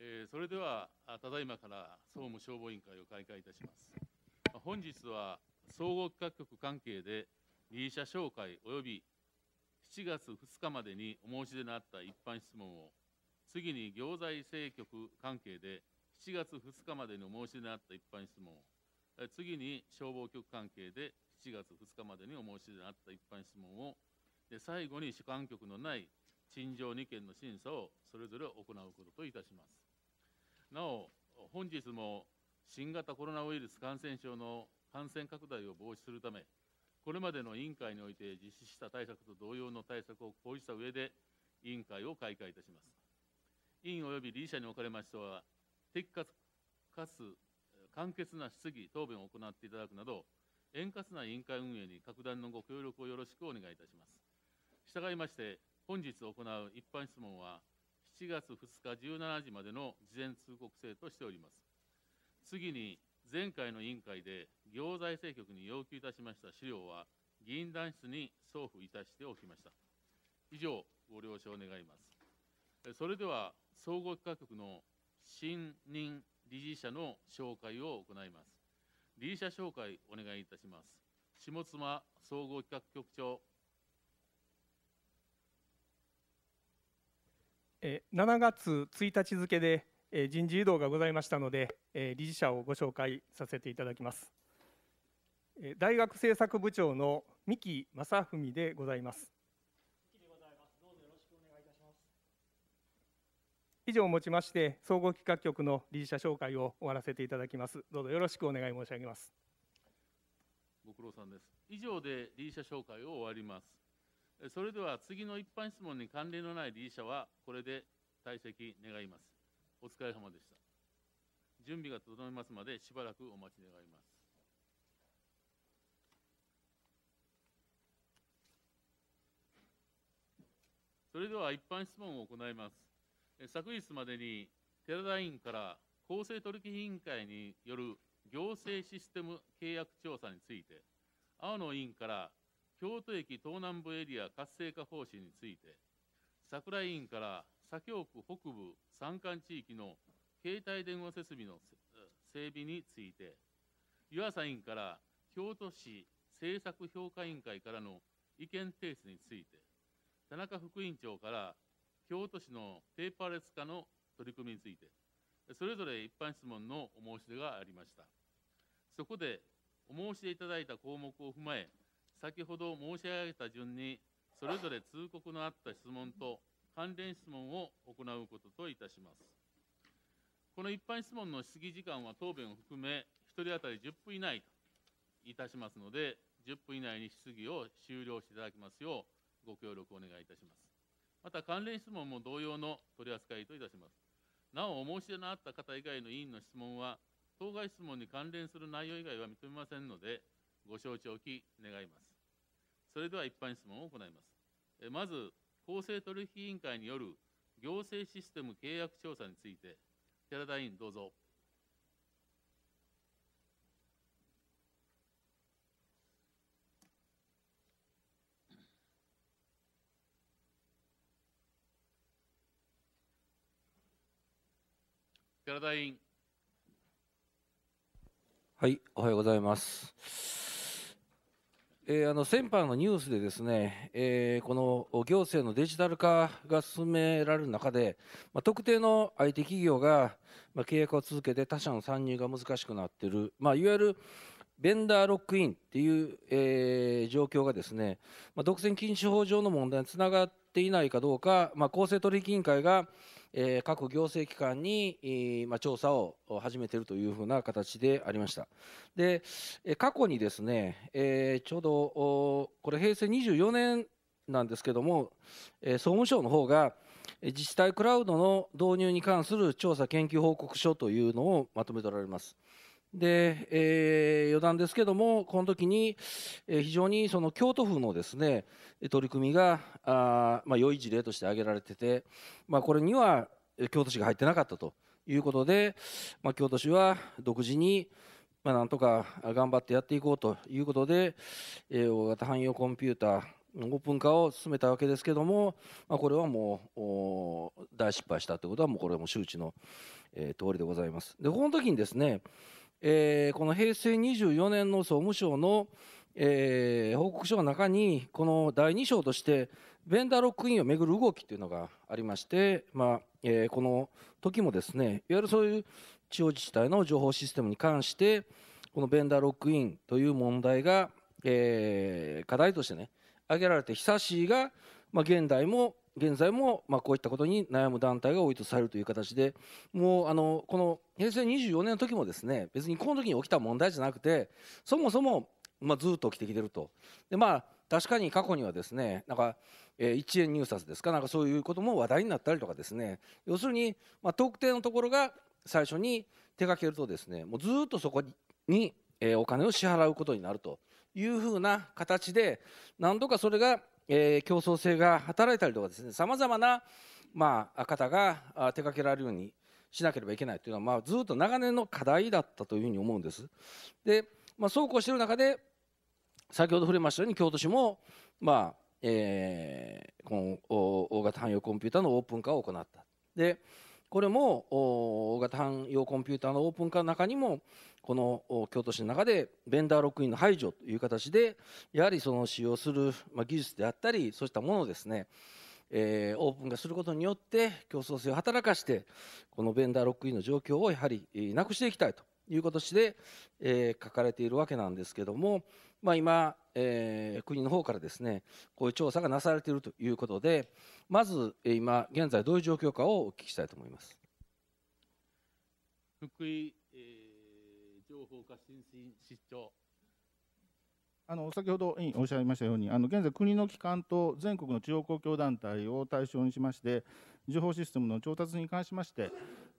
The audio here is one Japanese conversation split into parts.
えー、それではただいまから総務消防委員会を開会いたします本日は総合企画局関係で理事者紹介及び7月2日までにお申し出のあった一般質問を次に行財政局関係で7月2日までにお申し出のあった一般質問を次に消防局関係で7月2日までにお申し出のあった一般質問をで最後に主管局のない陳情2件の審査をそれぞれ行うことといたします。なお、本日も新型コロナウイルス感染症の感染拡大を防止するため、これまでの委員会において実施した対策と同様の対策を講じた上で、委員会を開会いたします。委員及び理事者におかれましては、適格かつ簡潔な質疑、答弁を行っていただくなど、円滑な委員会運営に格段のご協力をよろしくお願いいたします。従いまして、本日行う一般質問は、7月2日17時までの事前通告制としております。次に、前回の委員会で行財政局に要求いたしました資料は、議員団室に送付いたしておきました。以上、ご了承願います。それでは、総合企画局の新任理事者の紹介を行います。理事者紹介お願いいたします。下妻総合企画局長。え7月1日付で、え人事異動がございましたので、え理事者をご紹介させていただきます、え大学政策部長の三木正文でございます以上をもちまして総合企画局の理事者紹介を終わらせていただきますどうぞよろしくお願い申し上げますご苦労さんです以上で理事者紹介を終わりますそれでは次の一般質問に関連のない理事者はこれで退席願います。お疲れ様でした。準備が整いますまでしばらくお待ち願います。それでは一般質問を行います。昨日までに寺田委員から公正取引委員会による行政システム契約調査について、青野委員から京都駅東南部エリア活性化方針について、桜井員から左京区北部山間地域の携帯電話設備の整備について、湯浅委員から京都市政策評価委員会からの意見提出について、田中副委員長から京都市のペーパーレス化の取り組みについて、それぞれ一般質問のお申し出がありました。そこで、お申し出いただいた項目を踏まえ、先ほど申し上げた順に、それぞれ通告のあった質問と関連質問を行うことといたします。この一般質問の質疑時間は答弁を含め、1人当たり10分以内といたしますので、10分以内に質疑を終了していただきますよう、ご協力をお願いいたします。また、関連質問も同様の取り扱いといたします。なお、お申し出のあった方以外の委員の質問は、当該質問に関連する内容以外は認めませんので、ご承知おき願います。それでは一般質問を行います。まず、公正取引委員会による行政システム契約調査について、寺田委員、どうぞ。寺田委員。はい、おはようございます。えー、あの先般のニュースでですね、えー、この行政のデジタル化が進められる中で、まあ、特定の IT 企業が、まあ、契約を続けて他社の参入が難しくなっている、まあ、いわゆるベンダーロックインっていう、えー、状況がですね、まあ、独占禁止法上の問題につながっていないかどうか、まあ、公正取引委員会が、えー、各行政機関に、えー、まあ、調査を始めているというふうな形でありました。で、え過去にですね、えちょうどこれ平成24年なんですけども、え総務省の方が自治体クラウドの導入に関する調査研究報告書というのをまとめておられます。で、えー、余談ですけども、この時に、えー、非常にその京都府のですね、取り組みが、あまあ、良い事例として挙げられてて、まあ、これには京都市が入ってなかったということで、まあ、京都市は独自に、まあ、なんとか頑張ってやっていこうということで、えー、大型汎用コンピューター、オープン化を進めたわけですけども、まあ、これはもう大失敗したということはもうこれも周知の、えー、通りでございます。でこの時にですね、えー、この平成24年の総務省の、えー、報告書の中にこの第2章としてベンダーロックインをめぐる動きというのがありまして、まあえー、この時もですねいわゆるそういう地方自治体の情報システムに関してこのベンダーロックインという問題が、えー、課題としてね挙げられて久しいが、まあ、現代も現在もまあこういったことに悩む団体が多いとされるという形でもうあのこの平成24年の時もですね別にこの時に起きた問題じゃなくてそもそもまあずっと起きてきてると。でまあ確かに過去にはですねなんか、えー、1円入札ですかなんかそういうことも話題になったりとかですね要するに、まあ、特定のところが最初に手掛けるとですねもうずっとそこに、えー、お金を支払うことになるというふうな形で何度かそれがえー、競争性が働いたりとかですねさまざまな、まあ、方が手掛けられるようにしなければいけないというのは、まあ、ずっと長年の課題だったというふうに思うんです。で、まあ、そうこうしている中で先ほど触れましたように京都市も、まあえー、この大型汎用コンピューターのオープン化を行った。でこれも大型汎用コンピューターのオープン化の中にもこの京都市の中でベンダーロックインの排除という形でやはりその使用する技術であったりそうしたものをですねえー、オープン化することによって競争性を働かしてこのベンダーロックインの状況をやはりなくしていきたいという形で、えー、書かれているわけなんですけども、まあ、今、えー、国の方からですねこういう調査がなされているということでまず今現在どういう状況かをお聞きしたいと思います。福井、えー、情報化推進室長あの先ほど委員おっしゃいましたように、あの現在、国の機関と全国の地方公共団体を対象にしまして、情報システムの調達に関しまして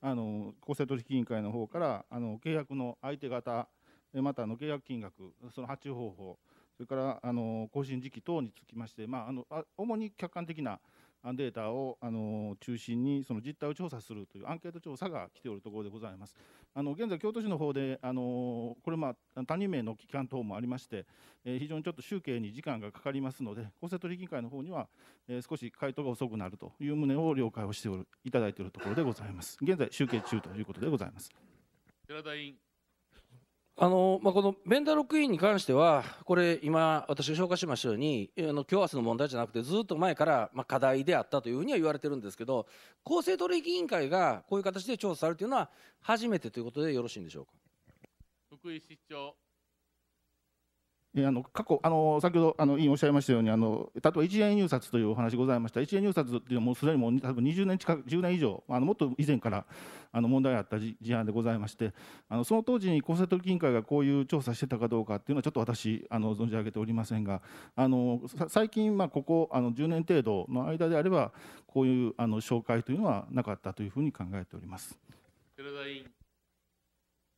あの公正取引委員会の方からあの契約の相手方またの契約金額その発注方法それからあの更新時期等につきまして、まあ、あの主に客観的なアンデータをあの中心にその実態を調査するというアンケート調査が来ておるところでございます。あの現在、京都市の方であのこれ、まあ、他人名の期間等もありまして、えー、非常にちょっと集計に時間がかかりますので、公正取引委員会の方には、えー、少し回答が遅くなるという旨を了解をしておるいただいているところでございます。現在、集計中ということでございます。寺田委員あのまあ、このベンダーロックインに関しては、これ、今、私が紹介しましたように、あの今日明日の問題じゃなくて、ずっと前から、まあ、課題であったというふうには言われてるんですけど、公正取引委員会がこういう形で調査されるというのは、初めてということでよろしいんでしょうか。福井市長あの過去あの先ほどあの委員おっしゃいましたようにあの例えば一円入札というお話ございました一円入札っていうのはもすでにもう多分20年近く10年以上あのもっと以前からあの問題があった事案でございましてあのその当時に公正取引委員会がこういう調査してたかどうかっていうのはちょっと私あの存じ上げておりませんがあの最近まあここあの10年程度の間であればこういうあの紹介というのはなかったというふうに考えております。寺田委員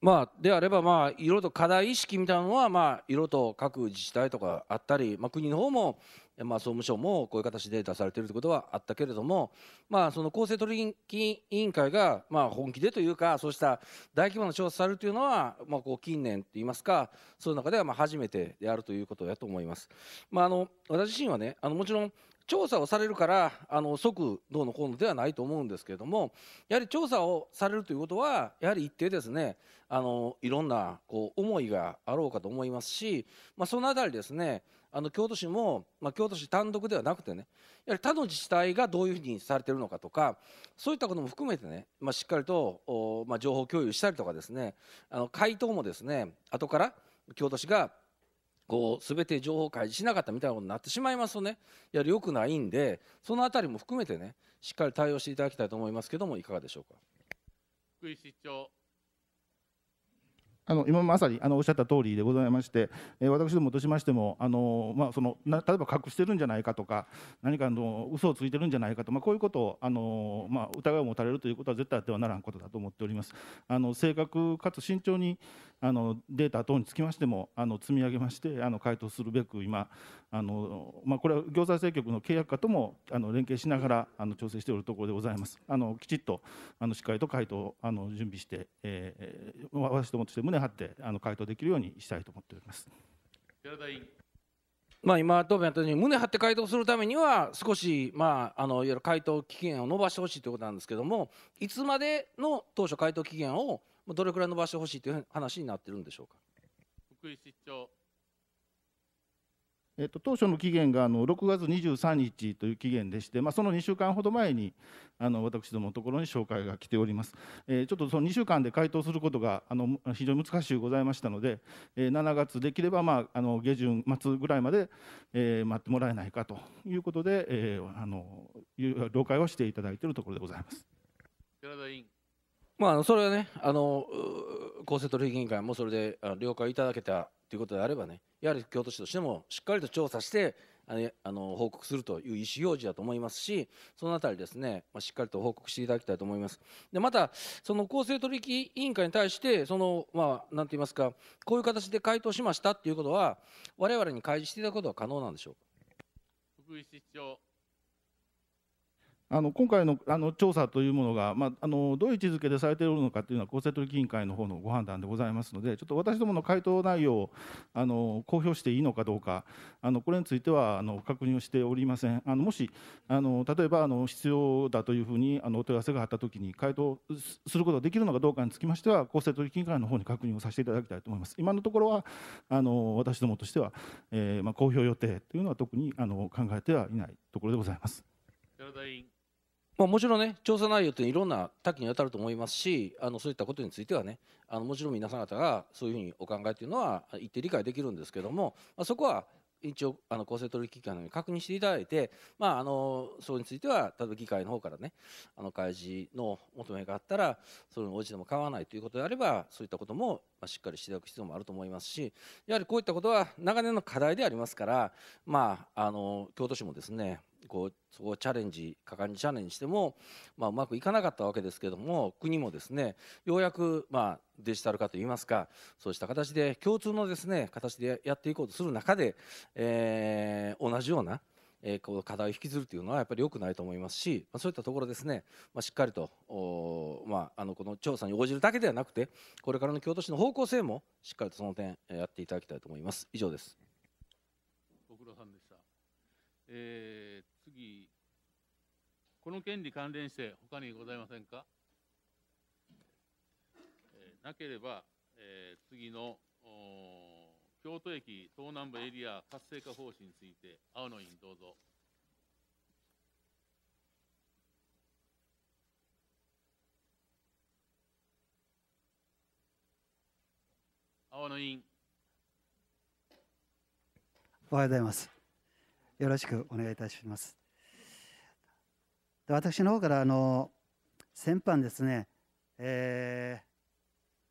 まあ、であれば、まあ、色と課題意識みたいなのは、まあ、色と各自治体とかあったり、まあ、国の方も、まあ、総務省もこういう形で出されているということはあったけれども、まあ、その公正取引委員会が、まあ、本気でというか、そうした大規模な調査されるというのは、まあ、こう近年といいますか、その中ではまあ初めてであるということだと思います。まあ、あの私自身はねあのもちろん調査をされるからあの即どうのこうのではないと思うんですけれどもやはり調査をされるということはやはり一定ですねあのいろんなこう思いがあろうかと思いますし、まあ、そのあたりですねあの京都市も、まあ、京都市単独ではなくてねやはり他の自治体がどういうふうにされてるのかとかそういったことも含めてね、まあ、しっかりと、まあ、情報共有したりとかですねあの回答もですね後から京都市がこう全て情報開示しなかったみたいなことになってしまいますとねやはり良くないんでそのあたりも含めてねしっかり対応していただきたいと思いますけどもいかがでしょうか。福井市長あの今まさにあのおっしゃった通りでございまして、えー、私どもとしましてもあの、まあ、その例えば隠してるんじゃないかとか何かの嘘をついてるんじゃないかと、まあ、こういうことをあの、まあ、疑いを持たれるということは絶対あってはならんことだと思っております。あの正確かつ慎重にあのデータ等につきましてもあの積み上げましてあの回答するべく今あの、まあ、これは行財政局の契約課ともあの連携しながらあの調整しておるところでございます。あのきちっとあのしっかりと回答をあの準備して、えー、私どもとして胸張ってあの回答できるようにしたいと思っております。まあ、今、答弁あったように胸張って回答するためには少し、まあ、あのいわゆる回答期限を延ばしてほしいということなんですけどもいつまでの当初回答期限をどれくらい伸ばしてほしいという話になってるんでしょうか。福井市長えっと、当初の期限があの6月23日という期限でして、まあ、その2週間ほど前にあの私どものところに紹介が来ております、えー、ちょっとその2週間で回答することがあの非常に難しいございましたので、えー、7月できれば、まあ、あの下旬末ぐらいまで、えー、待ってもらえないかということで、えー、あの了解をしていただいているところでございます寺田委員まあ、それはね、あの公正取引委員会もそれで了解いただけたということであればね、やはり京都市としてもしっかりと調査して、あのあの報告するという意思表示だと思いますし、そのあたりですね、まあ、しっかりと報告していただきたいと思います。でまた、その公正取引委員会に対して、そのまあ、なんて言いますか、こういう形で回答しましたということは、われわれに開示していただくことは可能なんでしょうか。福井市長あの今回のあの調査というものが、まあ、あのどういう位置づけでされているのかというのは公正取引委員会の方のご判断でございますので、ちょっと私どもの回答内容をあの公表していいのかどうか、あのこれについてはあの確認をしておりません。あのもしあの例えばあの必要だというふうにあのお問い合わせがあったときに回答することができるのかどうかにつきましては、公正取引委員会の方に確認をさせていただきたいと思います。今のところはあの私どもとしては、えー、まあ公表予定というのは特にあの考えてはいないところでございます。委員まあ、もちろんね調査内容っていろんな多岐にわたると思いますしあのそういったことについてはねあのもちろん皆さん方がそういうふうにお考えというのは一定理解できるんですけども、まあ、そこは一応あの公正取引機関に確認していただいて、まあ、あのそれについては例えば議会の方からねあの開示の求めがあったらそれに応じても買わないということであればそういったこともまあ、しっかりしていく必要もあると思いますしやはりこういったことは長年の課題でありますから、まあ、あの京都市もですねこうそこをチャレンジ果敢にチャレンジしても、まあ、うまくいかなかったわけですけども国もですねようやく、まあ、デジタル化といいますかそうした形で共通のですね形でやっていこうとする中で、えー、同じようなえこう課題を引きずるというのはやっぱり良くないと思いますし、まそういったところですね、まあ、しっかりとお、まあ、あのこの調査に応じるだけではなくてこれからの京都市の方向性もしっかりとその点やっていただきたいと思います。以上ですご苦労さんでした、えー、次この権利関連して他にございませんか、えー、なければ、えー、次の京都駅東南部エリア活性化方針について、青野委員どうぞ。青野委員。おはようございます。よろしくお願いいたします。私の方からあの先般ですね、え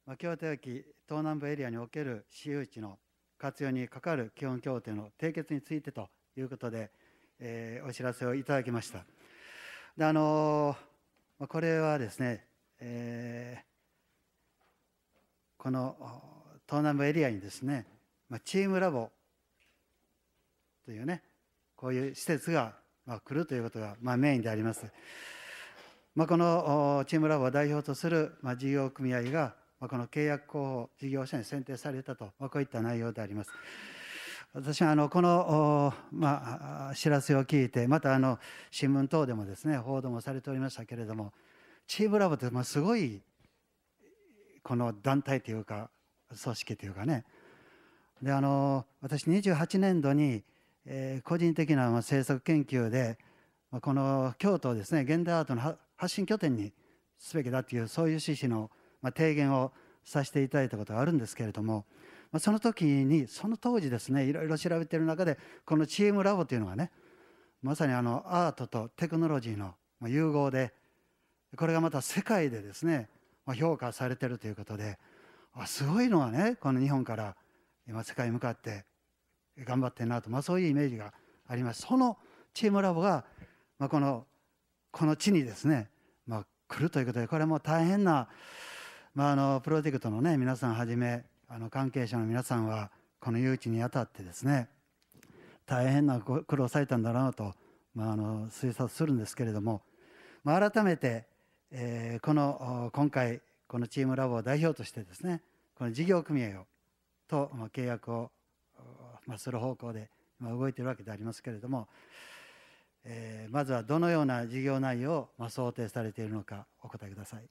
ー、京都駅東南部エリアにおける私有地の活用にかかる基本協定の締結についてということで、えー、お知らせをいただきました。であのー、これはですね、えー、この東南部エリアにですね、まあ、チームラボというねこういう施設が、まあ、来るということが、まあ、メインであります。まあ、このチームラボを代表とする、まあ、事業組合がまこの契約候補事業者に選定されたと、まこういった内容であります。私はあのこの、まあ、知らせを聞いて、またあの新聞等でもですね報道もされておりましたけれども、チームラボって、ますごいこの団体というか、組織というかね、であの私、28年度に、えー、個人的な政策研究で、この京都をですね現代アートの発信拠点にすべきだという、そういう趣旨のまあ、提言をさせていただいたことがあるんですけれども、まあ、その時にその当時ですねいろいろ調べてる中でこのチームラボというのがねまさにあのアートとテクノロジーの融合でこれがまた世界でですね、まあ、評価されてるということであすごいのはねこの日本から今世界に向かって頑張ってるなと、まあ、そういうイメージがありますそのチームラボが、まあ、このこの地にですね、まあ、来るということでこれも大変なまあ、あのプロジェクトの、ね、皆さんはじめあの関係者の皆さんはこの誘致にあたってですね大変な苦労されたんだなと、まあ、あの推察するんですけれども、まあ、改めて、えー、この今回このチームラボを代表としてですねこの事業組合をと、まあ、契約を、まあ、する方向で、まあ、動いているわけでありますけれども、えー、まずはどのような事業内容を、まあ、想定されているのかお答えください。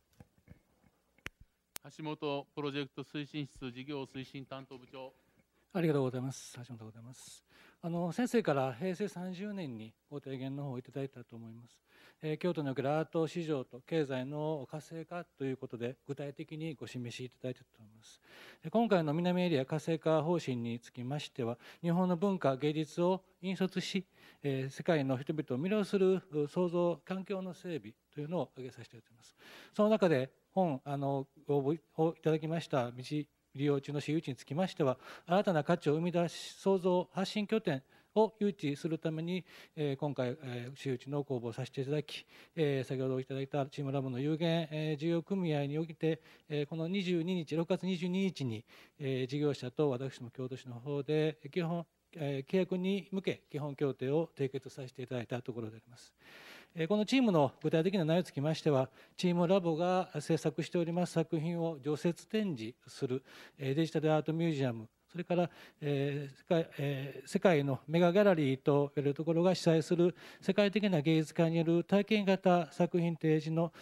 橋本プロジェクト推進室事業推進担当部長ありがとうございます橋本ございますあの先生から平成30年にご提言の方をいただいたと思います、えー、京都におけるアート市場と経済の活性化ということで具体的にご示しいただいたと思います今回の南エリア活性化方針につきましては日本の文化芸術を引率し、えー、世界の人々を魅了する創造環境の整備というのを挙げさせていただきますその中で本あの応募をいただきました道利用中の私有地につきましては新たな価値を生み出し創造発信拠点を誘致するために、今回、私有地の公募をさせていただき、先ほどいただいたチームラボの有限、事業組合において、この22日6月22日に、事業者と私も京都市の方で基本、契約に向け基本協定を締結させていただいたところであります。このチームの具体的な内容につきましては、チームラボが制作しております作品を除雪展示するデジタルアートミュージアム、それから、え世界え世界のメガギャラリーといわれるところが主催する世界的な芸術家による体験型作品提示の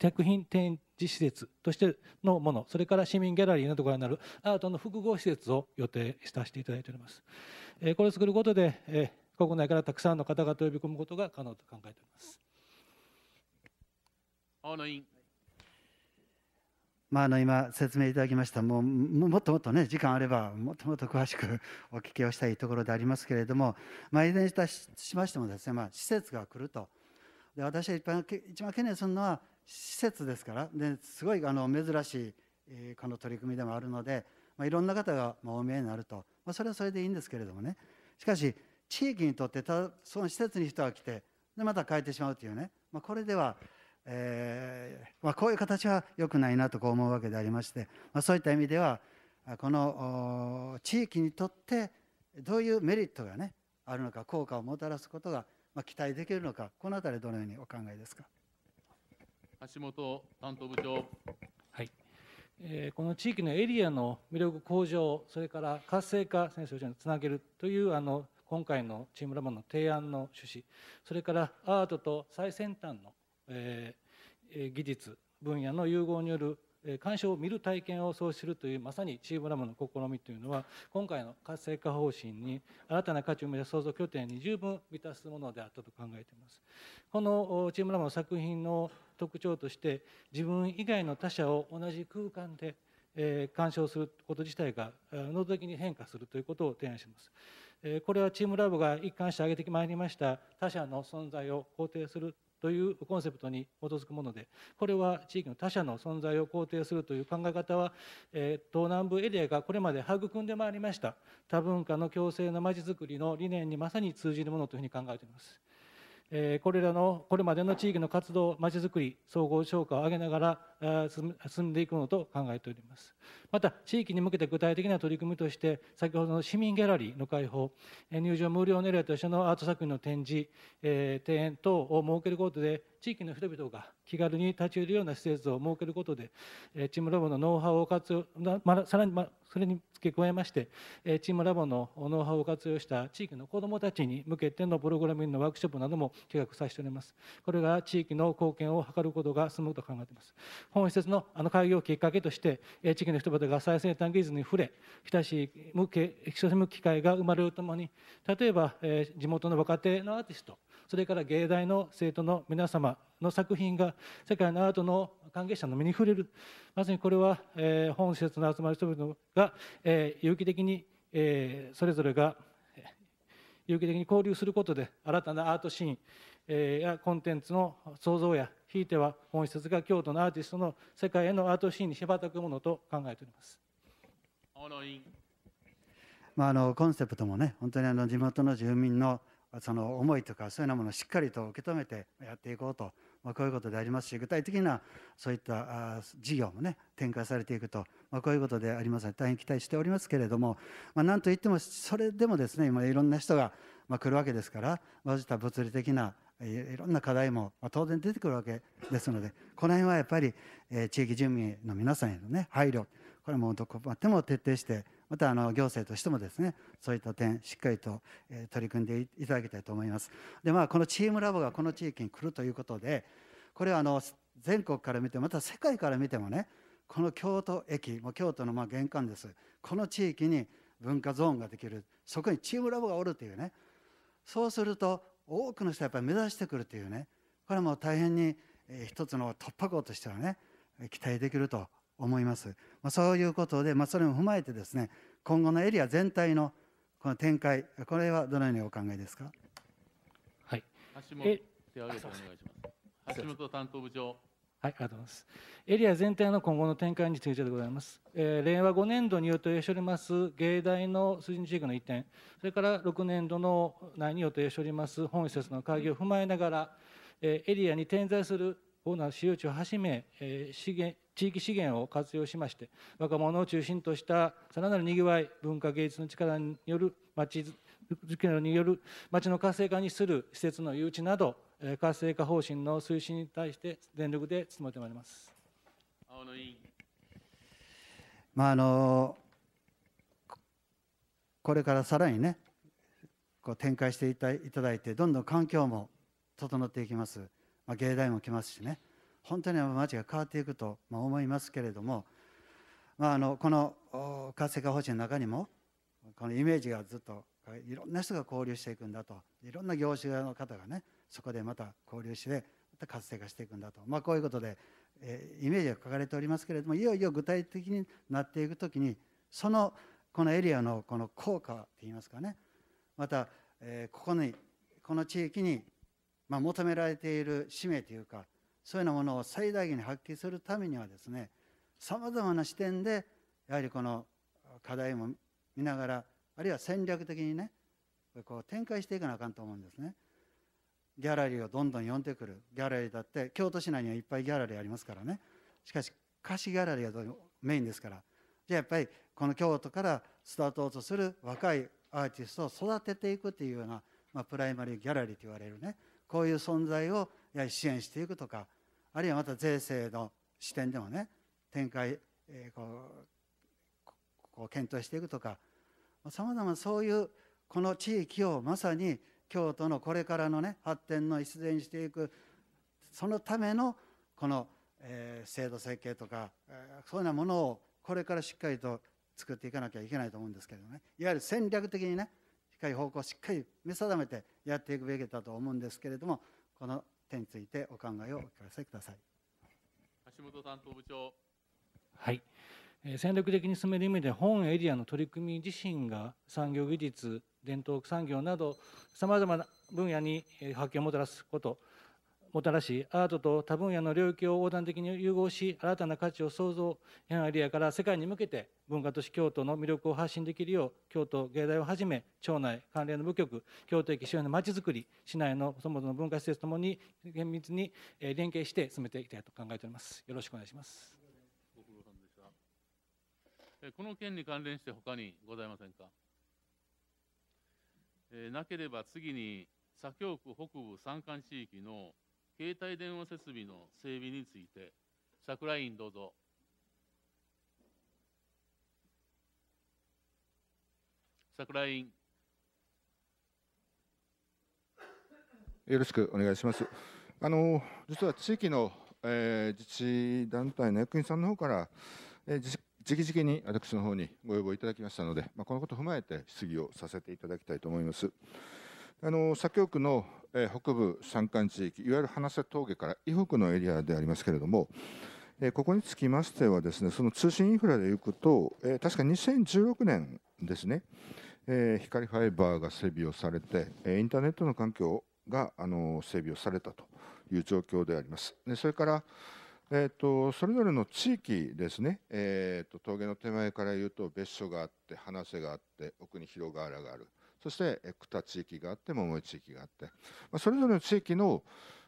作品展示施設としてのもの、それから市民ギャラリーなどからなるアートの複合施設を予定させていただいております。えこれを作ることで、え国内からたくさんの方々を呼び込むことが可能と考えております。大野委員まあ、あの今、説明いただきました、もうもっともっとね、時間あれば、もっともっと詳しくお聞きをしたいところでありますけれども、まあ、いずれにししましてもですね、まあ、施設が来ると、で私は一番一番懸念するのは、施設ですから、ですごいあの珍しい、えこの取り組みでもあるので、まあ、いろんな方がお見えになると、まあ、それはそれでいいんですけれどもね、しかし、地域にとってただその施設に人が来てでまた変えてしまうというね、まあ、これでは、えー、まあ、こういう形は良くないなとこう思うわけでありまして、まあ、そういった意味ではこの地域にとってどういうメリットがねあるのか効果をもたらすことが、ま期待できるのかこの辺りどのようにお考えですか橋本担当部長、はいえこの地域のエリアの魅力向上それから活性化先生につなげるというあの今回のチームラボの提案の趣旨それからアートと最先端の、えー、技術分野の融合による鑑賞を見る体験を創始するというまさにチームラボの試みというのは今回の活性化方針に新たな価値を生み出す創造拠点に十分満たすものであったと考えていますこのチームラボの作品の特徴として自分以外の他者を同じ空間で鑑賞すること自体が能動的に変化するということを提案しますこれはチームラボが一貫して挙げてまいりました他者の存在を肯定するというコンセプトに基づくものでこれは地域の他者の存在を肯定するという考え方は、え東南部エリアがこれまで育んでまいりました多文化の共生のまちづくりの理念にまさに通じるものというふうに考えています。これらのこれまでの地域の活動まちづくり総合評価を上げながら進んでいくものと考えておりますまた地域に向けて具体的な取り組みとして先ほどの市民ギャラリーの開放入場無料リアとしてのアート作品の展示、えー、庭園等を設けることで地域の人々が気軽に立ち寄るような施設を設けることで、えー、チームラボのノウハウを活用、まさらに、まそれに付け加えまして、えー、チームラボのノウハウを活用した地域の子どもたちに向けてのプログラミングのワークショップなども企画させております。これが地域の貢献を図ることが進むと考えています。本施設のあの開業をきっかけとして、えー、地域の人々ことが最先端技術に触れ親しい向け親しむ機会が生まれるともに例えば、えー、地元の若手のアーティストそれから芸大の生徒の皆様の作品が世界のアートの関係者の目に触れるまさにこれは、えー、本施設の集まる人々が、えー、有機的に、えー、それぞれが有機的に交流することで新たなアートシーンやコンテンツの創造やひいては本質が京都のアーティストの世界へのアートシーンに羽ばたくものと考えております。まあ、あのコンセプトもね本当にあの地元の住民のその思いとかそういうようなものをしっかりと受け止めてやっていこうと、まあ、こういうことでありますし具体的なそういった事業もね展開されていくと、まあ、こういうことでありますので大変期待しておりますけれども、まあ、なんといってもそれでもですね今いろんな人が、ま来るわけですからわずた物理的ないろんな課題も当然出てくるわけですのでこの辺はやっぱり地域住民の皆さんへの、ね、配慮これもどこまでも徹底してまたあの行政としてもですねそういった点しっかりと取り組んでいただきたいと思います。でまあこのチームラボがこの地域に来るということでこれはあの全国から見てまた世界から見てもねこの京都駅も京都のま玄関ですこの地域に文化ゾーンができるそこにチームラボがおるというねそうすると多くの人はやっぱり目指してくるというねこれも大変に一つの突破口としてはね期待できると思います、まあ、そういうことで、まあ、それも踏まえてですね今後のエリア全体のこの展開これはどのようにお考えですかはい橋本担当部長はい、ありがとうございます。エリア全体の今後の展開についてでございます。えー、令和5年度に予定しております、芸大の推進地域の移転、それから6年度の内に予定しております、本施設の会議を踏まえながら、えー、エリアに点在する主な私有地をはじめ、えー、資源地域資源を活用しまして、若者を中心としたさらなるにぎわい、文化芸術の力による街づくりによる街の活性化にする施設の誘致など、活性化方針の推進に対して全力で努めてまいります。青野委員まああのこれからさらにねこう展開していただいてどんどん環境も整っていきます、まあ、芸大も来ますしね本当に街が変わっていくと思いますけれども、まあ、あのこの活性化方針の中にもこのイメージがずっといろんな人が交流していくんだといろんな業種の方がねそこでまた交流してまた活性化していくんだと、まあ、こういうことで、えー、イメージが書かれておりますけれどもいよいよ具体的になっていく時にそのこのエリアのこの効果といいますかねまた、えー、ここにこの地域に、まあ、求められている使命というかそういうようなものを最大限に発揮するためにはですねさまざまな視点でやはりこの課題も見ながらあるいは戦略的にねこう展開していかなあかんと思うんですね。ギャラリーをどんどん呼んでくるギャラリーだって京都市内にはいっぱいギャラリーありますからねしかし歌詞ギャラリーがメインですからじゃあやっぱりこの京都からスタートとする若いアーティストを育てていくっていうような、まあ、プライマリーギャラリーと言われるねこういう存在をやはり支援していくとかあるいはまた税制の視点でもね展開、えー、こうこう検討していくとかさまざまそういうこの地域をまさに京都のこれからのね発展の必然していくそのためのこの、えー、制度設計とか、えー、そういうようなものをこれからしっかりと作っていかなきゃいけないと思うんですけどねいわゆる戦略的にねしっかり方向をしっかり見定めてやっていくべきだと思うんですけれどもこの点についてお考えをお聞かせください。橋本担当部長はい戦略的に進める意味で本エリアの取り組み自身が産業技術伝統産業などさまざまな分野に発見をもたらすこともたらしアートと多分野の領域を横断的に融合し新たな価値を創造変アリアから世界に向けて文化都市京都の魅力を発信できるよう京都芸大をはじめ町内関連の部局京都駅周辺のまちづくり市内のそもそも文化施設ともに厳密に連携して進めていきたいと考えておりますよろしくお願いしますご苦労さんでしたこの件に関連して他にございませんかえー、なければ次に左京区北部山間地域の携帯電話設備の整備について桜井委員どうぞ。桜井委員。よろしくお願いします。あの実は地域の、えー、自治団体の役員さんの方から、えー、自治直々に私の方にご要望いただきましたので、まあ、このことを踏まえて質疑をさせていただきたいと思います。あの左京区の、え北部山間地域、いわゆる花瀬峠から伊北のエリアでありますけれども、えここにつきましてはですね、その通信インフラでいうと、え確か2016年ですね、え光ファイバーが整備をされて、えインターネットの環境があの整備をされたという状況であります。でそれからえーと、それぞれの地域ですね、えーと、峠の手前から言うと別所があって花瀬があって奥に広川原があるそして九田地域があって桃井地域があって、まあ、それぞれの地域の、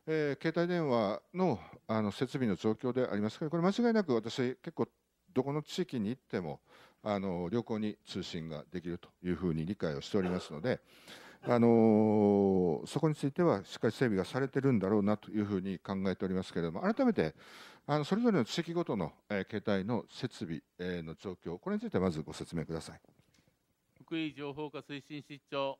えー、携帯電話のあの設備の状況でありますからこれ間違いなく私結構どこの地域に行ってもあの旅行に通信ができるというふうに理解をしておりますので。あのー、そこについてはしっかり整備がされてるんだろうなというふうに考えておりますけれども改めてあのそれぞれの地域ごとの、えー、携帯の設備、えー、の状況、これについてまずご説明ください福井情報化推進室長。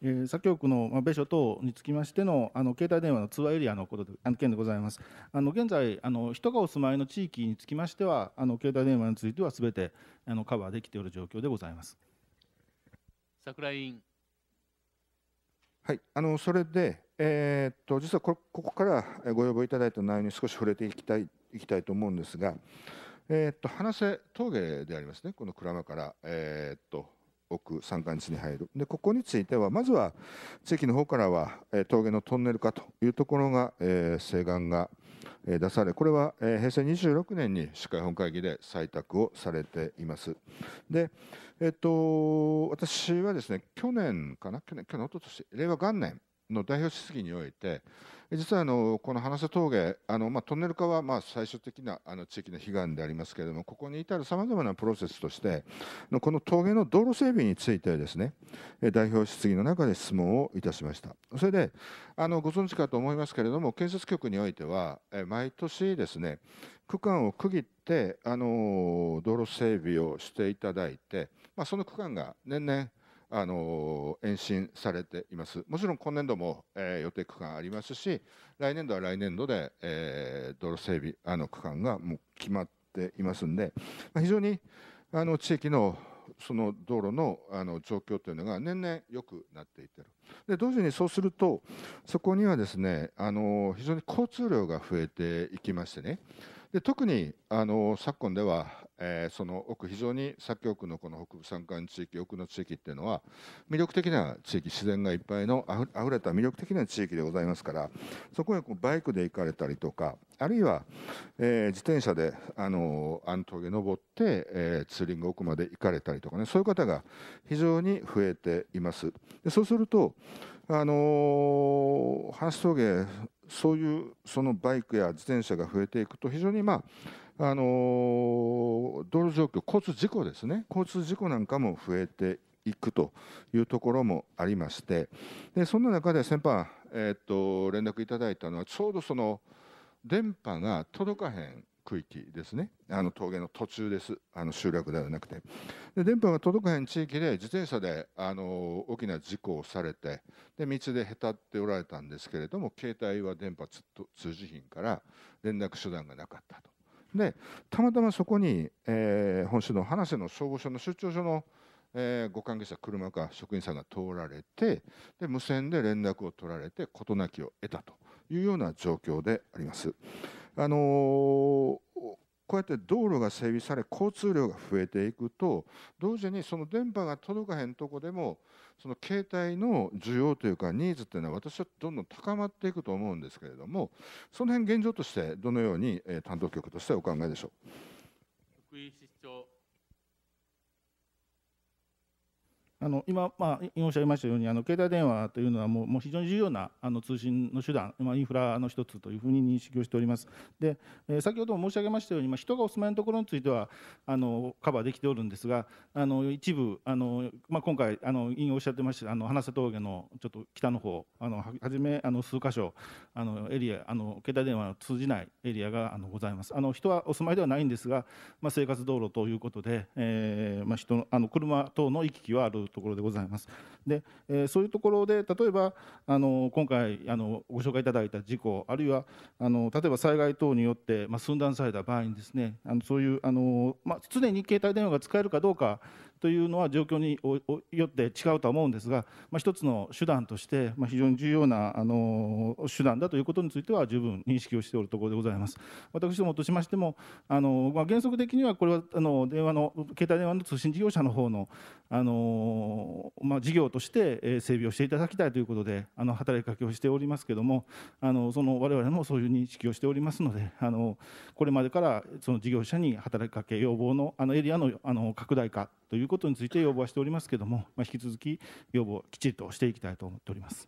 え左京区の、ま米所等につきましてのあの携帯電話の通話エリアのことで件でございます。あの現在あの、人がお住まいの地域につきましては、あの携帯電話についてはすべてあのカバーできている状況でございます。桜井委員はい、あのそれで、えー、っと実はここからご要望いただいた内容に少し触れていきたいいきたいと思うんですが、えー、っと花瀬峠でありますねこの鞍馬から、えー、っと奥山間地に入るでここについてはまずは地域の方からは、え峠のトンネル化というところが、え請願が出されこれは平成26年に市会本会議で採択をされています。で、えっと、私はですね去年かな去年去年おととし令和元年の代表質疑において、実はあのこの花瀬峠あの、まあ、トンネル化はまあ最終的なあの地域の悲願でありますけれどもここに至るさまざまなプロセスとしてこの峠の道路整備についてですね代表質疑の中で質問をいたしましたそれであのご存知かと思いますけれども建設局においては毎年ですね区間を区切ってあの道路整備をしていただいて、まあ、その区間が年々あの延伸されています。もちろん今年度も、えー、予定区間ありますし、来年度は来年度で、えー、道路整備あの区間がもう決まっていますんで、まあ、非常にあの地域のその道路のあの状況というのが年々良くなっていってる。で同時にそうするとそこにはですねあの非常に交通量が増えていきましてね。で特にあの昨今ではえー、その奥非常に左京区のこの北部山間地域奥の地域っていうのは魅力的な地域自然がいっぱいのあふれた魅力的な地域でございますからそこへこうバイクで行かれたりとかあるいは、えー、自転車で、あのー、あの峠登って、えツーリング奥まで行かれたりとかねそういう方が非常に増えています。でそうするとあのー、話峠そういうそのバイクや自転車が増えていくと非常にまああの道路状況、交通事故ですね、交通事故なんかも増えていくというところもありまして、でそんな中で先般、えー、っと連絡いただいたのは、ちょうどその電波が届かへん区域ですね、あの峠の途中です、あの集落ではなくて。で電波が届かへん地域で自転車であの大きな事故をされてで、道でへたっておられたんですけれども、携帯は電波通じひんから連絡手段がなかったと。でたまたまそこに、えー、本州の花瀬の消防署の出張所の、えー、ご関係者車か職員さんが通られてで無線で連絡を取られて事なきを得たというような状況であります。あのー、こうやって道路が整備され交通量が増えていくと同時にその電波が届かへんとこでもその携帯の需要というかニーズというのは私はどんどん高まっていくと思うんですけれどもその辺現状としてどのように担当局としてお考えでしょうあの今、まあ、おっしゃいましたようにあの携帯電話というのはもうもう非常に重要なあの通信の手段、まあ、インフラの一つというふうに認識をしております。で、えー、先ほども申し上げましたように、まあ、人がお住まいのところについてはあのカバーできておるんですがあの一部あの、まあ、今回あの委員おっしゃってましたあの花瀬峠のちょっと北の方あのはじめあの数箇所あのエリアあの携帯電話を通じないエリアがあのございます。あの人はお住まいではないんですが、まあ、生活道路ということで、えーまあ、人のあの車等の行き来はあるところでございます。で、えー、そういうところで例えばあの今回あのご紹介いただいた事故あるいはあの例えば災害等によって、まあ、寸断された場合にですねあのそういうあの、まあ、常に携帯電話が使えるかどうかというのは状況によって違うとは思うんですが、まあ、一つの手段として、まあ、非常に重要なあの手段だということについては十分認識をしておるところでございます。私どもとしましてもあの、まあ、原則的にはこれはあの電話の携帯電話の通信事業者の方のあの、まあ、事業として整備をしていただきたいということであの働きかけをしておりますけれどもあのその我々もそういう認識をしておりますのであのこれまでからその事業者に働きかけ要望のあのエリアのあの拡大化ということについて要望はしておりますけれども、まあ、引き続き要望をきちっとしていきたいと思っております。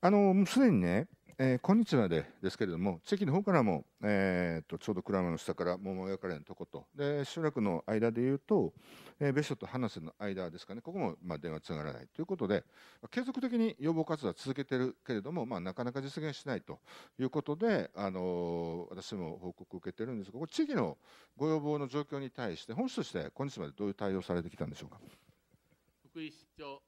あのすでにねえー、こんにちはでですけれども、地域の方からも、えーと、ちょうど蔵の下から桃ヶかれのとこと、で集落の間でいうと、えー、別所と花瀬の間ですかね、ここも、まあ、電話つながらないということで、継続的に予防活動は続けてるけれども、まあ、なかなか実現しないということで、あのー、私も報告を受けてるんですが、これ地域のご要望の状況に対して、本市として、今日までどういう対応されてきたんでしょうか。福井市長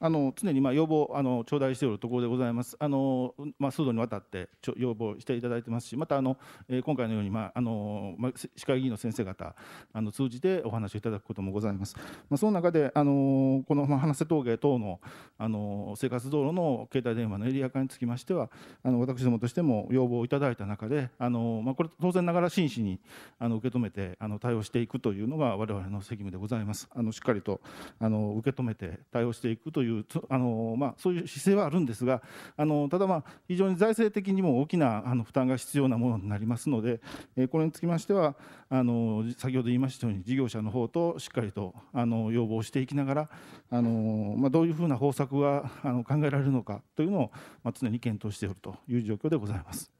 あの常にまあ要望あの頂戴しておるところでございます。あのまあ数度にわたって要望していただいてますし、またあの、えー、今回のようにまああのまあ市会議員の先生方あの通じてお話をいただくこともございます。まあその中であのこのまあ花瀬峠等のあの生活道路の携帯電話のエリア化につきましては、あの私どもとしても要望をいただいた中で、あのまあこれ当然ながら真摯にあの受け止めてあの対応していくというのが我々の責務でございます。あのしっかりとあの受け止めて対応していくといういうあの、まあ、そういう姿勢はあるんですがあのただ、まあ、非常に財政的にも大きなあの負担が必要なものになりますので、えー、これにつきましてはあの先ほど言いましたように事業者の方としっかりとあの要望していきながらあの、まあ、どういうふうな方策があの考えられるのかというのを、まあ、常に検討しておるという状況でございます。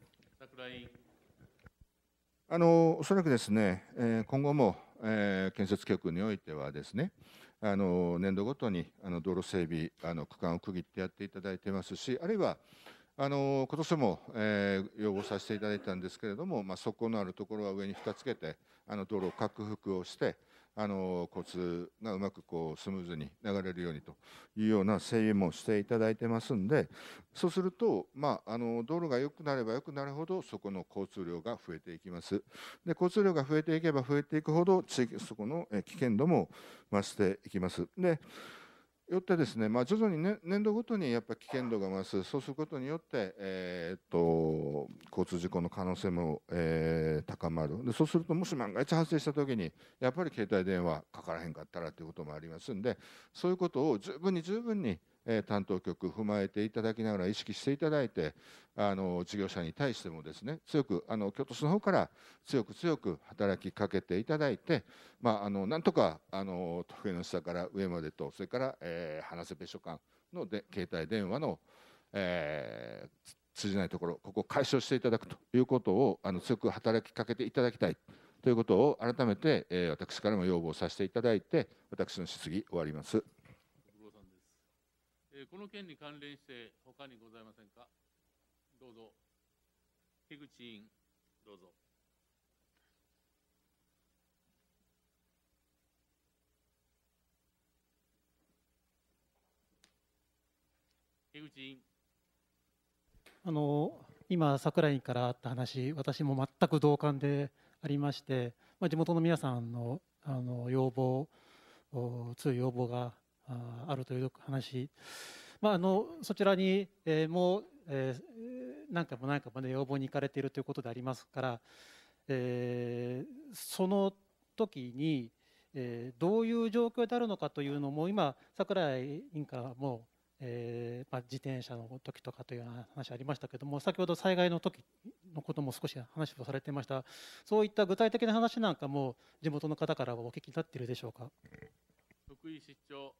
あのおそらくですね、えー、今後も、えー、建設局においてはですね、あの年度ごとにあの道路整備あの区間を区切ってやっていただいてますしあるいはあの今年も、えー、要望させていただいたんですけれども、まあ、そのあるところは上に蓋つけてあの道路を拡幅をしてあの交通がうまくこうスムーズに流れるようにというような整備もしていただいてますんでそうすると、まあ、あの道路が良くなれば良くなるほどそこの交通量が増えていきますで交通量が増えていけば増えていくほどそこの危険度も増していきますでよってですね、まあ、徐々に、ね、年度ごとにやっぱ危険度が増す、そうすることによって、えー、っと交通事故の可能性も、えー、高まるで、そうするともし万が一発生したときに、やっぱり携帯電話かからへんかったらということもありますんで、そういうことを十分に十分に、え担当局踏まえていただきながら意識していただいてあの事業者に対してもですね強くあの京都市の方から強く強く働きかけていただいて、まあ、あのなんとかあの時計の下から上までとそれから、え花瀬別所間ので携帯電話の、えー、通じないところここを解消していただくということをあの強く働きかけていただきたいということを改めて、えー、私からも要望させていただいて私の質疑終わります。この件に関連して、他にございませんか。どうぞ。樋口委員、どうぞ。樋口委員。あの今、櫻井からあった話、私も全く同感でありまして、まあ、地元の皆さんのあの要望、強い要望がああるという話、まあ、あのそちらに、えー、もう、えー、何回も何回も、ね、要望に行かれているということでありますから、えー、その時に、えー、どういう状況であるのかというのも今櫻井委員からもえーまあ、自転車の時とかというような話ありましたけども先ほど災害の時のことも少し話をされてましたそういった具体的な話なんかも地元の方からはお聞きになっているでしょうか福井市長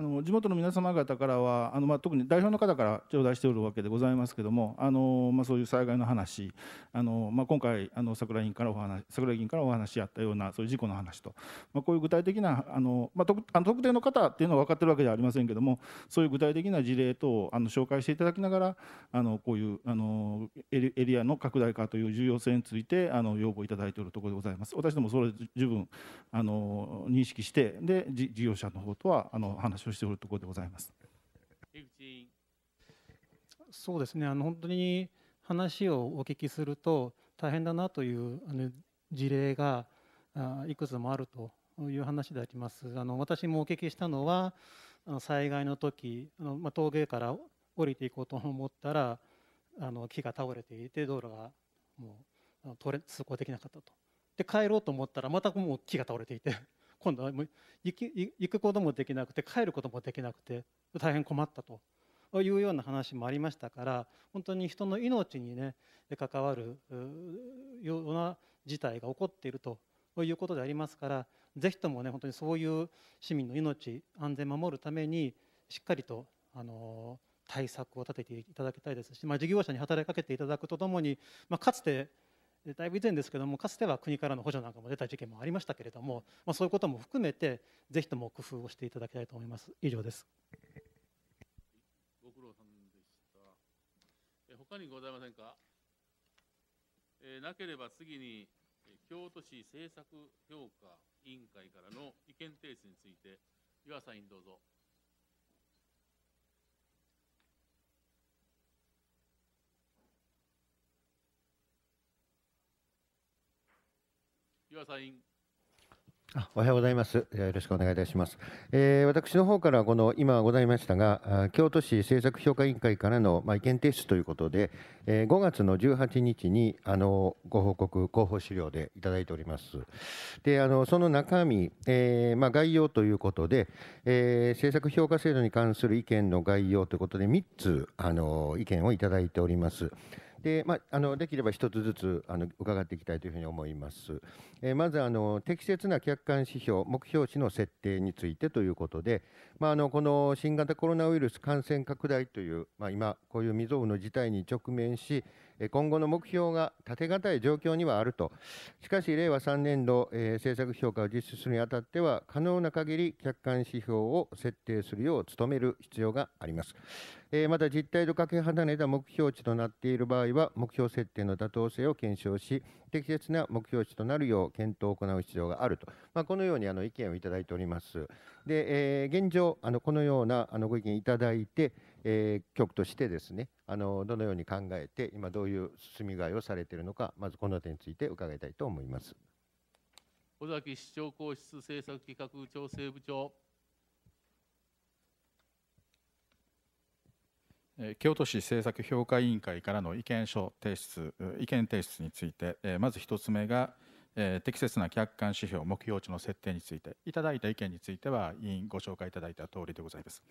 あの地元の皆様方からはあの、まあ、特に代表の方から頂戴しておるわけでございますけどもあの、まあ、そういう災害の話あの、まあ、今回あの桜井委員からお話桜井議員からお話あったようなそういう事故の話と、まあ、こういう具体的なあの、まあ、特あの特定の方っていうのは分かってるわけではありませんけどもそういう具体的な事例等をあの紹介していただきながらあのこういうあのエリアの拡大化という重要性についてあの要望いただいているところでございます。私どもそれ十分あの認識してで事業者の方とはあの話をしておるところでございます。そうですねあの本当に話をお聞きすると大変だなというあの事例がいくつもあるという話でありますあの私もお聞きしたのは災害の時あの、まあ、峠から降りていこうと思ったらあの木が倒れていて道路がもう通行できなかったとで帰ろうと思ったらまたもう木が倒れていて今度はもう行き行くこともできなくて帰ることもできなくて大変困ったというような話もありましたから本当に人の命にね関わるような事態が起こっているということでありますからぜひともね本当にそういう市民の命安全を守るためにしっかりとあの対策を立てていただきたいですし、まあ、事業者に働きかけていただくとともに、まあ、かつてだいぶ以前ですけどもかつては国からの補助なんかも出た事件もありましたけれども、まあ、そういうことも含めてぜひとも工夫をしていただきたいと思います以上ですご苦労さんでしたえ他にございませんか、えー、なければ次に京都市政策評価委員会からの意見提出について岩さんにどうぞ。岩佐委員おはようございます。よろしくお願いいたします。えー、私の方からこの今ございましたが、京都市政策評価委員会からのま意見提出ということで、えー、5月の18日にあのご報告広報資料でいただいております。で、あのその中身、えー、まあ、概要ということで、え政策評価制度に関する意見の概要ということで3つあの意見をいただいております。で、まあ、あのできれば一つずつあの伺っていきたいというふうに思います。えー、まずあの適切な客観指標目標値の設定についてということで、まあ、あのこの新型コロナウイルス感染拡大という、まあ、今こういう未曾有の事態に直面し、今後の目標が立て難い状況にはあると、しかし令和3年度、えー、政策評価を実施するにあたっては、可能な限り客観指標を設定するよう努める必要があります。えー、また、実態とかけ離れた目標値となっている場合は、目標設定の妥当性を検証し、適切な目標値となるよう検討を行う必要があると、まあ、このようにあの意見をいただいております。でえー、現状あの、このようなあのご意見いただいて、えー、局としてですねあのどのように考えて今どういう進み具合をされているのかまずこの点について伺いたいと思います尾崎市長公室政策企画調整部長京都市政策評価委員会からの意見書提出意見提出についてまず1つ目が適切な客観指標目標値の設定についていただいた意見については委員ご紹介いただいた通りでございます。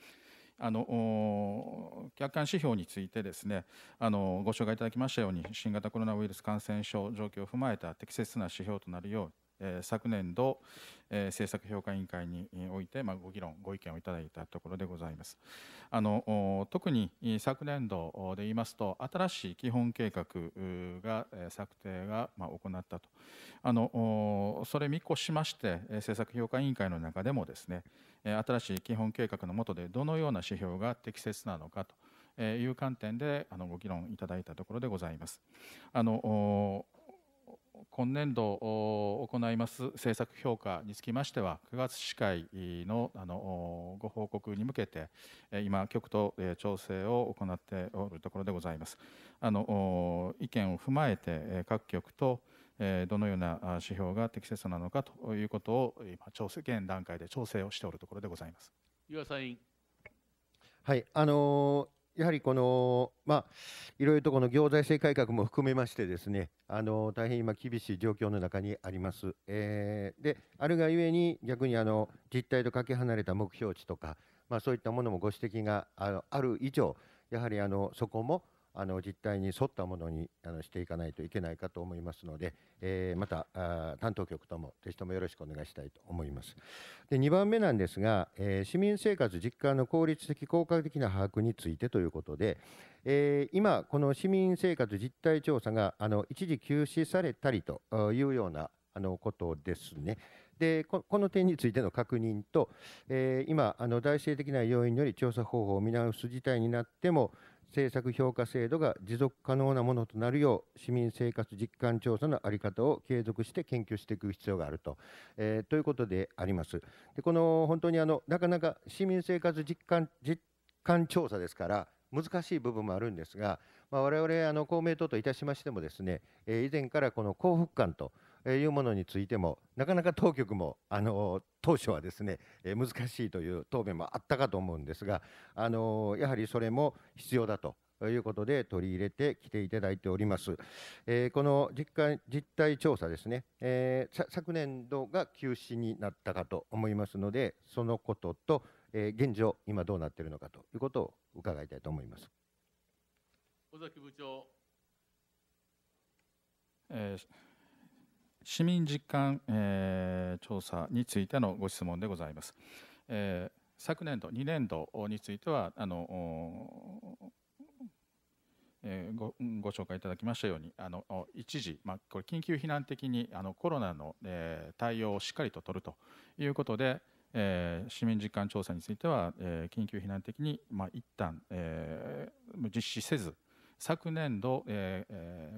あの客観指標についてですねあのご紹介いただきましたように新型コロナウイルス感染症状況を踏まえた適切な指標となるよう昨年度政策評価委員会において、まご議論、ご意見をいただいたところでございます。あの特に昨年度で言いますと、新しい基本計画が策定が、ま行ったとあの、それ見越しまして、政策評価委員会の中でもですね、新しい基本計画の下でどのような指標が適切なのかという観点でご議論いただいたところでございます。あの今年度行います政策評価につきましては、9月市会ののご報告に向けて、今、局と調整を行っておるところでございます。あの意見を踏まえて、各局とどのような指標が適切なのかということを今調整現段階で調整をしておるところでございます。岩佐委員。はい、あのやはりこの、まあ、いろいろとこの行財政改革も含めましてですねあの大変今厳しい状況の中にあります。えー、であるがゆえに逆にあの実態とかけ離れた目標値とか、まあ、そういったものもご指摘がある以上やはりあのそこもあの実態に沿ったものにあのしていかないといけないかと思いますので、えー、またあ担当局ともぜひともよろしくお願いしたいと思います。で2番目なんですが、えー、市民生活実感の効率的効果的な把握についてということで、えー、今この市民生活実態調査があの一時休止されたりというようなあのことですね。でこの点についての確認と、えー、今財政的な要因により調査方法を見直す事態になっても、政策評価制度が持続可能なものとなるよう市民生活実感調査の在り方を継続して研究していく必要があると,、えー、ということであります。でこの本当にあのなかなか市民生活実感実感調査ですから難しい部分もあるんですが、まあ、我々あの公明党といたしましてもですね、えー、以前からこの幸福感とえいうものについてもなかなか当局もあの当初はですねえ難しいという答弁もあったかと思うんですがあのやはりそれも必要だということで取り入れてきていただいております。えー、この実感実態調査ですね、えー、昨年度が休止になったかと思いますので、そのことと、えー、現状、今どうなっているのかということを伺いたいと思います。尾崎部長、えー市民実感、えー、調査についてのご質問でございます。えー、昨年度、2年度については、あのえー、ごご紹介いただきましたようにあの一時、まあ、これ緊急避難的にあのコロナの、えー、対応をしっかりと取るということで、えー、市民実感調査については、えー、緊急避難的に、まあ、一旦、えー、実施せず、昨年度、え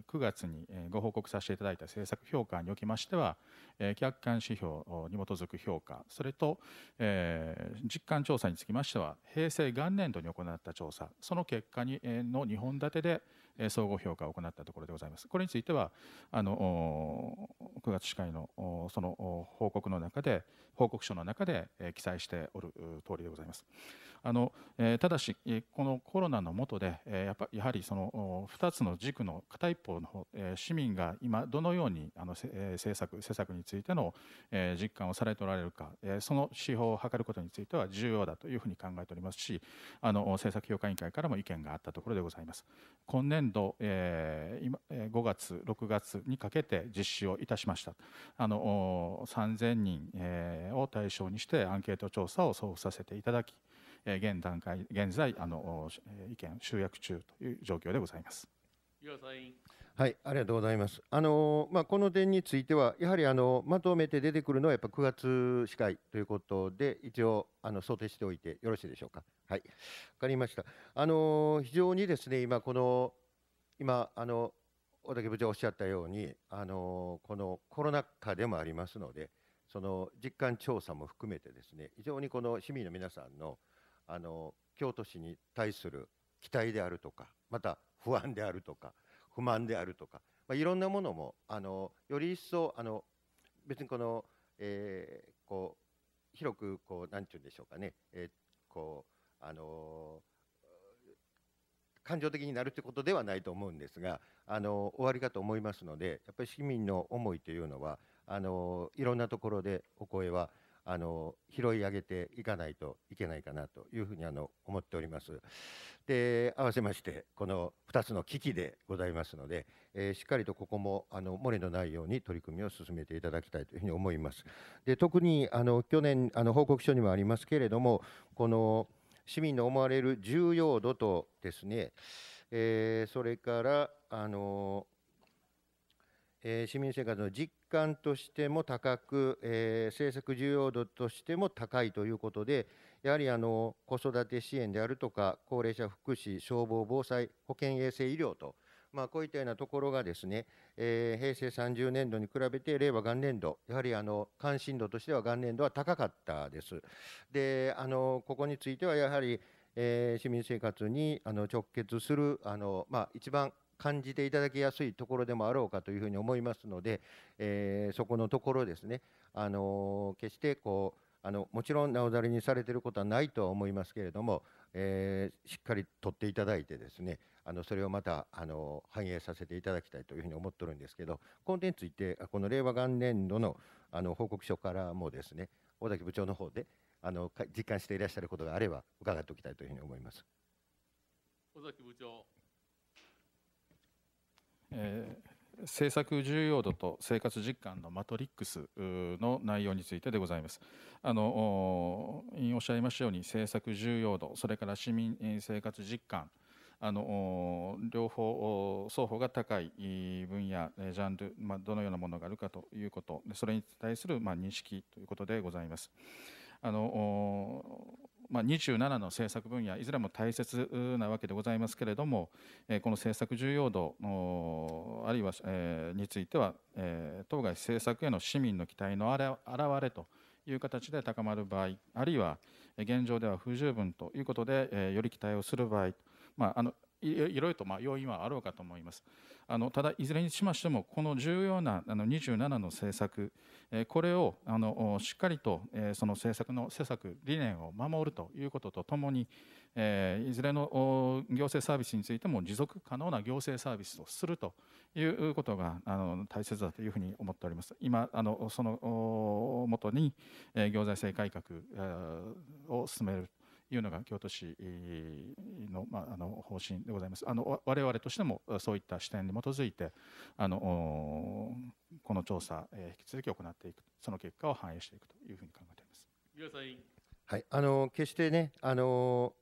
9月にご報告させていただいた政策評価におきましては、え客観指標に基づく評価、それと、え実感調査につきましては、平成元年度に行った調査、その結果にの2本立てで、総合評価を行ったところでございます。これについては、あの9月司会のその報告の中で、報告書の中で記載しておる通りでございます。あのただし、このコロナの下で、やっぱやはりその2つの軸の片一方の市民が今、どのようにあの政策、施策についての実感をされておられるか、その指標を図ることについては重要だというふうに考えておりますし、あの政策評価委員会からも意見があったところでございます。今年年度、えー、今5月、6月にかけて実施をいたしました。あの3000人、えー、を対象にしてアンケート調査を送付させていただき、えー、現段階現在あの意見集約中という状況でございます。はい、ありがとうございます。あのまあ、この点については、やはりあのまとめて出てくるのは、やっぱ9月司会ということで、一応あの想定しておいてよろしいでしょうか。はい、わかりました。あの非常にですね今この今あの小竹部長おっしゃったようにあのこのコロナ禍でもありますのでその実感調査も含めてですね非常にこの市民の皆さんのあの京都市に対する期待であるとかまた不安であるとか不満であるとか、まあ、いろんなものもあのより一層あの別にこの、えー、こう広くこう何て言うんでしょうかね、えー、こうあの感情的になるということではないと思うんですがあの終わりかと思いますのでやっぱり市民の思いというのはあのいろんなところでお声はあの拾い上げていかないといけないかなというふうにあの思っております。で合わせましてこの2つの危機でございますので、えー、しっかりとここもあの漏れのないように取り組みを進めていただきたいというふうに思います。で特にあの去年あの報告書にもありますけれどもこの市民の思われる重要度とですね、えー、それから、あのえー、市民生活の実感としても高く、えー、政策重要度としても高いということで、やはりあの子育て支援であるとか、高齢者福祉、消防、防災、保健衛生医療とまあ、こういったようなところがですね、えー、平成30年度に比べて令和元年度、やはりあの関心度としては元年度は高かったです。で、あのここについてはやはり、えー、市民生活にあの直結するあの、まあ、一番感じていただきやすいところでもあろうかというふうに思いますので、えー、そこのところですね、あの決してこうあのもちろんなおざりにされていることはないとは思いますけれども、えー、しっかり取っていただいてですねあのそれをまたあの反映させていただきたいというふうに思ってるんですけどこの点についてこの令和元年度のあの報告書からもですね尾崎部長の方であの実感していらっしゃることがあれば伺っておきたいというふうに思います。尾崎部長、えー政策重要度と生活実感のマトリックスの内容についてでございます。あのおっしゃいましたように政策重要度それから市民生活実感あの両方双方が高い分野ジャンル、まあ、どのようなものがあるかということそれに対するまあ認識ということでございます。あのまあ、27の政策分野いずれも大切なわけでございますけれども、えこの政策重要度あるいは、えについては、え当該政策への市民の期待の表れという形で高まる場合あるいは現状では不十分ということで、えより期待をする場合、まあ、あのいろいろとま要因はあろうかと思います。あのただ、いずれにしましても、この重要なあの27の政策、これをあのしっかりと、その政策の施策、理念を守るということとともに、いずれの行政サービスについても持続可能な行政サービスとするということがあの大切だというふうに思っております。今あのそのもとに、行財政改革を進めるいうのが京都市の,、まあ、あの方針でございますあの我々としてもそういった視点に基づいてあのこの調査、え引き続き行っていくその結果を反映していくというふうに考えています。はい、あの決してねあの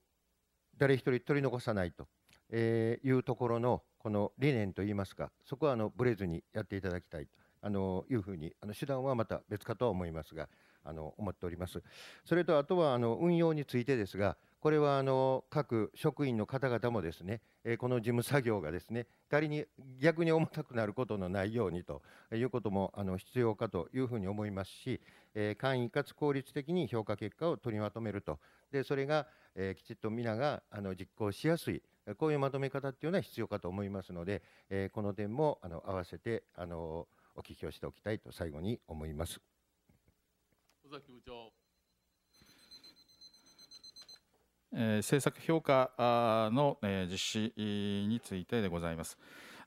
誰一人取り残さないと、えいうところのこの理念といいますかそこはあのブレずにやっていただきたいとあのいうふうにあの手段はまた別かとは思いますがあの思っております。それとあとはあの運用についてですが、これはあの各職員の方々もですね、えこの事務作業がですね、仮に逆に重たくなることのないようにということもあの必要かというふうに思いますし、え簡易かつ効率的に評価結果を取りまとめると、でそれが、えきちっと皆があの実行しやすいこういうまとめ方っていうのは必要かと思いますので、えー、この点もあの合わせてあのお聞きをしておきたいと最後に思います。尾崎部長。えー、政策評価の、えー、実施についてでございます。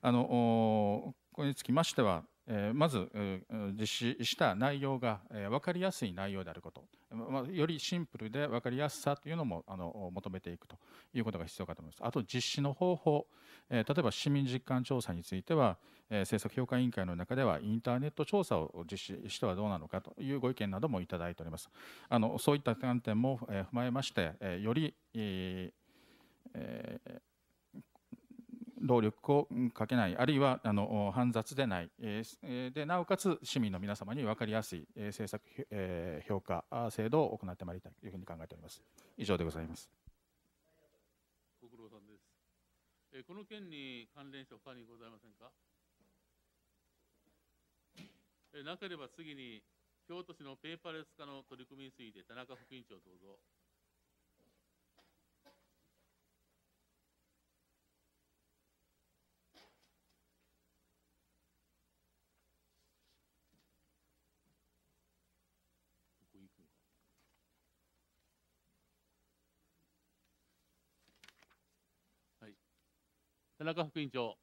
あのこれにつきましてはまず実施した内容が分かりやすい内容であることよりシンプルで分かりやすさというのも求めていくということが必要かと思いますあと実施の方法例えば市民実感調査については政策評価委員会の中ではインターネット調査を実施してはどうなのかというご意見などもいただいておりますあのそういった観点も踏まえましてよりえー労力をかけない、あるいはあの煩雑でない、えー、でなおかつ市民の皆様に分かりやすいえ政策、えー、評価制度を行ってまいりたいというふうに考えております。以上でございます。ご苦労さんです。えー、この件に関連して他にございませんか。えー、なければ次に京都市のペーパーレス化の取り組みについて田中副委員長どうぞ。田中副委員長。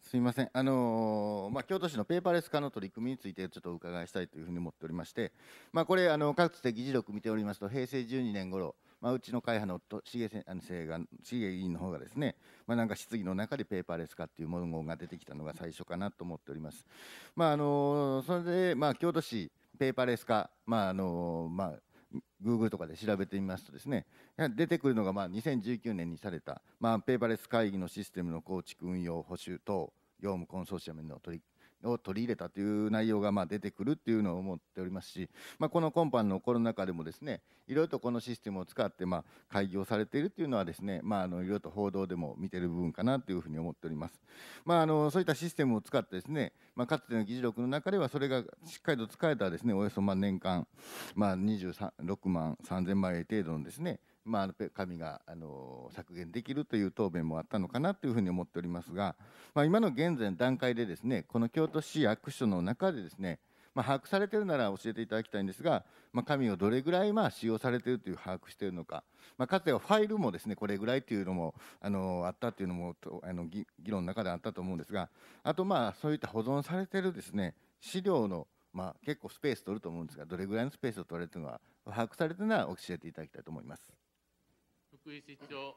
すみません、あのまあ、京都市のペーパーレス化の取り組みについてちょっとお伺いしたいというふうに思っておりまして、まあ、これあの、各つて議事録見ておりますと、平成12年頃まあ、うちの会派の重先が重議員の方がですね、まあ、なんか質疑の中でペーパーレス化っていう文言が出てきたのが最初かなと思っております。まああのそれで、まあ、京都市ペーパーレス化、まああのまあ Google とかで調べてみますとですね出てくるのがまあ2019年にされた、まあ、ペーパーレス会議のシステムの構築運用補修等業務コンソーシアムの取りを取り入れたという内容がま出てくるっていうのを思っておりますし、まあ、この今般のコロナ禍でもですねいろいろとこのシステムを使ってま開業されているというのはですね、まあ、あのいろいろと報道でも見ている部分かなというふうに思っております、まああ、のそういったシステムを使ってですね、まかつての議事録の中ではそれがしっかりと使えたですねおよそま年間、まあ、26万3000円程度のですねまあ、紙があの削減できるという答弁もあったのかなというふうに思っておりますが、まあ、今の現在の段階でですねこの京都市役所の中でですねまあ、把握されているなら教えていただきたいんですが、まあ、紙をどれぐらいまあ使用されているという把握しているのか、まあ、かつてはファイルもですねこれぐらいというのもあのあったというのもあの議論の中であったと思うんですが、あとまあそういった保存されているですね資料のまあ結構スペース取ると思うんですが、どれぐらいのスペースを取られているのか、把握されているなら教えていただきたいと思います。福井市長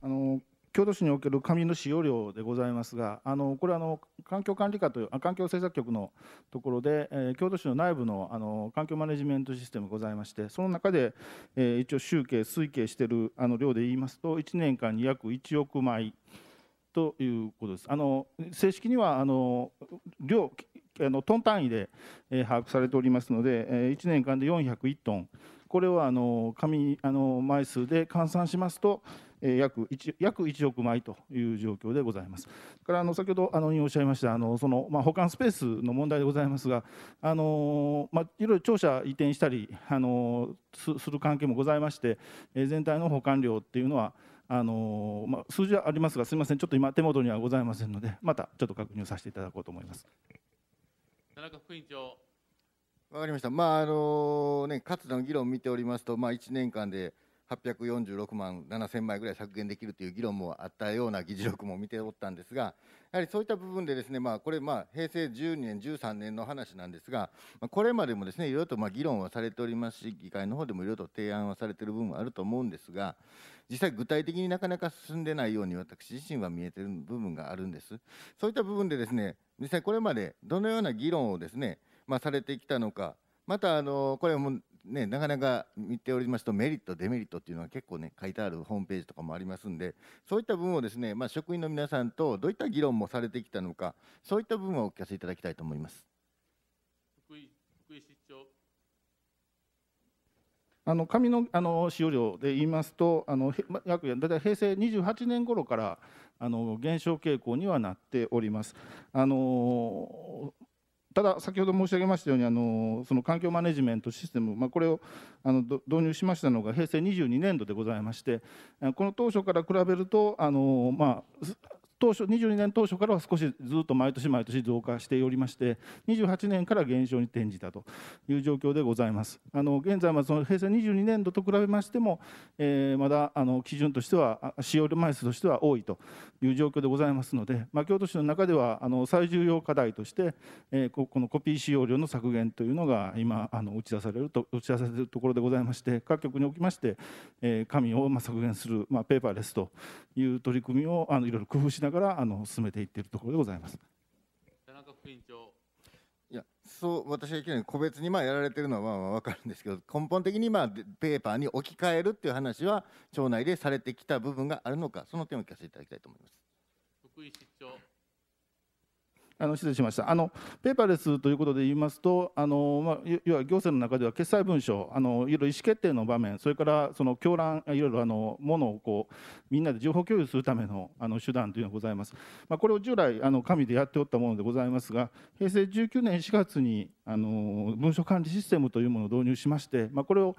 あの京都市における紙の使用量でございますが、あのこれはあの環境管理課という環境政策局のところで、えー、京都市の内部のあの環境マネジメントシステムございまして、その中で、えー、一応集計推計しているあの量で言いますと、1年間に約1億枚ということです。あの正式にはあの量あのトン単位で、えー、把握されておりますので、えー、1年間で401トン。これはあの紙あの枚数で換算しますと、え約 1, 約1億枚という状況でございます。からあの先ほどあのおっしゃいましたあのその、まあ、保管スペースの問題でございますが、あのまあ、いろいろ庁舎移転したり、あのする関係もございまして、え全体の保管量っていうのは、あのまあ、数字はありますが、すみません、ちょっと今、手元にはございませんので、またちょっと確認をさせていただこうと思います。田中副委員長わかりました、まああのね、かつての議論を見ておりますと、まあ、1年間で846万7000枚ぐらい削減できるという議論もあったような議事録も見ておったんですが、やはりそういった部分で、ですね、まあ、これ、平成12年、13年の話なんですが、これまでもですねいろいろとま議論はされておりますし、議会の方でもいろいろと提案はされている部分はあると思うんですが、実際、具体的になかなか進んでないように、私自身は見えている部分があるんです。そういった部分でですね実際これまでどのような議論をですねまあ、されてきたのかまたあのこれもねなかなか見ておりますとメリットデメリットっていうのは結構ね書いてあるホームページとかもありますんでそういった部分をですね、まあ、職員の皆さんとどういった議論もされてきたのかそういった部分をお聞かせいただきたいと思います。福井福井市長あの紙のあの使用量で言いますと、あの約だい平成28年頃からあの減少傾向にはなっております。あのただ、先ほど申し上げましたように、あのその環境マネジメントシステム、まあ、これをあの導入しましたのが平成22年度でございまして、この当初から比べると、あのまあ、当初22年当初からは少しずっと毎年毎年増加しておりまして28年から減少に転じたという状況でございますあの現在はその平成22年度と比べましても、えー、まだあの基準としては使用枚数としては多いという状況でございますので、まあ、京都市の中ではあの最重要課題として、えー、このコピー使用量の削減というのが今あの打ち出されると打ち出されるところでございまして各局におきまして、えー、紙をまあ削減する、まあ、ペーパーレスという取り組みをあのいろいろ工夫しなながらあの進めていっているところでございます。田中副委員長いやそう私が言うよう個別にまあやられてるのはまあ分かるんですけど根本的にまあペーパーに置き換えるっていう話は町内でされてきた部分があるのかその点を聞かせていただきたいと思います福井市長あの失礼しましたあのペーパーレスということで言いますとあの、まあ、要は行政の中では決裁文書あのいろいろ意思決定の場面それからその狂乱いろいろあのものをこうみんなで情報共有するためのあの手段というのがございます、まあ、これを従来あの紙でやっておったものでございますが平成19年4月にあの文書管理システムというものを導入しまして、まあ、これを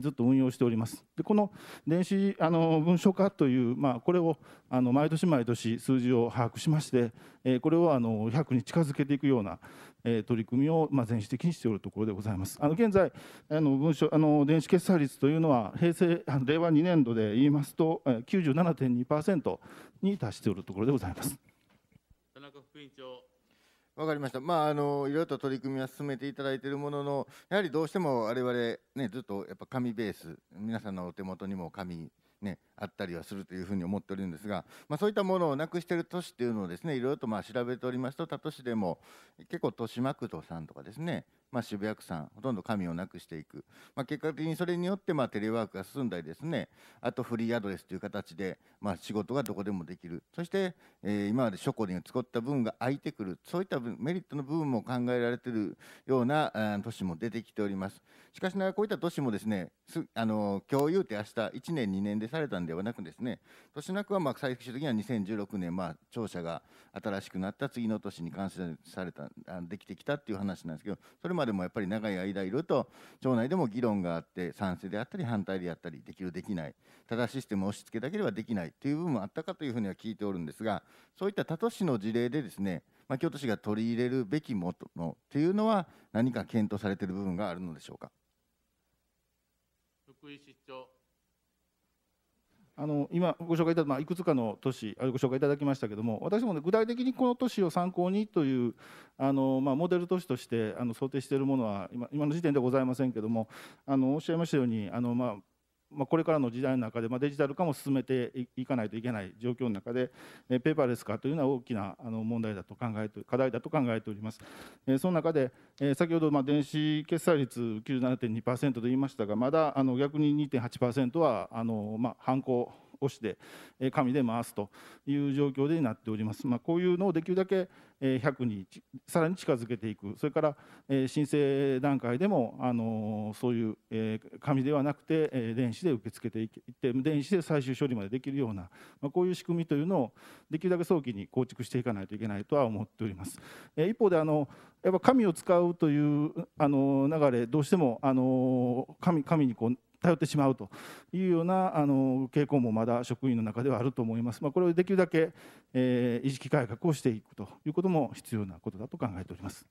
ずっと運用しておりますでこの電子あの文書化という、まあ、これをあの毎年毎年数字を把握しまして、えー、これをあの100に近づけていくような、えー、取り組みを、まあ、全市的にしておるところでございます。あの現在あの文書あの電子決済率というのは平成令和2年度で言いますと97.2%に達しておるところでございます。田中副委員長わかりました、まああの、いろいろと取り組みは進めていただいているものの、やはりどうしてもわれわれ、ね、ずっとやっぱ紙ベース、皆さんのお手元にも紙ね、あったりはするというふうに思っておるんですが、まあ、そういったものをなくしている都市っていうのをですねいろいろとまあ調べておりますと他都市でも結構豊島区とさんとかですねまあ、渋谷区さんほとんど紙をなくしていく、まあ、結果的にそれによってまあテレワークが進んだりですねあとフリーアドレスという形でまあ仕事がどこでもできるそして、えー、今まで書庫に使った分が空いてくるそういった分メリットの部分も考えられているような都市も出てきておりますしかしながらこういった都市もですねすあの今日言うて明日1年2年でされたんではなくですね豊なくはまあ最終的には2016年まあ庁舎が新しくなった次の年に完成されたあのできてきたっていう話なんですけどそれもまでもやっぱり長い間いると町内でも議論があって賛成であったり反対であったりできるできないただシステムを押し付けだければできないという部分もあったかというふうには聞いておるんですがそういった他都市の事例でですねまあ、京都市が取り入れるべきものというのは何か検討されている部分があるのでしょうか福井市長あの今ご紹介いただ、まあ、いくつかの都市ご紹介いただきましたけども私も、ね、具体的にこの都市を参考にというあの、まあ、モデル都市としてあの想定しているものは今今の時点ではございませんけどもあのおっしゃいましたようにあの、まあ、まあ、これからの時代の中で、まあ、デジタル化も進めていかないといけない状況の中で、えー、ペーパーレス化というのは大きなあの問題だと考えて課題だと考えております、えー、その中で、えー、先ほどまあ電子決済率97.2%と言いましたがまだあの逆に2.8%はあの、まあ、犯行押して紙で回すという状況になっております、まあ、こういうのをできるだけ100にさらに近づけていくそれから申請段階でもあのそういう紙ではなくて電子で受け付けていって電子で最終処理までできるようなこういう仕組みというのをできるだけ早期に構築していかないといけないとは思っております。一方であのやっぱ紙を使うというあの流れどうしてもあの紙紙にこう頼ってしまうというようなあの傾向もまだ職員の中ではあると思います、まあ、これをできるだけ、えー、意識改革をしていくということも必要なことだと考えております。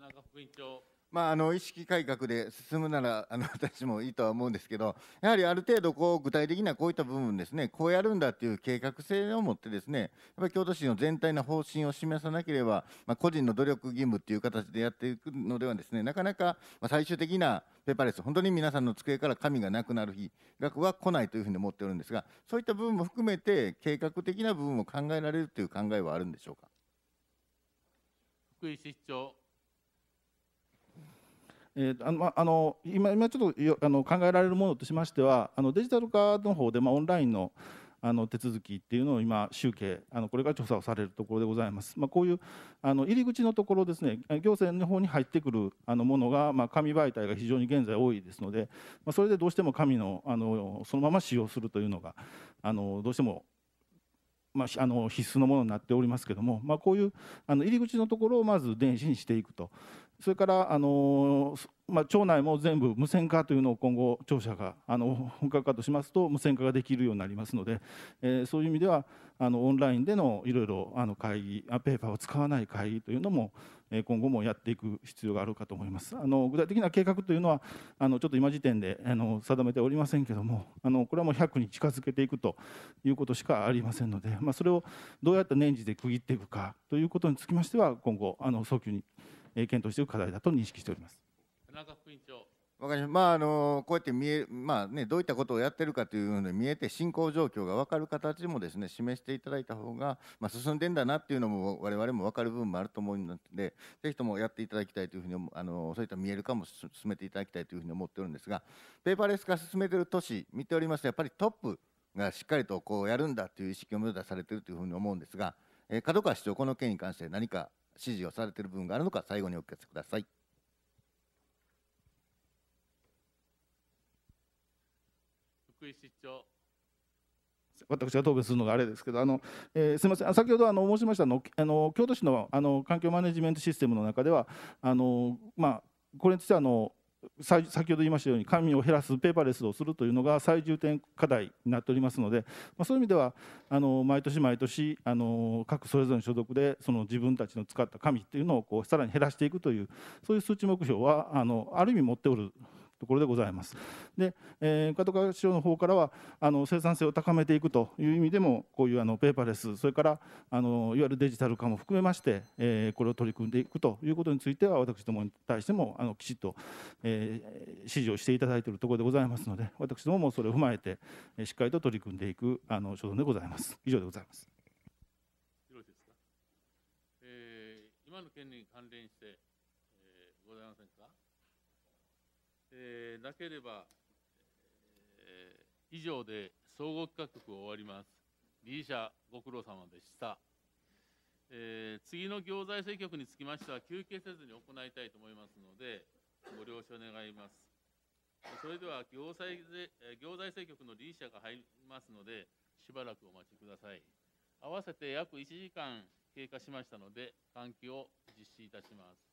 田中副委員長まあ、あの意識改革で進むなら あの私もいいとは思うんですけどやはりある程度こう具体的にはこういった部分ですねこうやるんだっていう計画性を持ってですねやっぱり京都市の全体の方針を示さなければ、まあ、個人の努力義務っていう形でやっていくのではですねなかなか最終的なペーパーレス本当に皆さんの机から紙がなくなる日額は来ないというふうに思っておるんですがそういった部分も含めて計画的な部分を考えられるという考えはあるんでしょうか福井市長えーあのまあ、の今今ちょっとあの考えられるものとしましてはあのデジタル化の方で、まあ、オンラインのあの手続きっていうのを今集計あのこれから調査をされるところでございます、まあ、こういうあの入り口のところですね行政の方に入ってくるあのものが、まあ、紙媒体が非常に現在多いですので、まあ、それでどうしても紙のあのそのまま使用するというのがあのどうしてもまあ、あの必須のものになっておりますけども、まあ、こういうあの入り口のところをまず電子にしていくとそれからあの、まあ、町内も全部無線化というのを今後庁舎があの本格化としますと無線化ができるようになりますので、えー、そういう意味ではあのオンラインでのいろいろあの会議ペーパーを使わない会議というのも今後もやっていく必要があるかと思います。あの具体的な計画というのはあのちょっと今時点であの定めておりませんけどもあのこれはもう100に近づけていくということしかありませんので、まあ、それをどうやって年次で区切っていくかということにつきましては今後あの早急に検討していく課題だと認識しております。田中副委員長わかりました、まああのこうやって見え、まあね、どういったことをやってるかというので見えて進行状況が分かる形もですね示していただいた方が、まあ、進んでんだなっていうのも我々も分かる部分もあると思うのでぜひともやっていただきたいというふうにあのそういった見える化も進めていただきたいというふうに思っておるんですがペーパーレス化進めてる都市見ておりますとやっぱりトップがしっかりとこうやるんだという意識を目たされているというふうに思うんですが、えー、角川市長この件に関して何か指示をされている部分があるのか最後にお聞かせください。福井市長私が答弁するのがあれですけど、あのえー、すみません、先ほどあの申しましたのあの京都市のあの環境マネジメントシステムの中では、あのまあ、これについてはあの先ほど言いましたように紙を減らすペーパーレスをするというのが最重点課題になっておりますので、まあ、そういう意味ではあの毎年毎年あの各それぞれの所属でその自分たちの使った紙っていうのをこうさらに減らしていくというそういう数値目標はあのある意味持っておるところでございます。で、えー、加藤川市の方からはあの生産性を高めていくという意味でもこういうあのペーパーレスそれからあのいわゆるデジタル化も含めまして、えー、これを取り組んでいくということについては私どもに対してもあのきちっと、えー、指示をしていただいているところでございますので私どももそれを踏まえてしっかりと取り組んでいくあの所存でございます。以上でございます。今の件に関連してえー、なければ、えー、以上で総合企画局を終わります。理事者ご苦労様でした。えー、次の行財政局につきましては休憩せずに行いたいと思いますのでご了承願います。それでは行財行財政局の理事者が入りますのでしばらくお待ちください。合わせて約1時間経過しましたので換気を実施いたします。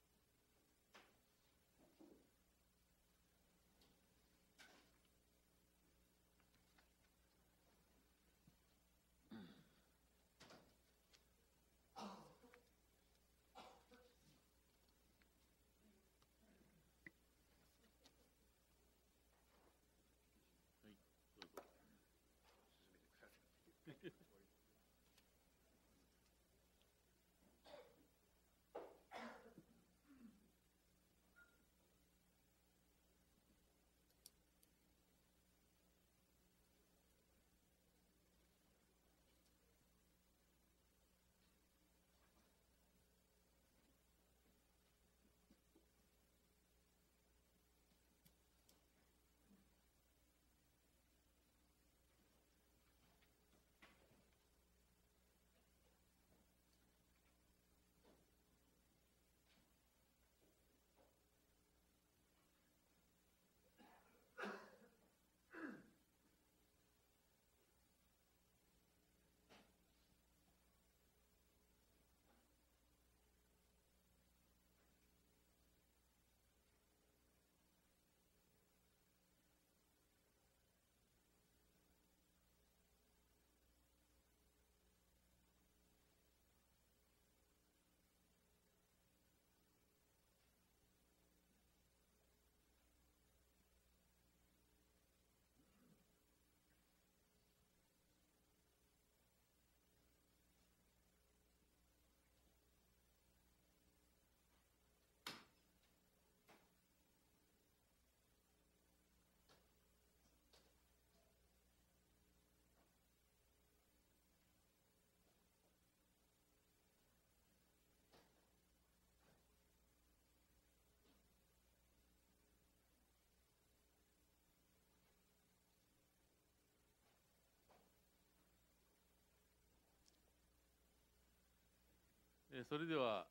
それでは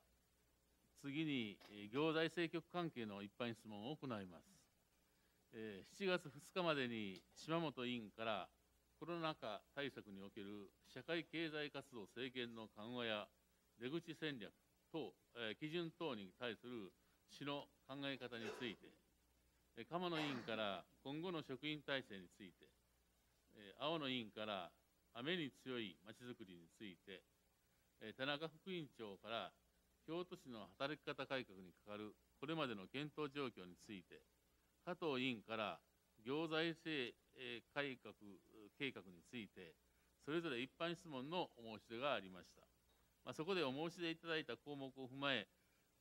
次に行財政局関係の一般質問を行います。7月2日までに島本委員からコロナ禍対策における社会経済活動制限の緩和や出口戦略等、基準等に対する市の考え方について、鎌野委員から今後の職員体制について、青野委員から雨に強いまちづくりについて、え田中副院長から京都市の働き方改革にかかるこれまでの検討状況について加藤委員から行財政改革計画についてそれぞれ一般質問のお申し出がありました、まあ、そこでお申し出いただいた項目を踏まえ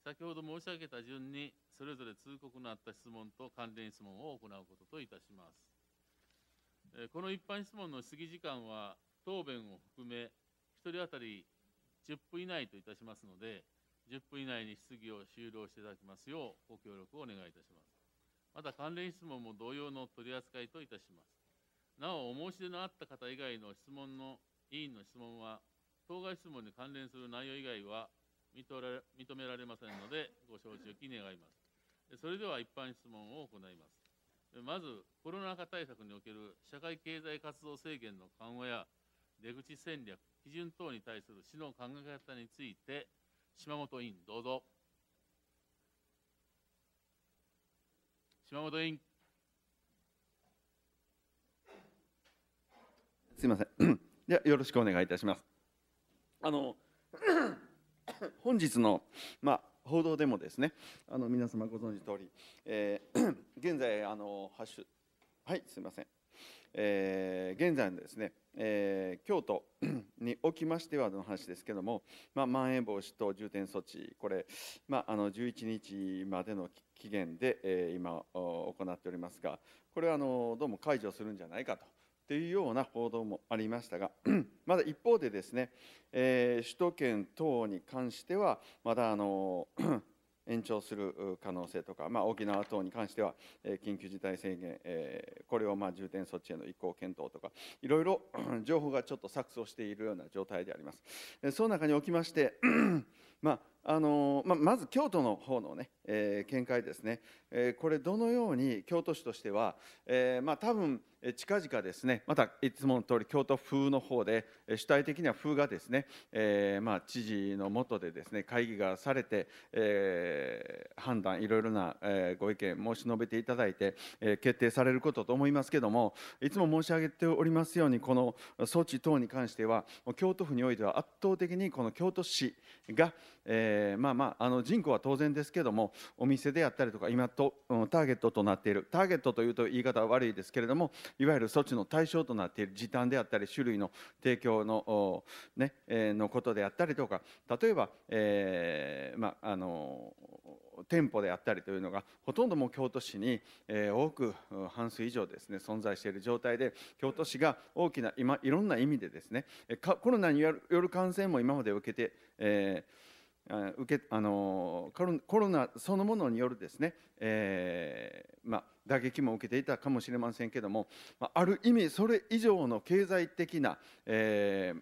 先ほど申し上げた順にそれぞれ通告のあった質問と関連質問を行うことといたしますこの一般質問の質疑時間は答弁を含め1人当たり10分以内といたしますので、10分以内に質疑を終了していただきますよう、ご協力をお願いいたします。また関連質問も同様の取り扱いといたします。なお、お申し出のあった方以外の質問の、委員の質問は、当該質問に関連する内容以外は認められませんので、ご承知おき願います。それでは一般質問を行います。まず、コロナ禍対策における社会経済活動制限の緩和や出口戦略、基準等に対する市の考え方について、島本委員、どうぞ。島本委員。すみません。で はよろしくお願いいたします。あの 本日の、まあ、報道でもですね、あの皆様ご存知通り、えー、現在あのハッシュはいすみません、えー、現在のですねえー、京都 におきましてはの話ですけども、まあ、まん延防止等重点措置、これ、まあ、あの11日までの期限で、えー、今、行っておりますが、これはあのどうも解除するんじゃないかと。というような報道もありましたが、まだ一方でですね、えー、首都圏等に関しては、まだあの延長する可能性とか、まあ、沖縄等に関しては、え緊急事態宣言、えこれをま重点措置への移行検討とか、いろいろ 情報がちょっと錯綜しているような状態であります。その中におきまして まああのままず京都の方のね、えー、見解ですね、えー、これどのように京都市としては、えー、まあ、多分近々ですねまたいつもの通り京都風の方で主体的には風がですね、えまあ、知事のもとでですね会議がされて、え判断いろいろな、えご意見申し述べていただいて、え決定されることと思いますけどもいつも申し上げておりますようにこの措置等に関しては京都府においては圧倒的にこの京都市が、えーえー、まあまああの人口は当然ですけどもお店であったりとか今とターゲットとなっているターゲットというと言い方は悪いですけれどもいわゆる措置の対象となっている時短であったり種類の提供の,、ねえー、のことであったりとか例えば、えー、まあの店舗であったりというのがほとんどもう京都市に、えー、多く半数以上ですね存在している状態で京都市が大きな今いろんな意味でですねコロナによる感染も今まで受けて、えー受けあのコロナそのものによるですね、えー、まあ、打撃も受けていたかもしれませんけどもある意味それ以上の経済的な、えー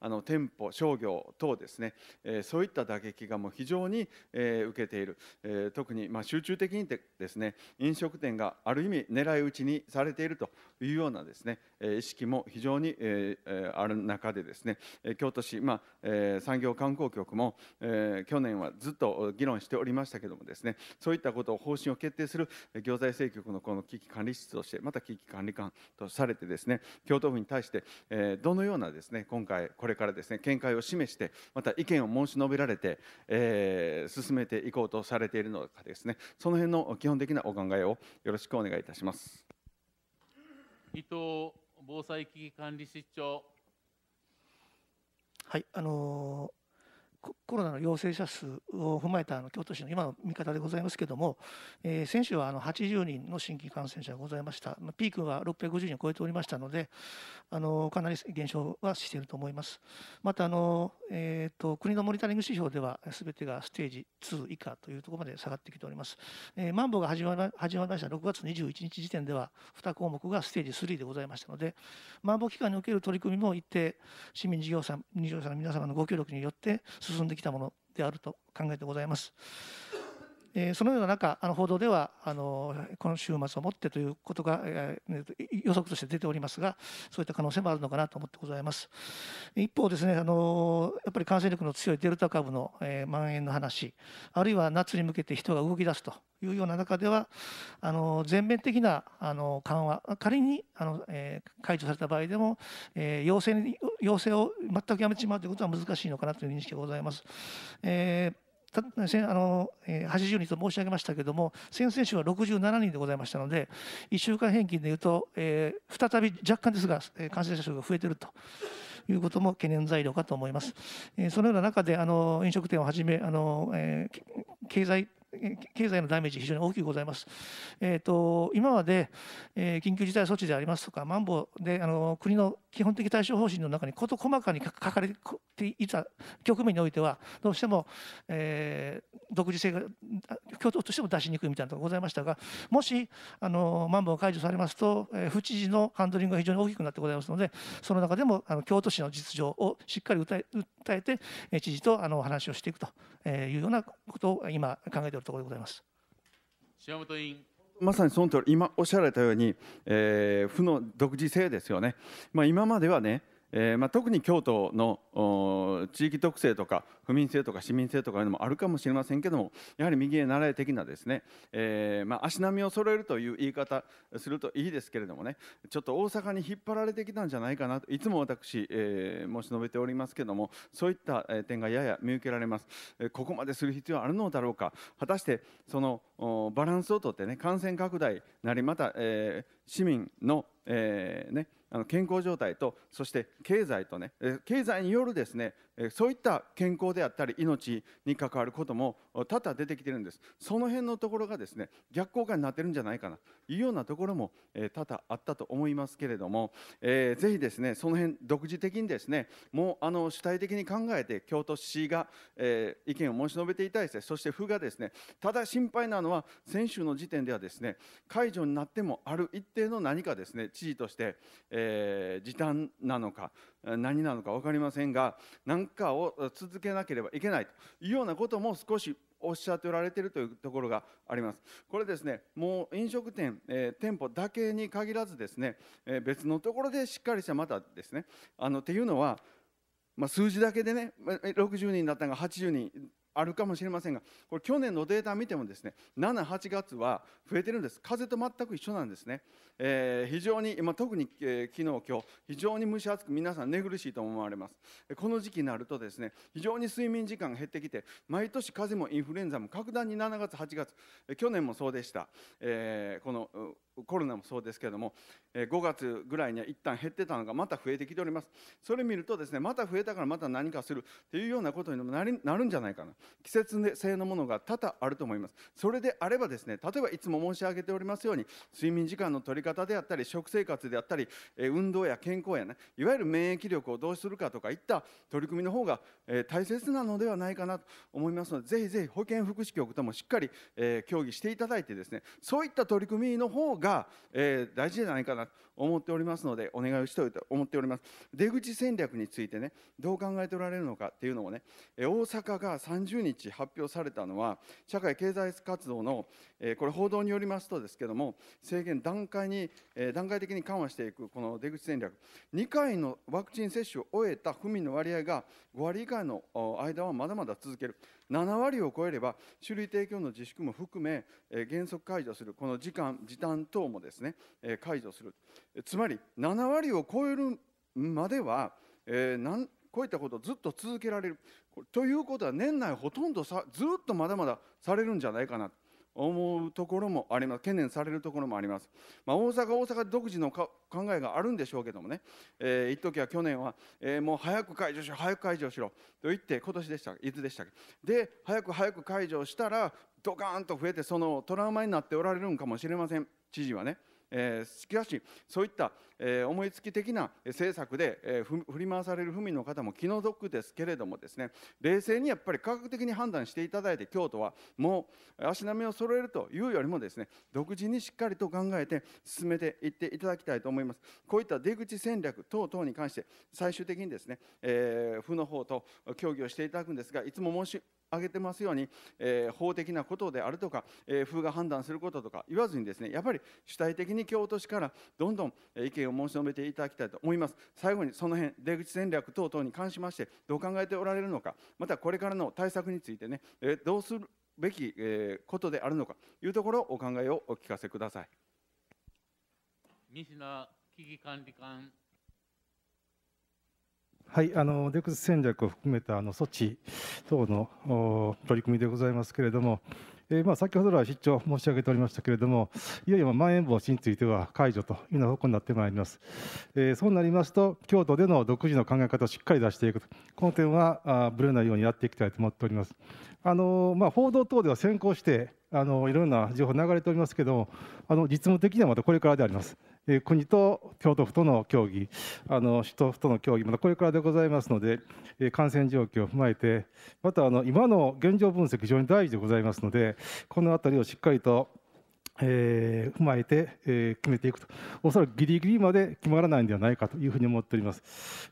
あの店舗商業等ですね、えそういった打撃がもう非常に、え受けている、え特に、ま集中的にですね飲食店がある意味狙い撃ちにされているというようなですね、え意識も非常に、えある中でですね京都市、まえ産業観光局も、え去年はずっと議論しておりましたけどもですねそういったことを方針を決定する行財政局のこの危機管理室としてまた危機管理官とされてですね京都府に対して、えどのようなですね今回これれからですね見解を示してまた意見を申し述べられて、えー、進めていこうとされているのかですねその辺の基本的なお考えをよろしくお願いいたします。伊藤防災危機管理室長はいあのーコロナの陽性者数を踏まえたあの京都市の今の見方でございますけれども、えー、先週はあの80人の新規感染者がございました、ピークは650人を超えておりましたので、あのかなり減少はしていると思います。またあの、えーと、国のモニタリング指標では、すべてがステージ2以下というところまで下がってきております。えー、マンボウが始まり始まりました6月21日時点では、2項目がステージ3でございましたので、マンボウ期間における取り組みも一定、市民事業者事業者の皆様のご協力によって進んできたものであると考えてございます。えー、そのような中、あの報道ではあの今週末をもってということが、えー、予測として出ておりますが、そういった可能性もあるのかなと思ってございます。一方ですね、あのやっぱり感染力の強いデルタ株の、えー、蔓延の話、あるいは夏に向けて人が動き出すというような中では、あの全面的なあの緩和、仮にあの、えー、解除された場合でも、えー、要請に要請を全くやめてしまうということは難しいのかなという認識がございます。えーたあの80人と申し上げましたけれども、先々週は67人でございましたので、1週間平均でいうと、えー、再び若干ですが、感染者数が増えているということも懸念材料かと思います。えー、そのような中であの飲食店をはじめあの、えー、経済経済のダメージ非常に大きくございます。えーと、今まで、えー、緊急事態措置でありますとか、まん防であの国の基本的対処方針の中に事細かに書かれていた局面においては、どうしても、えー、独自性が共闘としても出しにくいみたいなところがございましたが、もしあのまん防が解除されますと、えー、府知事のハンドリングが非常に大きくなってございますので、その中でもあの京都市の実情をしっかり訴え訴えて、知事とあの話をしていくというようなことを今考えております。るところでございます。島本委員まさにその通り今おっしゃられたように、えー、負の独自性ですよね、まあ、今まではねえーまあ、特に京都の地域特性とか不民性とか市民性とかいうのもあるかもしれませんけどもやはり右へ習え的なですね、えーまあ、足並みを揃えるという言い方するといいですけれどもねちょっと大阪に引っ張られてきたんじゃないかなといつも私、えー、申し述べておりますけどもそういった点がやや見受けられます。ここまでする必要あるのだろうか果たしてそのバランスをとってね感染拡大なりまた、えー、市民の,、えーね、あの健康状態とそして経済とね経済によるですねそういった健康であったり命に関わることも多々出てきてるんですその辺のところがですね逆効果になってるんじゃないかなというようなところも多々あったと思いますけれども、えー、ぜひですねその辺独自的にですねもうあの主体的に考えて京都市が、えー、意見を申し述べていただいてそして府がですねただ心配なのは先週の時点ではですね解除になってもある一定の何かですね知事として、えー、時短なのか何なのか分かりませんが何かを続けなければいけないというようなことも少しおっしゃっておられているというところがあります。これですね、もう飲食店、えー、店舗だけに限らずですね、えー、別のところでしっかりしたまたですね、あのっていうのは、まあ、数字だけでね、60人だったのが80人あるかもしれませんがこれ去年のデータ見てもですね78月は増えてるんです風と全く一緒なんですね、えー、非常に今特に、えー、昨日今日非常に蒸し暑く皆さん寝苦しいと思われますこの時期になるとですね非常に睡眠時間が減ってきて毎年風邪もインフルエンザも格段に7月8月去年もそうでした、えー、このコロナもそうですけれども、え5月ぐらいには一旦減ってたのがまた増えてきております。それ見るとですね、また増えたからまた何かするっていうようなことにもなりなるんじゃないかな。季節性のものが多々あると思います。それであればですね、例えばいつも申し上げておりますように、睡眠時間の取り方であったり、食生活であったり、え運動や健康やね、いわゆる免疫力をどうするかとかいった取り組みの方が、え大切なのではないかなと思いますので、ぜひぜひ保健福祉局ともしっかり、え協議していただいてですね、そういった取り組みの方がが、えー、大事じゃないかなと思っておりますのでお願いをしておいて思っております出口戦略についてねどう考えておられるのかっていうのもね、えー、大阪が30日発表されたのは社会経済活動の、えー、これ報道によりますとですけども制限段階に、えー、段階的に緩和していくこの出口戦略2回のワクチン接種を終えた府民の割合が5割以下の間はまだまだ続ける7割を超えれば酒類提供の自粛も含め原則解除するこの時間時短等もですね解除するつまり7割を超えるまでは、えー、こういったことをずっと続けられるということは年内ほとんどさずっとまだまだされるんじゃないかなと。思うところもあります懸念されるところもあります、まあ、大阪大阪独自の考えがあるんでしょうけどもね、えー、一時は去年は、えー、もう早く解除しろ早く解除しろと言って今年でしたいつでしたっけで早く早く解除したらドカーンと増えてそのトラウマになっておられるんかもしれません知事はねえー、しかしそういった、え思いつき的な政策で、え振り回される府民の方も気の毒ですけれどもですね冷静にやっぱり科学的に判断していただいて京都はもう足並みを揃えるというよりもですね独自にしっかりと考えて進めていっていただきたいと思いますこういった出口戦略等々に関して最終的にですね、えー、府の方と協議をしていただくんですがいつも申し挙げてますように、えー、法的なことであるとか、えー、風が判断することとか言わずにですねやっぱり主体的に京都市からどんどん意見を申し述べていただきたいと思います最後にその辺出口戦略等々に関しましてどう考えておられるのかまたこれからの対策についてね、えー、どうするべき、えことであるのかいうところをお考えをお聞かせください。西田危機管理官はい、あの出口戦略を含めたあの措置等の取り組みでございますけれども、えー、まあ先ほどは出張申し上げておりましたけれども、いよいよまん延防止については解除というような方向になってまいります。えー、そうなりますと、京都での独自の考え方をしっかり出していくと、この点はぶれないようにやっていきたいと思っております。あのまあ、報道等では先行してあのいろんな情報流れておりますけどもあの実務的にはまたこれからであります。え国と京都府との協議、あの首都府との協議、またこれからでございますので、え感染状況を踏まえて、またあの今の現状分析、非常に大事でございますので、このあたりをしっかりとえー、踏まえて、えー、決めていくと、おそらくギリギリまで決まらないんではないかというふうに思っております。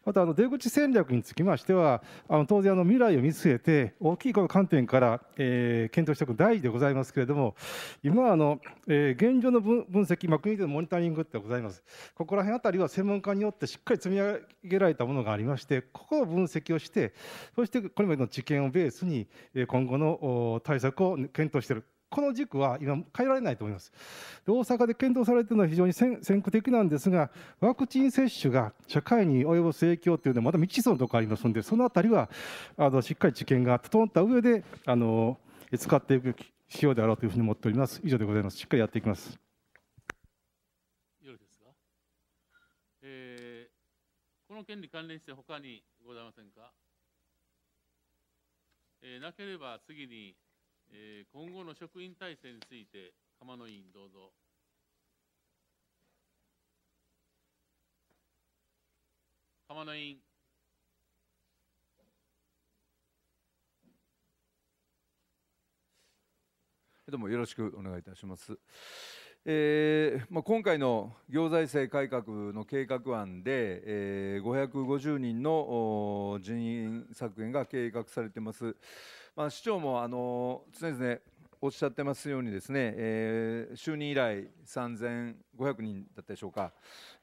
またあの出口戦略につきましては、あの当然あの未来を見据えて大きいこの観点から、えー、検討しておく大事でございますけれども、今あの、えー、現状の分析、まあ、国でのモニタリングってございます。ここら辺あたりは専門家によってしっかり積み上げられたものがありまして、ここを分析をして、そしてこれまでの知見をベースに今後の対策を検討している。この塾は今、変えられないと思います。大阪で検討されているのは非常に先先駆的なんですが、ワクチン接種が社会に及ぼす影響というのは、まだ未知数のところありますので、そのあたりはあのしっかり知見が整った上であの使っていく仕様であろうというふうに思っております。以上でございます。しっかりやっていきます。よろですか、えー、この件に関連して他にございませんか、えー、なければ次にえー、今後の職員体制について、浜野委員どうぞ。浜野委員。どうもよろしくお願いいたします。えーまあ、今回の行財政改革の計画案で、えー、550人の人員削減が計画されています。まあ、市長もあの常々おっしゃってますようにですね、えー、就任以来3500人だったでしょうか、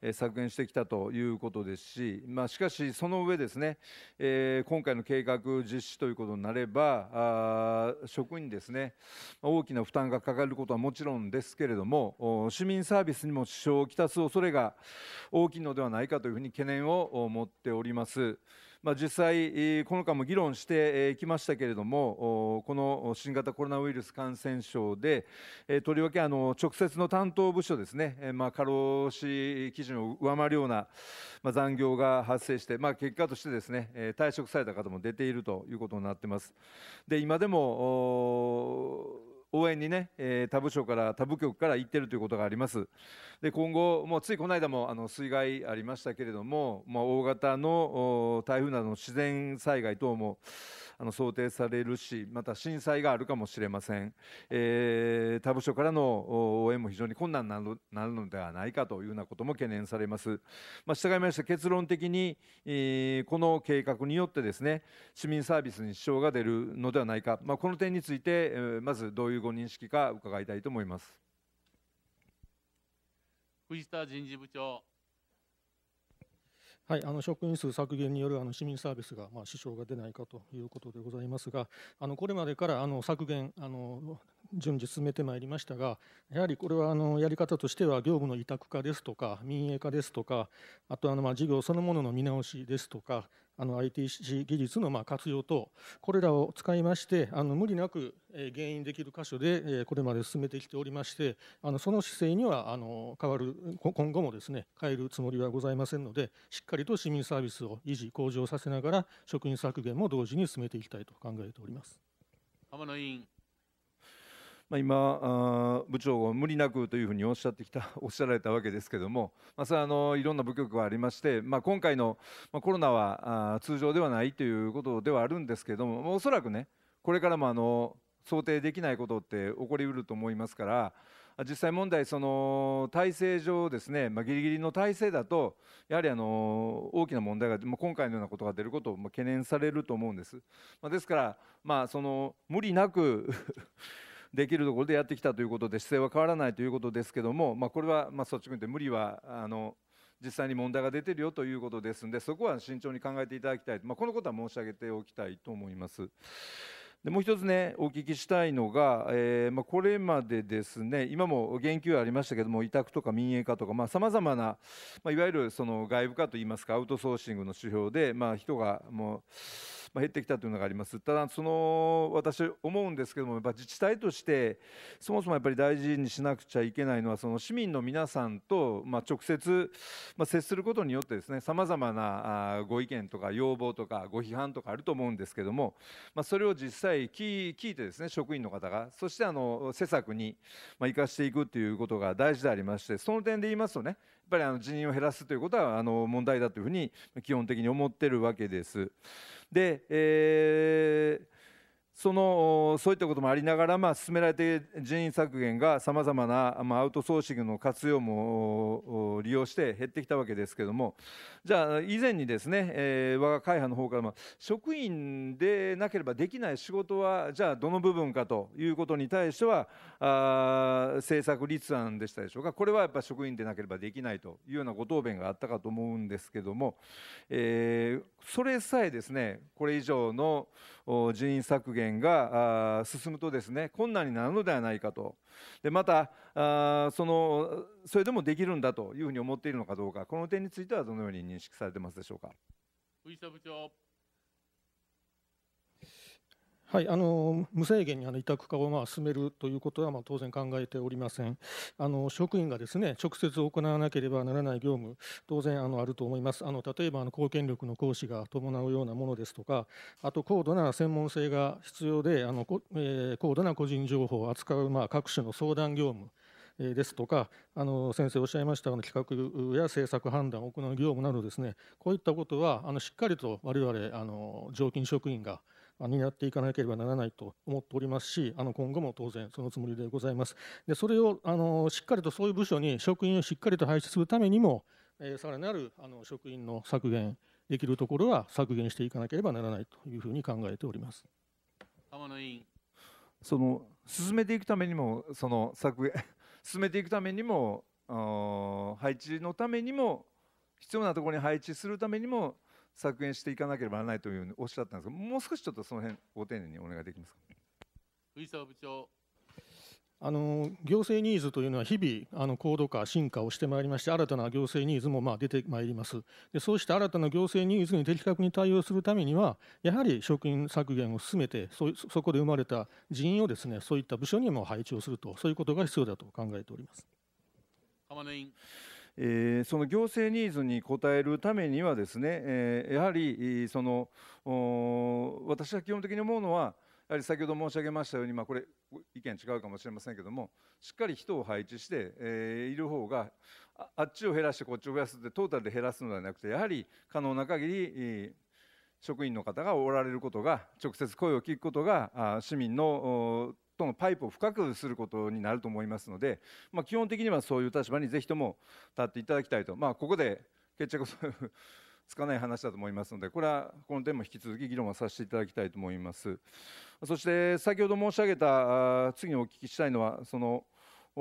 えー、削減してきたということですし、まあ、しかし、その上ですね、えー、今回の計画実施ということになれば、あ職員にですね大きな負担がかかることはもちろんですけれども、市民サービスにも支障をきたす恐れが大きいのではないかというふうに懸念を持っております。まあ、実際、この間も議論してきましたけれども、この新型コロナウイルス感染症で、とりわけあの直接の担当部署ですね、まあ、過労死基準を上回るような残業が発生して、まあ、結果としてですね退職された方も出ているということになってます。で今でも応援にね、えー、他部署から他部局から行ってるということがありますで今後もうついこの間もあの水害ありましたけれども、まあ、大型の台風などの自然災害等もあの想定されるしまた震災があるかもしれません、えー、他部署からの応援も非常に困難になるのではないかというようなことも懸念されます、まあ、従いまして結論的に、えー、この計画によってですね市民サービスに支障が出るのではないか、まあ、この点について、えー、まずどういうご認識か伺いたいと思います藤田人事部長はい、あの職員数削減によるあの市民サービスがまあ支障が出ないかということでございますが、あのこれまでからあの削減あの順次進めてまいりましたが、やはりこれはあのやり方としては、業務の委託化ですとか、民営化ですとか、あとあのま事業そのものの見直しですとか、i t 技術のま活用等、これらを使いまして、あの無理なく原因できる箇所でこれまで進めてきておりまして、あのその姿勢にはあの変わる、今後もですね変えるつもりはございませんので、しっかりと市民サービスを維持、向上させながら、職員削減も同時に進めていきたいと考えております。浜野委員まあ、今部長が無理なくというふうにおっしゃってきた おっしゃられたわけですけども、まあ、それあのいろんな部局がありまして、まあ、今回のコロナは通常ではないということではあるんですけどもおそらくねこれからもあの想定できないことって起こりうると思いますから実際問題その体制上ですね、まあ、ギリギリの体制だとやはりあの大きな問題が、まあ、今回のようなことが出ることを懸念されると思うんです。まあ、ですから、まあ、その無理なく できるところでやってきたということで姿勢は変わらないということですけども、まあ、これはま率直に言って無理はあの実際に問題が出てるよということですのでそこは慎重に考えていただきたい、まあ、このことは申し上げておきたいと思います。でもう一つねお聞きしたいのが、えー、まあ、これまでですね今も言及ありましたけども委託とか民営化とかさまざ、あ、まな、まいわゆるその外部化といいますかアウトソーシングの指標で、ま人がもう。ま減ってきたというのがありますただその私思うんですけどもやっぱ自治体としてそもそもやっぱり大事にしなくちゃいけないのはその市民の皆さんと、まあ、直接、まあ、接することによってですねさまざまなご意見とか要望とかご批判とかあると思うんですけども、まあ、それを実際聞いてですね職員の方がそしてあの施策に生かしていくということが大事でありましてその点で言いますとねやっぱりあの人員を減らすということはあの問題だというふうに基本的に思ってるわけです。で、えーそのそういったこともありながら、まあ、進められている人員削減がさまざまな、まアウトソーシングの活用も利用して減ってきたわけですけれどもじゃあ以前にですね、えー、我が会派の方からも職員でなければできない仕事はじゃあどの部分かということに対してはあ政策立案でしたでしょうかこれはやっぱり職員でなければできないというようなご答弁があったかと思うんですけども、えー、それさえですねこれ以上の人員削減が進むとですね困難になるのではないかとでまたそのそれでもできるんだというふうに思っているのかどうかこの点についてはどのように認識されてますでしょうか。藤部長はい、あの無制限にあの委託化をまあ進めるということはまあ当然考えておりません。あの職員がですね直接行わなければならない業務、当然あのあると思います。あの例えばあの貢献力の行使が伴うようなものですとか、あと高度な専門性が必要であの、えー、高度な個人情報を扱うまあ各種の相談業務。ですとか、あの先生おっしゃいました企画や政策判断を行う業務などですね、こういったことはあのしっかりと我々あの常勤職員が担っていかなければならないと思っておりますし、あの今後も当然そのつもりでございます。でそれをあのしっかりとそういう部署に職員をしっかりと配置するためにも、えー、さらなるあの職員の削減できるところは削減していかなければならないというふうに考えております。浜野委員その進めていくためにもその削減 進めていくためにも配置のためにも必要なところに配置するためにも削減していかなければならないというふうにおっしゃったんですが、もう少しちょっとその辺ご丁寧にお願いできますか。藤沢部長あの行政ニーズというのは日々あの高度化、進化をしてまいりまして、新たな行政ニーズもまあ出てまいりますで、そうした新たな行政ニーズに的確に対応するためには、やはり職員削減を進めて、そそこで生まれた人員をです、ね、そういった部署にも配置をすると、そういうことが必要だと考えております。浜野委員えー、その行政ニーズに応えるためにはですね、えー、やはりその私は基本的に思うのはやはり先ほど申し上げましたように、まあ、これ意見違うかもしれませんけどもしっかり人を配置して、えー、いる方があっちを減らしてこっちを増やすってトータルで減らすのではなくてやはり可能な限り、えー職員の方がおられることが直接声を聞くことが市民のとのパイプを深くすることになると思いますので、まあ、基本的にはそういう立場にぜひとも立っていただきたいと、まあ、ここで決着つかない話だと思いますのでこれはこの点も引き続き議論をさせていただきたいと思いますそして先ほど申し上げた次にお聞きしたいのはそのい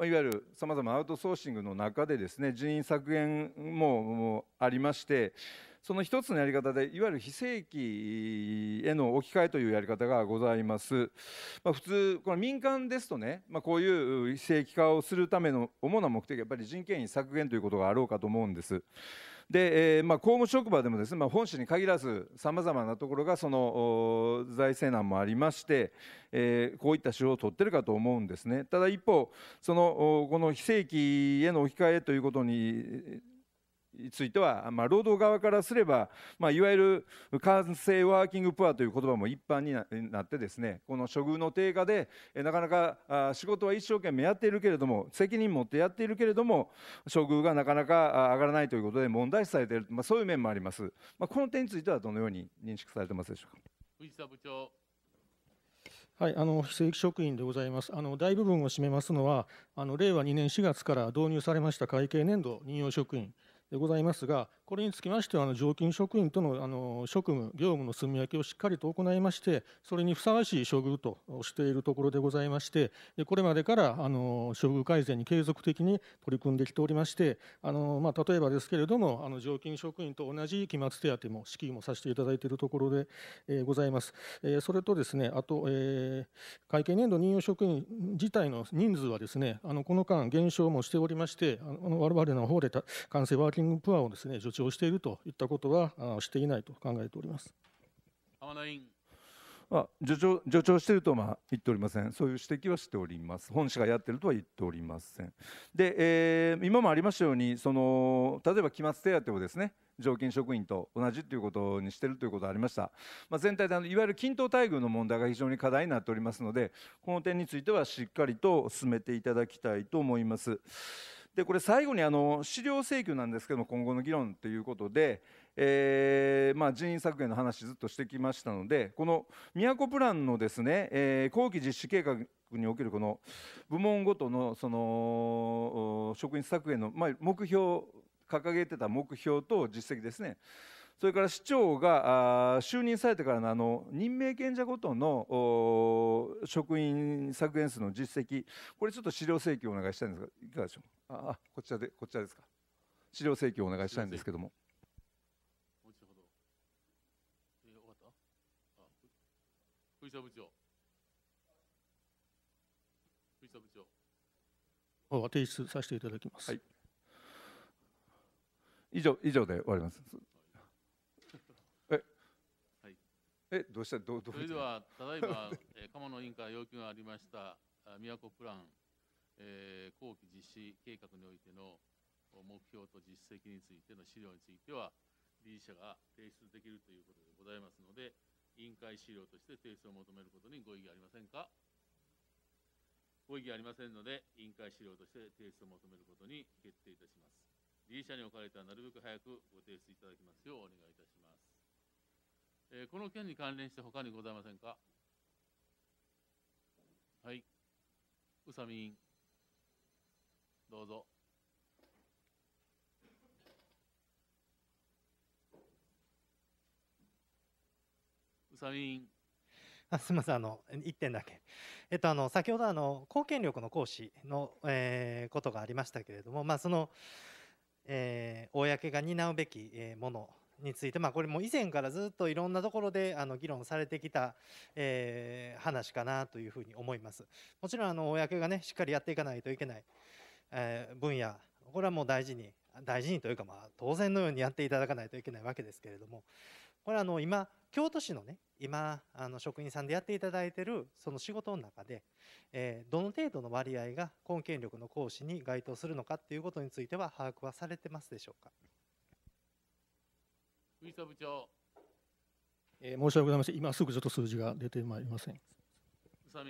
わゆるさまざまアウトソーシングの中でですね人員削減もありましてその一つのやり方でいわゆる非正規への置き換えというやり方がございます、まあ、普通この民間ですとね、まあ、こういう非正規化をするための主な目的はやっぱり人件費削減ということがあろうかと思うんですで、えー、まあ、公務職場でもですね、まあ、本市に限らずさまざまなところがその財政難もありまして、えー、こういった手法を取ってるかと思うんですねただ一方そのこの非正規への置き換えということにについては、まあ、労働側からすれば、まあ、いわゆる完成ワーキングプアという言葉も一般になってですねこの処遇の低下でなかなか仕事は一生懸命やっているけれども責任持ってやっているけれども処遇がなかなか上がらないということで問題視されている、まあ、そういう面もあります、まあ、この点についてはどのように認識されてますでしょうか藤田部長はい、あの非正規職員でございます。あの大部分を占めますのは、あの令和2年4月から導入されました会計年度任用職員でございますが、これにつきましては、常勤職員とのあの職務、業務の積み分けをしっかりと行いまして、それにふさわしい処遇としているところでございまして、でこれまでからあの処遇改善に継続的に取り組んできておりまして、あのまあ、例えばですけれども、あの常勤職員と同じ期末手当も支給もさせていただいているところで、えー、ございます。えー、それとですね、あと、えー、会計年度任用職員自体の人数はですね、あのこの間減少もしておりまして、あの我々の方で完成はキングプアをですね助長しているといったことはしていないと考えております。浜田委員あ助長助長しているとは言っておりません、そういう指摘はしております、本社がやっているとは言っておりません、でえー、今もありましたようにその、例えば期末手当をですね常勤職員と同じということにしているということがありました、まあ、全体であのいわゆる均等待遇の問題が非常に課題になっておりますので、この点についてはしっかりと進めていただきたいと思います。でこれ最後にあの資料請求なんですけども今後の議論ということで、えーまあ、人員削減の話ずっとしてきましたのでこの宮古プランのですね、えー、後期実施計画におけるこの部門ごとのその職員削減の、まあ、目標掲げてた目標と実績ですねそれから市長が就任されてからのあの任命権者ごとの職員削減数の実績、これちょっと資料請求をお願いしたいんですが、いかがでしょうああこちらでこちらですか。資料請求をお願いしたいんですけども。藤沢部長。藤沢部長。あ提出させていただきます。はい、以上以上で終わります。え、どうしたどうどうそれでは、ただいま、え鎌野委員から要求がありましたあ、宮古プラン、えー、後期実施計画においての目標と実績についての資料については、理事者が提出できるということでございますので、委員会資料として提出を求めることにご異議ありませんかご異議ありませんので、委員会資料として提出を求めることに決定いたします。理事者におかれたらなるべく早くご提出いただきますようお願いいたします。えー、この件に関連して他にございませんか。はい。宇佐美委員、どうぞ。宇佐美委員。あすみません、あの1点だけ、えっと、あの先ほどあの貢献力の行使の、えー、ことがありましたけれども、まあそのえー、公が担うべきものについて、まあ、これも以前からずっといろんなところであの議論されてきた、えー、話かなというふうに思います。もちろんあの公がねしっかりやっていかないといけない、えー、分野これはもう大事に大事にというか、まあ、当然のようにやっていただかないといけないわけですけれどもこれはあの今京都市のね今あの職員さんでやっていただいてるその仕事の中で、えー、どの程度の割合が根権力の行使に該当するのかっていうことについては把握はされてますでしょうか。藤田部長。えー、申し訳ございません、今すぐちょっと数字が出てまいりません。や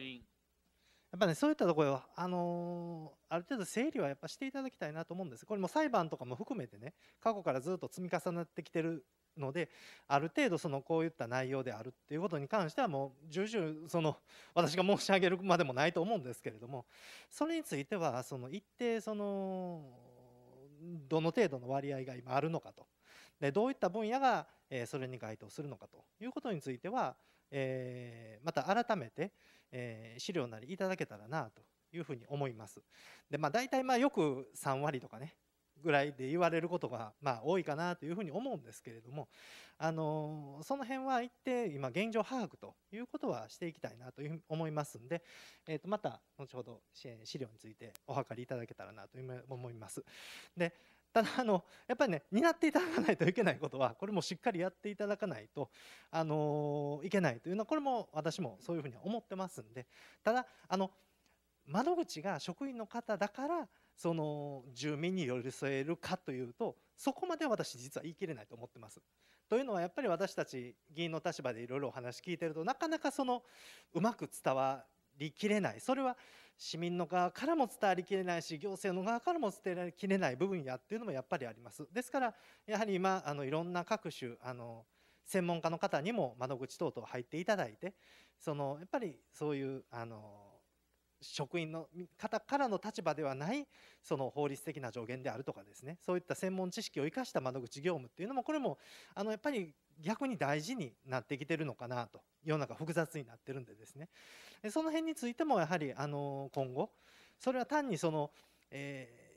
っぱね、そういったところはあのー、ある程度整理はやっぱしていただきたいなと思うんです、これも裁判とかも含めてね、過去からずっと積み重なってきてるので、ある程度、そのこういった内容であるっていうことに関しては、もう重々、その私が申し上げるまでもないと思うんですけれども、それについては、その一定、そのどの程度の割合が今あるのかと。でどういった分野がそれに該当するのかということについては、また改めて、資料なりいただけたらなというふうに思います。でまあ、大体まあよく3割とかねぐらいで言われることがまあ多いかなというふうに思うんですけれども、あのその辺は一定今現状把握ということはしていきたいなというふうに思いますので、えとまた後ほど資料についてお諮りいただけたらなといううふに思います。でただあのやっぱりね担っていただかないといけないことはこれもしっかりやっていただかないと、あのいけないというのはこれも私もそういうふうには思ってますんでただあの窓口が職員の方だからその住民に寄り添えるかというとそこまでは私実は言い切れないと思ってます。というのはやっぱり私たち議員の立場でいろいろお話聞いてるとなかなかそのうまく伝わりきれないそれは市民の側からも伝わりきれないし行政の側からも伝えきれない部分やっていうのもやっぱりありますですからやはり今あのいろんな各種あの専門家の方にも窓口等々入っていただいてそのやっぱりそういうあの職員の方からの立場ではないその法律的な助言であるとかですねそういった専門知識を生かした窓口業務っていうのもこれもあのやっぱり逆に大事になってきてるのかなと世の中複雑になってるんでですねその辺についてもやはりあの今後それは単にその、えー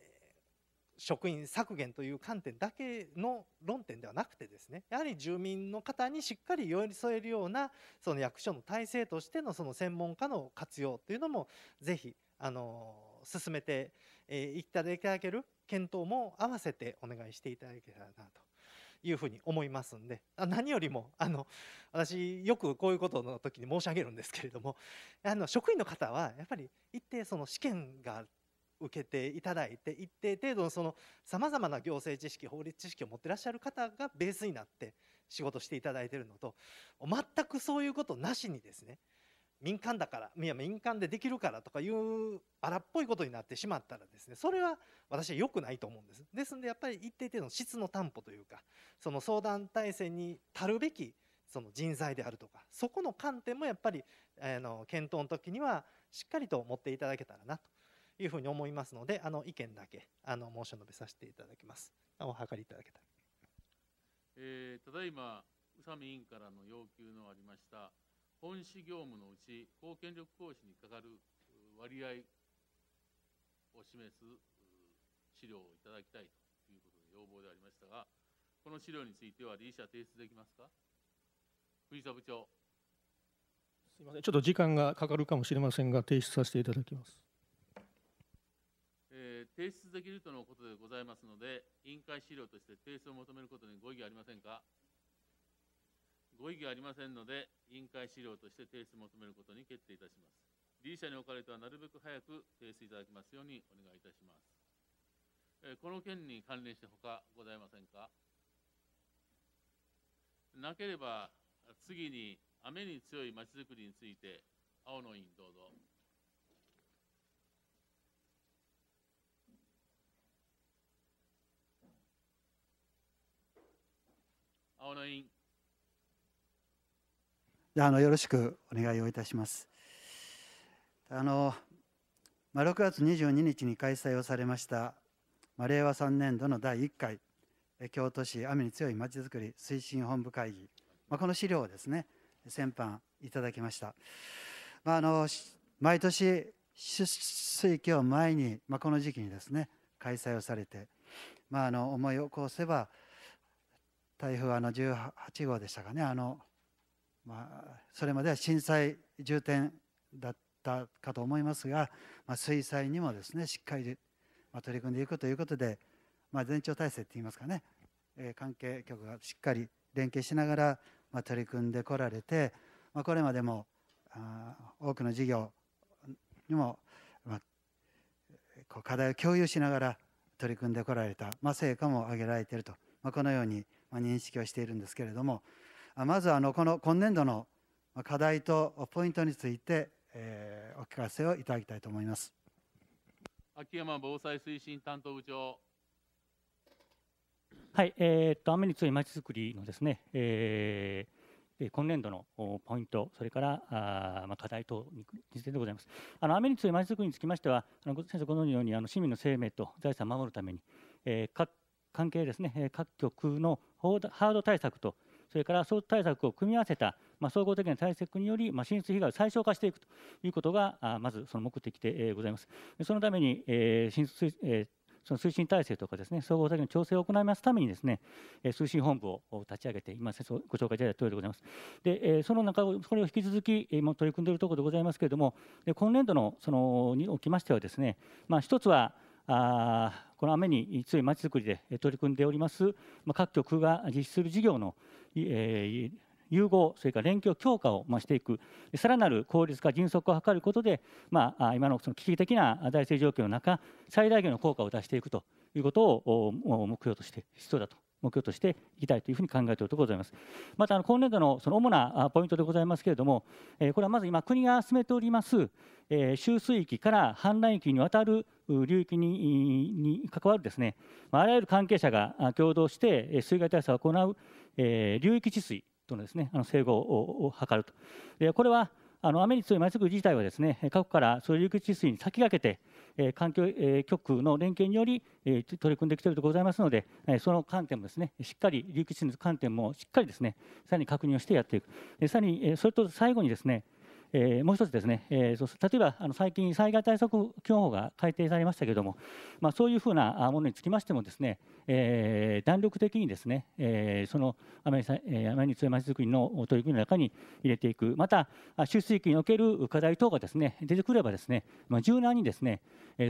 職員削減という観点だけの論点ではなくてですねやはり住民の方にしっかり寄り添えるようなその役所の体制としてのその専門家の活用というのもぜひあの進めていただける検討も合わせてお願いしていただけたらなというふうに思いますんで 何よりもあの私よくこういうことの時に申し上げるんですけれどもあの職員の方はやっぱり一定その試験があって受けていただいて一定程度のそのさまざまな行政知識法律知識を持ってらっしゃる方がベースになって仕事していただいてるのと全くそういうことなしにですね民間だからいや民間でできるからとかいう荒っぽいことになってしまったらですねそれは私は良くないと思うんですですのでやっぱり一定程度の質の担保というかその相談体制に足るべきその人材であるとかそこの観点もやっぱりあの検討の時にはしっかりと持っていただけたらなというふうに思いますので、あの意見だけあの申し述べさせていただきます。お諮りいただけたら。えー、ただいま、宇佐美委員からの要求のありました、本市業務のうち、公権力行使にかかる割合を示す資料をいただきたいということで要望でありましたが、この資料については、理事者提出できますか藤沢部長。すみません、ちょっと時間がかかるかもしれませんが、提出させていただきます。提出できるとのことでございますので、委員会資料として提出を求めることにご異議ありませんか。ご異議ありませんので、委員会資料として提出を求めることに決定いたします。D 社におかれては、なるべく早く提出いただきますようにお願いいたします。えこの件に関連して他ございませんか。なければ、次に雨に強いまちづくりについて、青野委員どうぞ。青の院あのよろしくお願いをいたしますあの、まあ、6月22日に開催をされました、まあ、令和3年度の第1回京都市雨に強いまちづくり推進本部会議、まあ、この資料をですね先般いただきました、まあ、あの毎年出水期を前に、まあ、この時期にですね開催をされて、まあ、あの思い起こせば台風あの18号でしたかねあの、まあ、それまでは震災重点だったかと思いますが、まあ、水災にもですねしっかり、まあ、取り組んでいくということで、まあ、前兆体制っていいますかね、えー、関係局がしっかり連携しながら、まあ、取り組んでこられて、まあ、これまでもあ多くの事業にも、まあ、こう課題を共有しながら取り組んでこられた、まあ、成果も挙げられていると、まあ、このように認識をしているんですけれどもまずあのこの今年度の課題とポイントについてお聞かせをいただきたいと思います。秋山防災推進担当部長はい、えー、っと雨に強いまちづくりのですね、えー今年度のポイント、それからあ、まあ、課題等についてでございます。あの雨に強いまちづくりにつきましては、あの先生ご存知のようにあの市民の生命と財産を守るために、えー、各関係ですね、各局のハード対策と、それからソフト対策を組み合わせた、まあ、総合的な対策により、まあ、浸水被害を最小化していくということが、あまずその目的でございます。そのために、えー、浸水、えーその推進体制とかですね総合的な調整を行いますためにですね推進本部を立ち上げて今ご紹介いただいたとおりでございます。でその中をそれを引き続き今取り組んでいるところでございますけれどもで今年度のそのにおきましてはですねまあ一つはあこの雨に強いまちづくりで取り組んでおります、ま各局が実施する事業の、えー、融合、それから連携を強化をしていく、さらなる効率化、迅速を図ることで、まあ、今のその危機的な財政状況の中、最大限の効果を出していくということを目標として必要だと目標としていきたいというふうに考えているところでございます。また、今年度のその主なポイントでございますけれども、これはまず今、国が進めております、集水域から氾濫域にわたる流域に関わるですね、あらゆる関係者が共同して水害対策を行う流域治水とのですね、あの整合を図ると。これはあの雨に強い毎月自体はですね、過去からそういう流域治水に先駆けて、え環境、え局の連携により、え取り組んできているところでございますので、えその観点もですねしっかり流域地水の観点もしっかりですねさらに確認をしてやっていく、えさらに、えそれと最後にですねえー、もう一つですね、えー、そ例えばあの最近災害対策基本法が改定されましたけれども、まあ、そういうふうなものにつきましてもですね、えー、弾力的にですね、えー、その雨に雨に強いまちづくりの取り組みの中に入れていくまた出水域における課題等がですね出てくればですね、まあ、柔軟にですね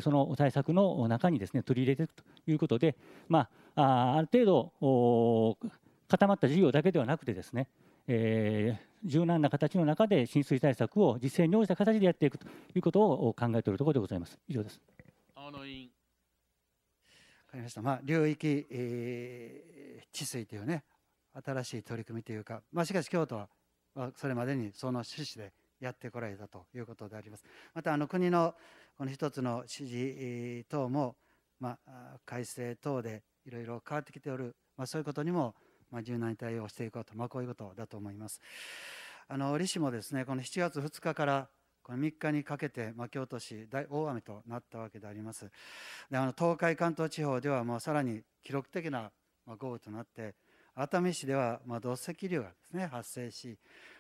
その対策の中にですね取り入れていくということで、まあ、ある程度固まった事業だけではなくてですね、えー、柔軟な形の中で浸水対策を実践に応じた形でやっていくということを考えているところでございます。以上です。青野委員。わかりました。まあ、流域、えー、治水というね、新しい取り組みというか、まあ、しかし京都は、それまでにその趣旨でやってこられたということであります。またあの国のこの一つの指示等も、まあ、改正等でいろいろ変わってきておる、まあ、そういうことにもまあ、柔軟に対応していこうと、まあ、こういうことだと思います。あの折しもですねこの7月2日からこの3日にかけて、まあ、京都市大大雨となったわけであります。であの東海関東地方ではもうさらに記録的な豪雨となって熱海市ではまあ土石流がですね発生し、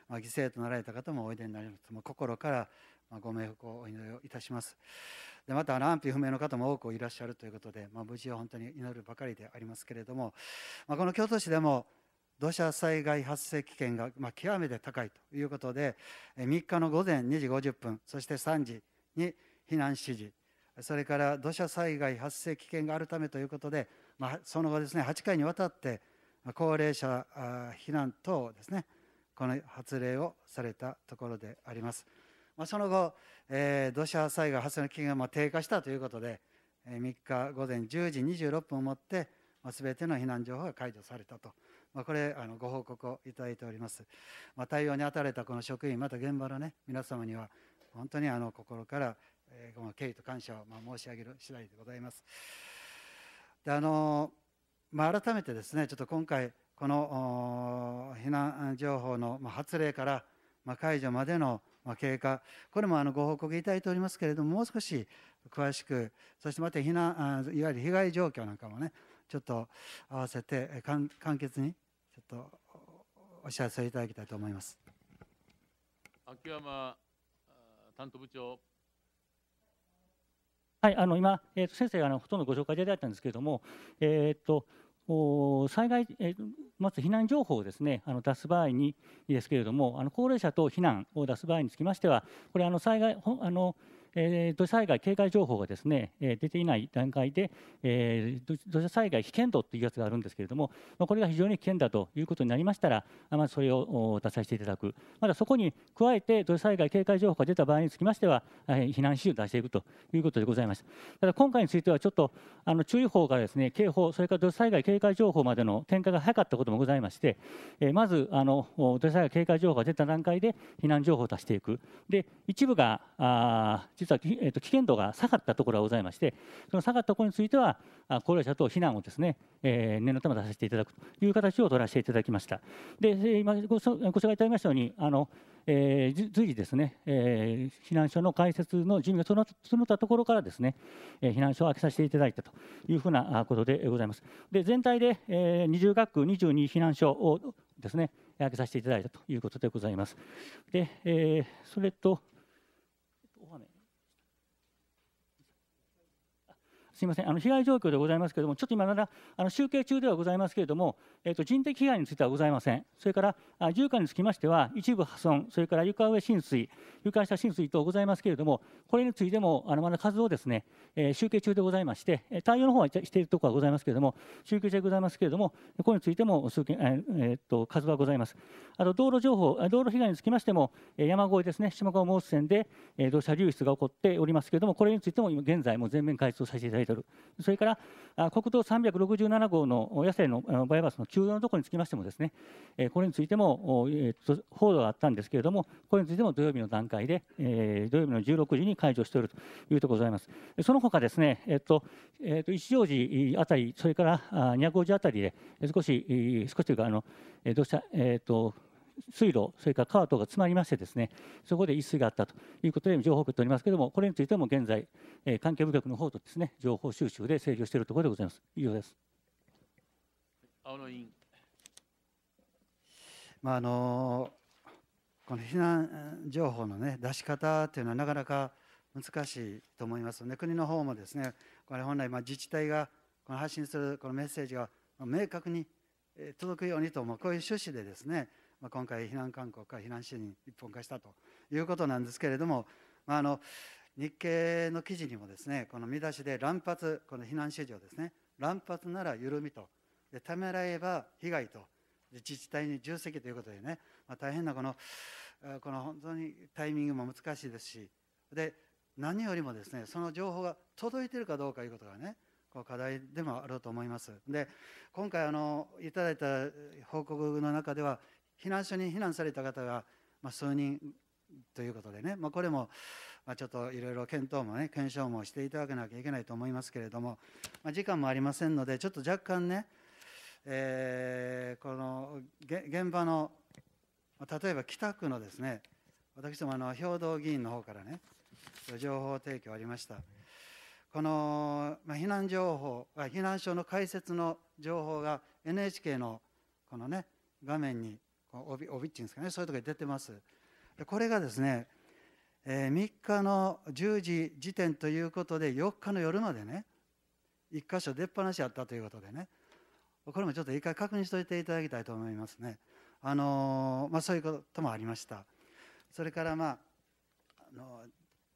まあ、犠牲となられた方もおいでになります、まあ、心からご冥福をお祈りいたします。でまた安否不明の方も多くいらっしゃるということで、まあ、無事を本当に祈るばかりでありますけれども、まあ、この京都市でも土砂災害発生危険が、ま極めて高いということで3日の午前2時50分そして3時に避難指示それから土砂災害発生危険があるためということで、まあ、その後ですね8回にわたって高齢者避難等ですねこの発令をされたところであります。まあ、その後、えー、土砂災害発生の危険がまあ低下したということで、えー、3日午前10時26分をもって、まあ、全ての避難情報が解除されたと、まあ、これあのご報告をいただいております、まあ、対応に当たれたこの職員また現場の、ね、皆様には本当にあの心から、えー、この敬意と感謝をまあ申し上げる次第でございますであのまあ、改めてですねちょっと今回この避難情報の発令から解除までのま経過これもあのご報告いただいておりますけれどももう少し詳しくそしてまた避難いわゆる被害状況なんかもねちょっと合わせて簡潔にちょっとお知らせいただきたいと思います。秋山担当部長はい、あの今、えー、と先生あのほとんどご紹介いただいたんですけれども、えーと災害、えまず避難情報をです、ね、あの出す場合にですけれども、あの高齢者等避難を出す場合につきましては、これ、災害、あのえ土砂災害警戒情報がですね、え出ていない段階で、え土砂災害危険度というやつがあるんですけれども、まあ、これが非常に危険だということになりましたら、まずそれを出させていただく、またそこに加えて土砂災害警戒情報が出た場合につきましては、避難指示を出していくということでございます。ただ今回についてはちょっとあの注意報からですね警報、それから土砂災害警戒情報までの展開が早かったこともございまして、えまずあの土砂災害警戒情報が出た段階で避難情報を出していく。で一部があ実は、えー、と危険度が下がったところがございましてその下がったところについては高齢者等避難をですね、えー、念のため出させていただくという形を取らせていただきましたで今ごご紹介いただきましたようにあのえー、随時ですね、えー、避難所の開設の準備が整ったところからですね、えー、避難所を開けさせていただいたというふうなことでございます。で全体で、えー、20学区22避難所をですね開けさせていただいたということでございます。で、えー、それとすみません、あの被害状況でございますけれども、ちょっと今まだあの集計中ではございますけれども、えっと人的被害についてはございません、それからあ住家につきましては、一部破損、それから床上浸水、床下浸水等ございますけれども、これについてもあのまだ数をですね、えー、集計中でございまして、対応の方はしているところはございますけれども、集計中でございますけれども、これについても数えー、と数はございます。あと道路情報、道路被害につきましても、山越えですね、下川毛線で土砂流出が起こっておりますけれども、これについても今現在、も全面開通させていただいてドル、それから国道367号の野生のバイパスの急用のところにつきましても、ですねこれについても報道があったんですけれども、これについても土曜日の段階で、土曜日の16時に解除しているというところでございます。その他ですね、えっとえっと、一乗寺あたり、それから250あたりで、少し、少しというか、あの土砂、えっと水路、それから川等が詰まりましてですねそこで一水があったということで情報を送っておりますけれども、これについても現在、えー、関係部局の方とですね情報収集で整理をしているところでございます。以上です青野委員、まああのこの避難情報の、ね、出し方というのはなかなか難しいと思いますので、国の方もですねこれ本来、自治体がこの発信するこのメッセージが明確に届くようにと、こういう趣旨でですねまあ、今回避難勧告か避難指示に一本化したということなんですけれども、まあ、あの日経の記事にもですねこの見出しで乱発この避難指示をですね乱発なら緩みとでためらえば被害と自治体に重責ということでね、まあ、大変なこのこの本当にタイミングも難しいですしで何よりもですねその情報が届いているかどうかいうことがねこう課題でもあると思います。で今回あのいただいた報告の中では避難所に避難された方が、ま数人ということでね、まあ、これも、まちょっといろいろ検討もね検証もしていただかなきゃいけないと思いますけれども、まあ、時間もありませんのでちょっと若干ね、えー、この現場の例えば北区のですね私どもの兵道議員の方からね情報提供ありました。この、まあ、避難情報避難所の開設の情報が NHK のこのね画面に帯帯っていうんですかねそういうとこに出てますこれがですね、えー、3日の10時時点ということで4日の夜までね1箇所出っ放しあったということでねこれもちょっと一回確認しておいていただきたいと思いますねあのー、まあ、そういうこともありましたそれからまああの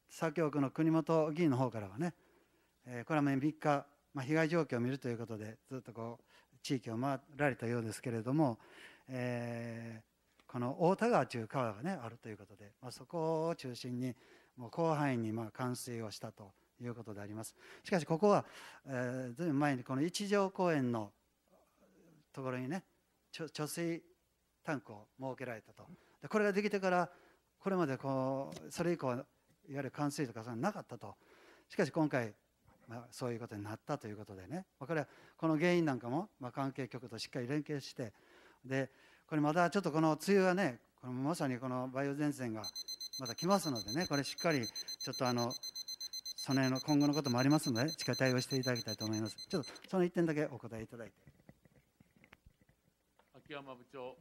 左京区の国本議員の方からはね、えー、これはもう3日、まあ、被害状況を見るということでずっとこう地域を回られたようですけれども、えー、この太田川という川が、ね、あるということで、まあ、そこを中心にもう広範囲にま冠水をしたということでありますしかしここは、えー、ずいぶん前にこの一条公園のところにね貯水タンクを設けられたとでこれができてからこれまでこうそれ以降いわゆる冠水とかそなかったとしかし今回、まあ、そういうことになったということでね、まあ、これはこの原因なんかも、まあ、関係局としっかり連携してでこれまたちょっとこの梅雨はねこのまさにこの梅雨前線がまた来ますのでねこれしっかりちょっとあのその辺の今後のこともありますのでしっかり対応していただきたいと思いますちょっとその1点だけお答えいただいて秋山部長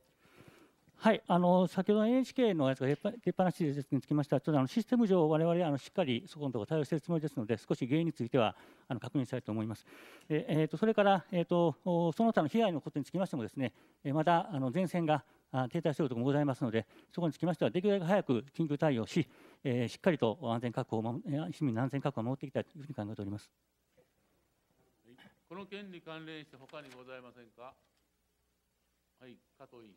はい、あの先ほどの NHK のやつが出っ放しでにつきましては、ちょっとあのシステム上、われわれしっかりそこのところ対応しているつもりですので、少し原因についてはあの確認したいと思います。ええー、とそれから、えーと、その他の被害のことにつきましても、ですねまたあの前線が停滞しているところもございますので、そこにつきましては、できるだけ早く緊急対応し、えー、しっかりと安全確保を、市民の安全確保を守っていきたいというふうに考えております。この件に関連して、他にございませんか。はい、加藤委員。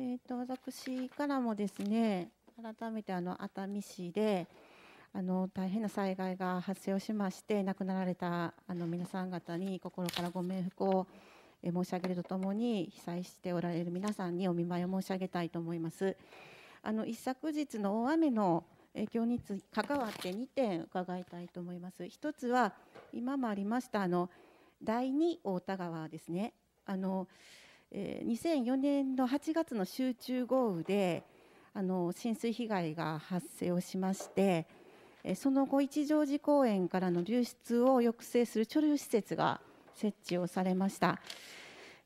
えーと、私からもですね改めてあの熱海市であの大変な災害が発生をしまして亡くなられたあの皆さん方に心からご冥福を申し上げるとともに被災しておられる皆さんにお見舞いを申し上げたいと思います。あの一昨日の大雨の影響に関わって2点伺いたいと思います。1つは今もありましたあの第2太田川ですね。あのえー、2004年の8月の集中豪雨であの浸水被害が発生をしまして、えー、その後一乗寺公園からの流出を抑制する貯留施設が設置をされました。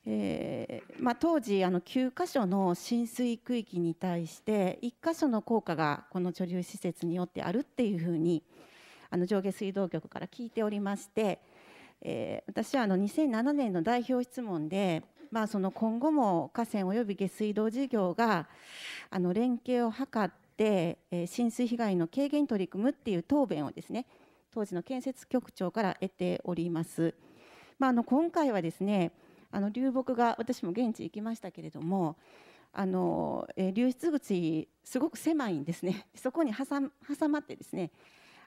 えーまあ、当時あの9か所の浸水区域に対して1か所の効果がこの貯留施設によってあるっていうふうにあの上下水道局から聞いておりまして、えー、私はあの2007年の代表質問でまあ、その今後も河川及び下水道事業があの連携を図って、えー、浸水被害の軽減に取り組むっていう答弁をですね当時の建設局長から得ております。まあ、あの今回はですねあの流木が私も現地行きましたけれどもあの、えー、流出口すごく狭いんですね そこに挟まってですね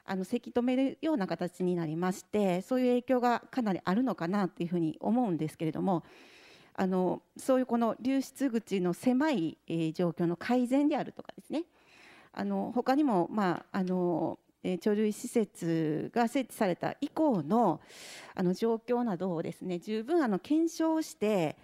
あのせき止めるような形になりましてそういう影響がかなりあるのかなというふうに思うんですけれどもあのそういうこの流出口の狭い、えー、状況の改善であるとかですねあの他にも、まああのえー、貯留施設が設置された以降のあの状況などをですね十分あの検証して、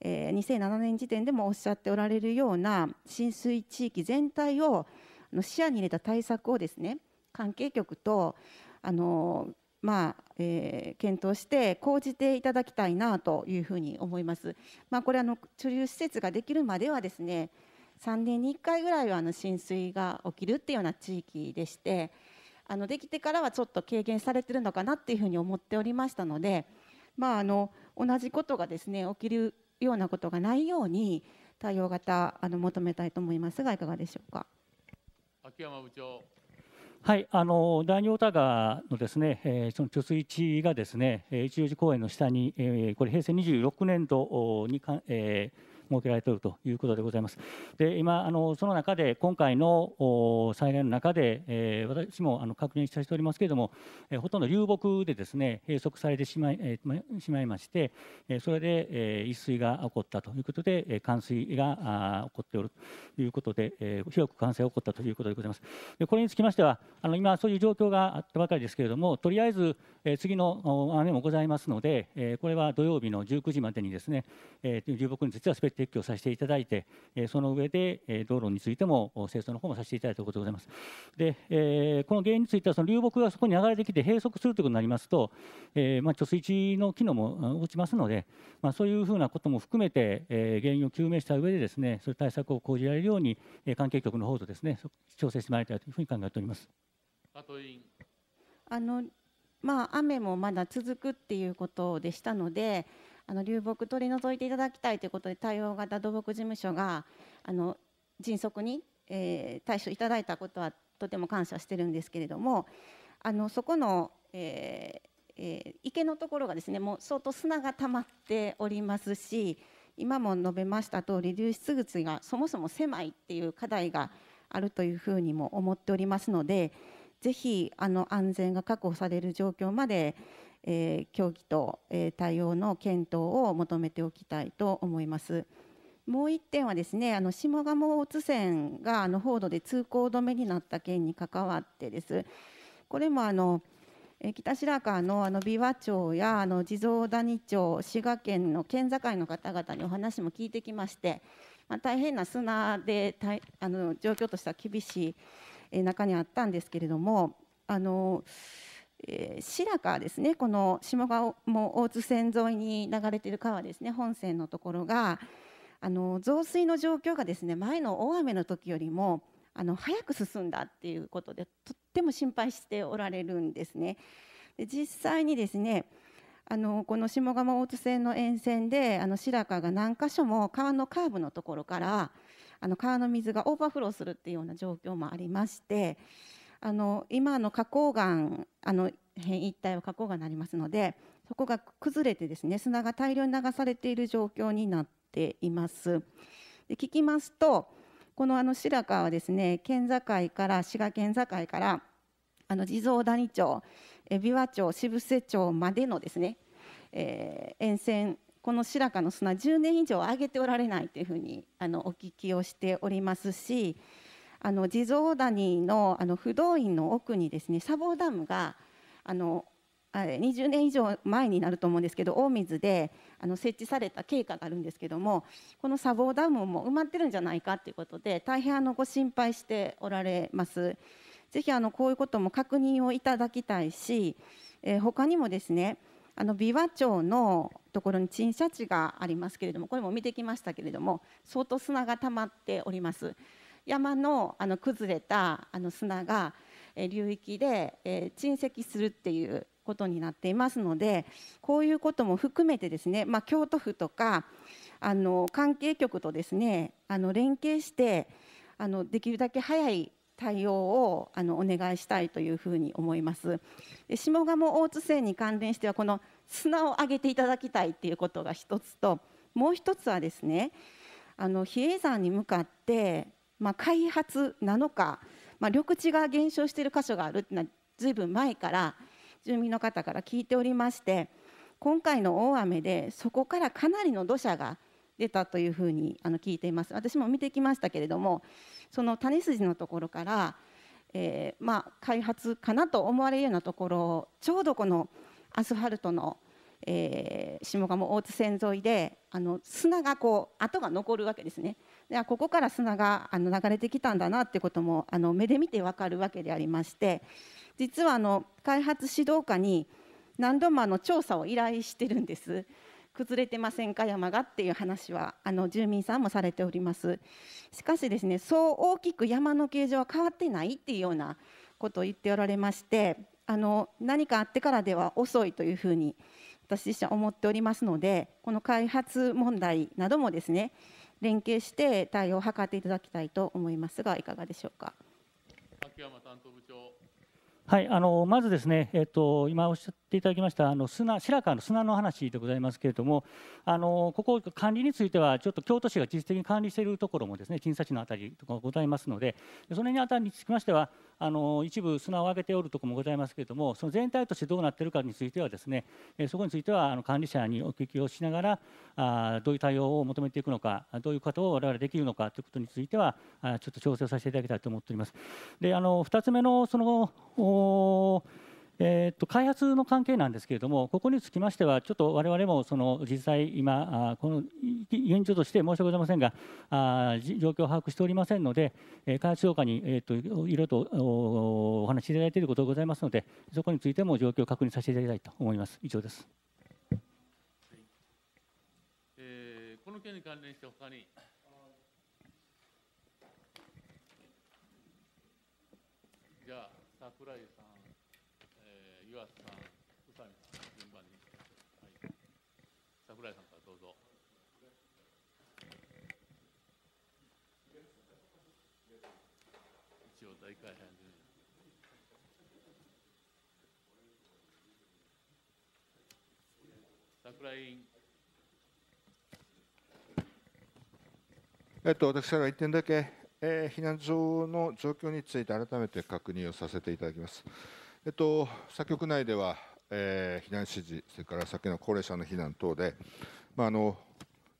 えー、2007年時点でもおっしゃっておられるような浸水地域全体をあの視野に入れた対策をですね関係局とあのまあえー、検討して講じていただきたいなというふうに思います。まあ、これあの貯留施設ができるまではですね3年に1回ぐらいはあの浸水が起きるっていうような地域でしてあのできてからはちょっと軽減されてるのかなっていうふうに思っておりましたので、まあ、あの同じことがですね起きるようなことがないように対応型あの求めたいと思いますがいかがでしょうか。秋山部長はい、あの第大仁田川のですね、えー、その貯水池がですね、一条路公園の下に、えー、これ平成26年度にか、えー、設けられているということでございます。で今あのその中で今回の災害の中で、えー、私もあの確認させておりますけれども、えー、ほとんど流木でですね閉塞されてしまい,、えー、しまいまして、えそれで、えー、一水が起こったということで、え冠水があ起こっておるということで、えー、広く冠水が起こったということでございます。でこれにつきましてはあの今そういう状況があったばかりですけれどもとりあえず、えー、次の雨もございますので、えー、これは土曜日の19時までにですね、えー、流木に実はすべて撤去させていただいて、えその上で、え道路についても清掃の方もさせていただいたとことでございます。で、えこの原因についてはその流木がそこに流れてきて閉塞するということになりますと、えまあ、貯水池の機能も落ちますので、まあ、そういうふうなことも含めて、え原因を究明した上でですね、そういう対策を講じられるように、え関係局の方とですね、調整してまいりたいというふうに考えております。あのまあ、雨もまだ続くっていうことでしたので、あの流木取り除いていただきたいということで対応型土木事務所があの迅速に、えー、対処いただいたことはとても感謝してるんですけれどもあのそこの、えーえー、池のところがですねもう相当砂が溜まっておりますし今も述べました通り流出口がそもそも狭いっていう課題があるというふうにも思っておりますのでぜひあの安全が確保される状況まで、えー、協議と、えー、対応の検討を求めておきたいと思います。もう1点はですねあの下鴨大津線があの報道で通行止めになった件に関わってです。これもあの北白川のあの琵琶町やあの地蔵谷町滋賀県の県境の方々にお話も聞いてきまして、まあ、大変な砂でたいあの状況としては厳しい中にあったんですけれどもあの。え白川ですねこの下川も大津線沿いに流れてる川ですね本線のところがあの増水の状況がですね前の大雨の時よりもあの早く進んだっていうことでとっても心配しておられるんですね。で実際にですねあのこの下鴨大津線の沿線であの白川が何箇所も川のカーブのところからあの川の水がオーバーフローするっていうような状況もありましてあの今の花崗岩あの辺一帯は花崗岩になりますのでそこが崩れてですね砂が大量に流されている状況になっています。で聞きますとこのあの白川はですね県境から滋賀県境からあの地蔵谷町え琵琶町渋瀬町までのですね、えー、沿線この白川の砂10年以上上げておられないというふうにあのお聞きをしておりますしあの地蔵谷のあの不動院の奥にですね砂防ダムがあの20年以上前になると思うんですけど大水であの設置された経過があるんですけどもこの砂防ダムも埋まってるんじゃないかということで大変あのご心配しておられます。ぜひあのこういうことも確認をいただきたいし、えー、他にもですねあの琵琶町のところに陳謝地がありますけれどもこれも見てきましたけれども相当砂が溜まっております。山のあの崩れたあの砂が流域で、えー、沈積するっていうことになっていますのでこういうことも含めてですね、まあ、京都府とかあの関係局とですねあの連携してあのできるだけ早い対応をあのお願いしたいというふうに思います。で下鴨大津線に関連してはこの砂を上げていただきたいっていうことが一つともう一つはですねあの比叡山に向かってまあ、開発なのか、まあ、緑地が減少している箇所があるっていうのはずいぶん前から住民の方から聞いておりまして今回の大雨でそこからかなりの土砂が出たというふうにあの聞いています私も見てきましたけれどもその谷筋のところから、えー、まあ、開発かなと思われるようなところをちょうどこのアスファルトのえー、下鴨大津線沿いであの砂がこう跡が残るわけですねでここから砂があの流れてきたんだなってこともあの目で見て分かるわけでありまして実はあの開発指導課に何度もあの調査を依頼してるんです。崩れてませんか山がっていう話はあの住民さんもされておりますしかしですねそう大きく山の形状は変わってないっていうようなことを言っておられましてあの何かあってからでは遅いというふうに私自身思っておりますのでこの開発問題などもですね連携して対応を図っていただきたいと思いますがいかがでしょうか。秋山担当部長はい、あのまずですね、えっと、今おっしゃっていただきましたあの砂白川の砂の話でございますけれどもあのここ管理についてはちょっと京都市が実質的に管理しているところもですね鎮差地の辺りとかございますのでその辺あたりにつきましてはあの一部砂を上げておるところもございますけれどもその全体としてどうなっているかについてはですねそこについてはあの管理者にお聞きをしながらあどういう対応を求めていくのかどういうことを我々できるのかということについてはちょっと調整させていただきたいと思っております。であの2つ目のそのえー、と開発の関係なんですけれども、ここにつきましては、ちょっと我々もその実際、今、この現状として申し訳ございませんが、あ状況を把握しておりませんので、開発評価に、えといろいろとお話しいただいていることがございますので、そこについても状況を確認させていただきたいと思います。以上です、えー、この件に関連して、他に。じゃ桜井岩瀬さん、宇佐美さん、順番に、はい、桜井さんからどうぞ。一応大会編で。桜井えっと、私から1点だけ、えー、避難所の状況について改めて確認をさせていただきます。えっと、作局内では、えー、避難指示、それから先の高齢者の避難等で、まあ、あの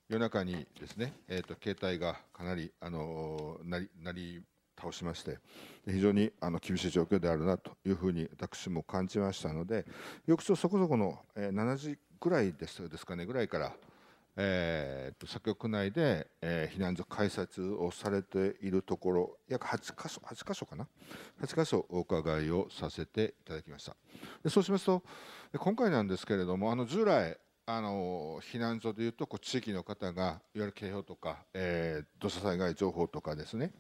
夜中にですね、えーと、と携帯がかなりあのなりなり倒しまして、非常にあの厳しい状況であるなというふうに私も感じましたので、翌朝そこそこの、えー、7時ぐらいですですかね、ぐらいから、えー、と左局内で、えー、避難所開設をされているところ約8か所8か所かな8か所お伺いをさせていただきましたでそうしますと今回なんですけれどもあの従来あの避難所でいうとこう地域の方がいわゆる警報とか、えー、土砂災害情報とかですね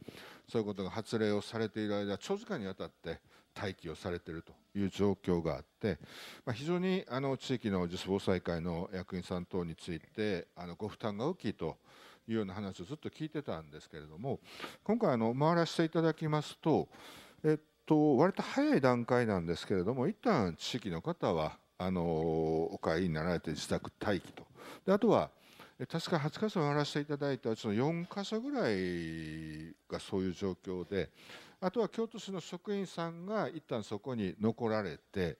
そういうことが発令をされている間長時間にわたって待機をされているという状況があって、まあ、非常にあの地域の自主防災会の役員さん等についてあのご負担が大きいというような話をずっと聞いてたんですけれども今回あの回らせていただきますと、えっと、割と早い段階なんですけれども一旦地域の方はあのお帰りになられて自宅待機とであとは確か8箇所回らせていただいたうちの4箇所ぐらいがそういう状況であとは京都市の職員さんが一旦そこに残られて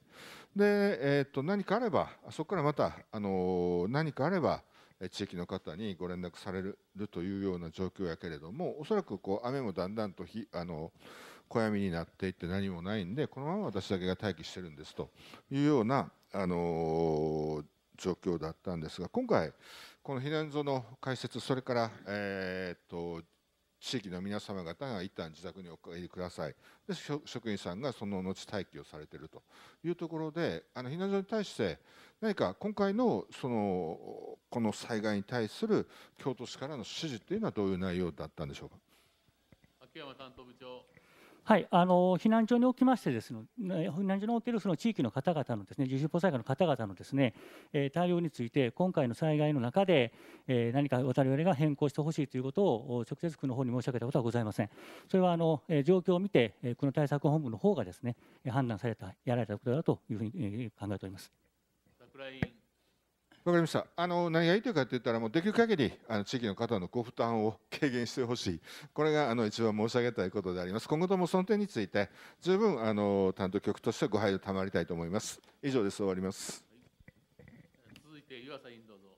で、えー、と何かあればそこからまた、あの何かあれば地域の方にご連絡されるというような状況やけれどもおそらくこう雨もだんだんとひあの小闇になっていって何もないんでこのまま私だけが待機してるんですというような、あの状況だったんですが今回この避難所の開設それから、えー、と地域の皆様方が一旦自宅にお帰りくださいで職員さんがその後待機をされているというところであの避難所に対して何か今回のそのこの災害に対する京都市からの指示というのはどういう内容だったんでしょうか秋山担当部長はい、あの避難所におきましてですね、避難所におけるその地域の方々のですね、自主防災課の方々のですね、え対応について今回の災害の中で、えー、何か我々が変更してほしいということを直接区の方に申し上げたことはございません。それはあの、え状況を見て区の対策本部の方がですね、判断されたやられたことだというふうに考えております。桜井わかりました。あの何がいいというかって言ったら、もうできる限りあの地域の方のご負担を軽減してほしい。これがあの一番申し上げたいことであります。今後ともその点について十分あの担当局としてご配慮賜りたいと思います。以上です。終わります。はい、続いて岩佐委員どうぞ。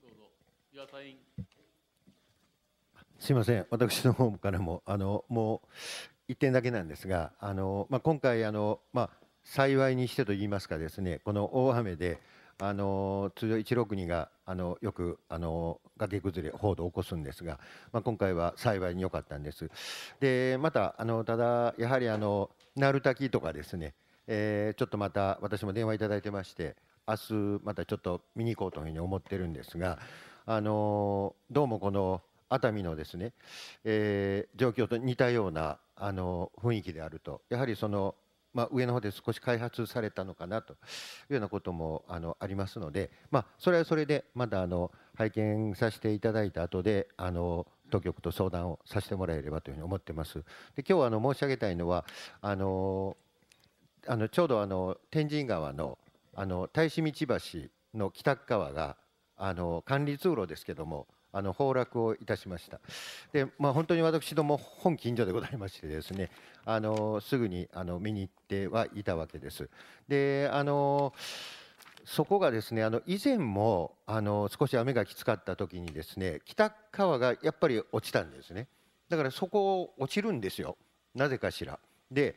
どうぞ岩佐委員。すみません、私の方からも、あのもう1点だけなんですが、あのまあ、今回あの、まあ、幸いにしてといいますか、ですねこの大雨で、あの通常162があのよくあの崖崩れ、報道を起こすんですが、まあ、今回は幸いに良かったんです。でまたあのただやはりあの鳴滝とかですね、えー、ちょっとまた私も電話いただいてまして、明日またちょっと見に行こうというふうに思ってるんですが、あのどうもこの熱海のですね、えー、状況と似たようなあの雰囲気であるとやはりその、まあ、上の方で少し開発されたのかなというようなこともあのありますので、まあ、それはそれでまだあの拝見させていただいた後であの当局と相談をさせてもらえればというふうに思ってます。で今日あの申し上げたいのはあのあのちょうどあの天神川のあの大志道橋の北側があの管理通路ですけどもあの崩落をいたしました。で、まあ、本当に私ども本近所でございましてですね、あのすぐにあの見に行ってはいたわけです。で、あのそこがですねあの以前もあの少し雨がきつかった時にですね北川がやっぱり落ちたんですねだからそこ落ちるんですよなぜかしらで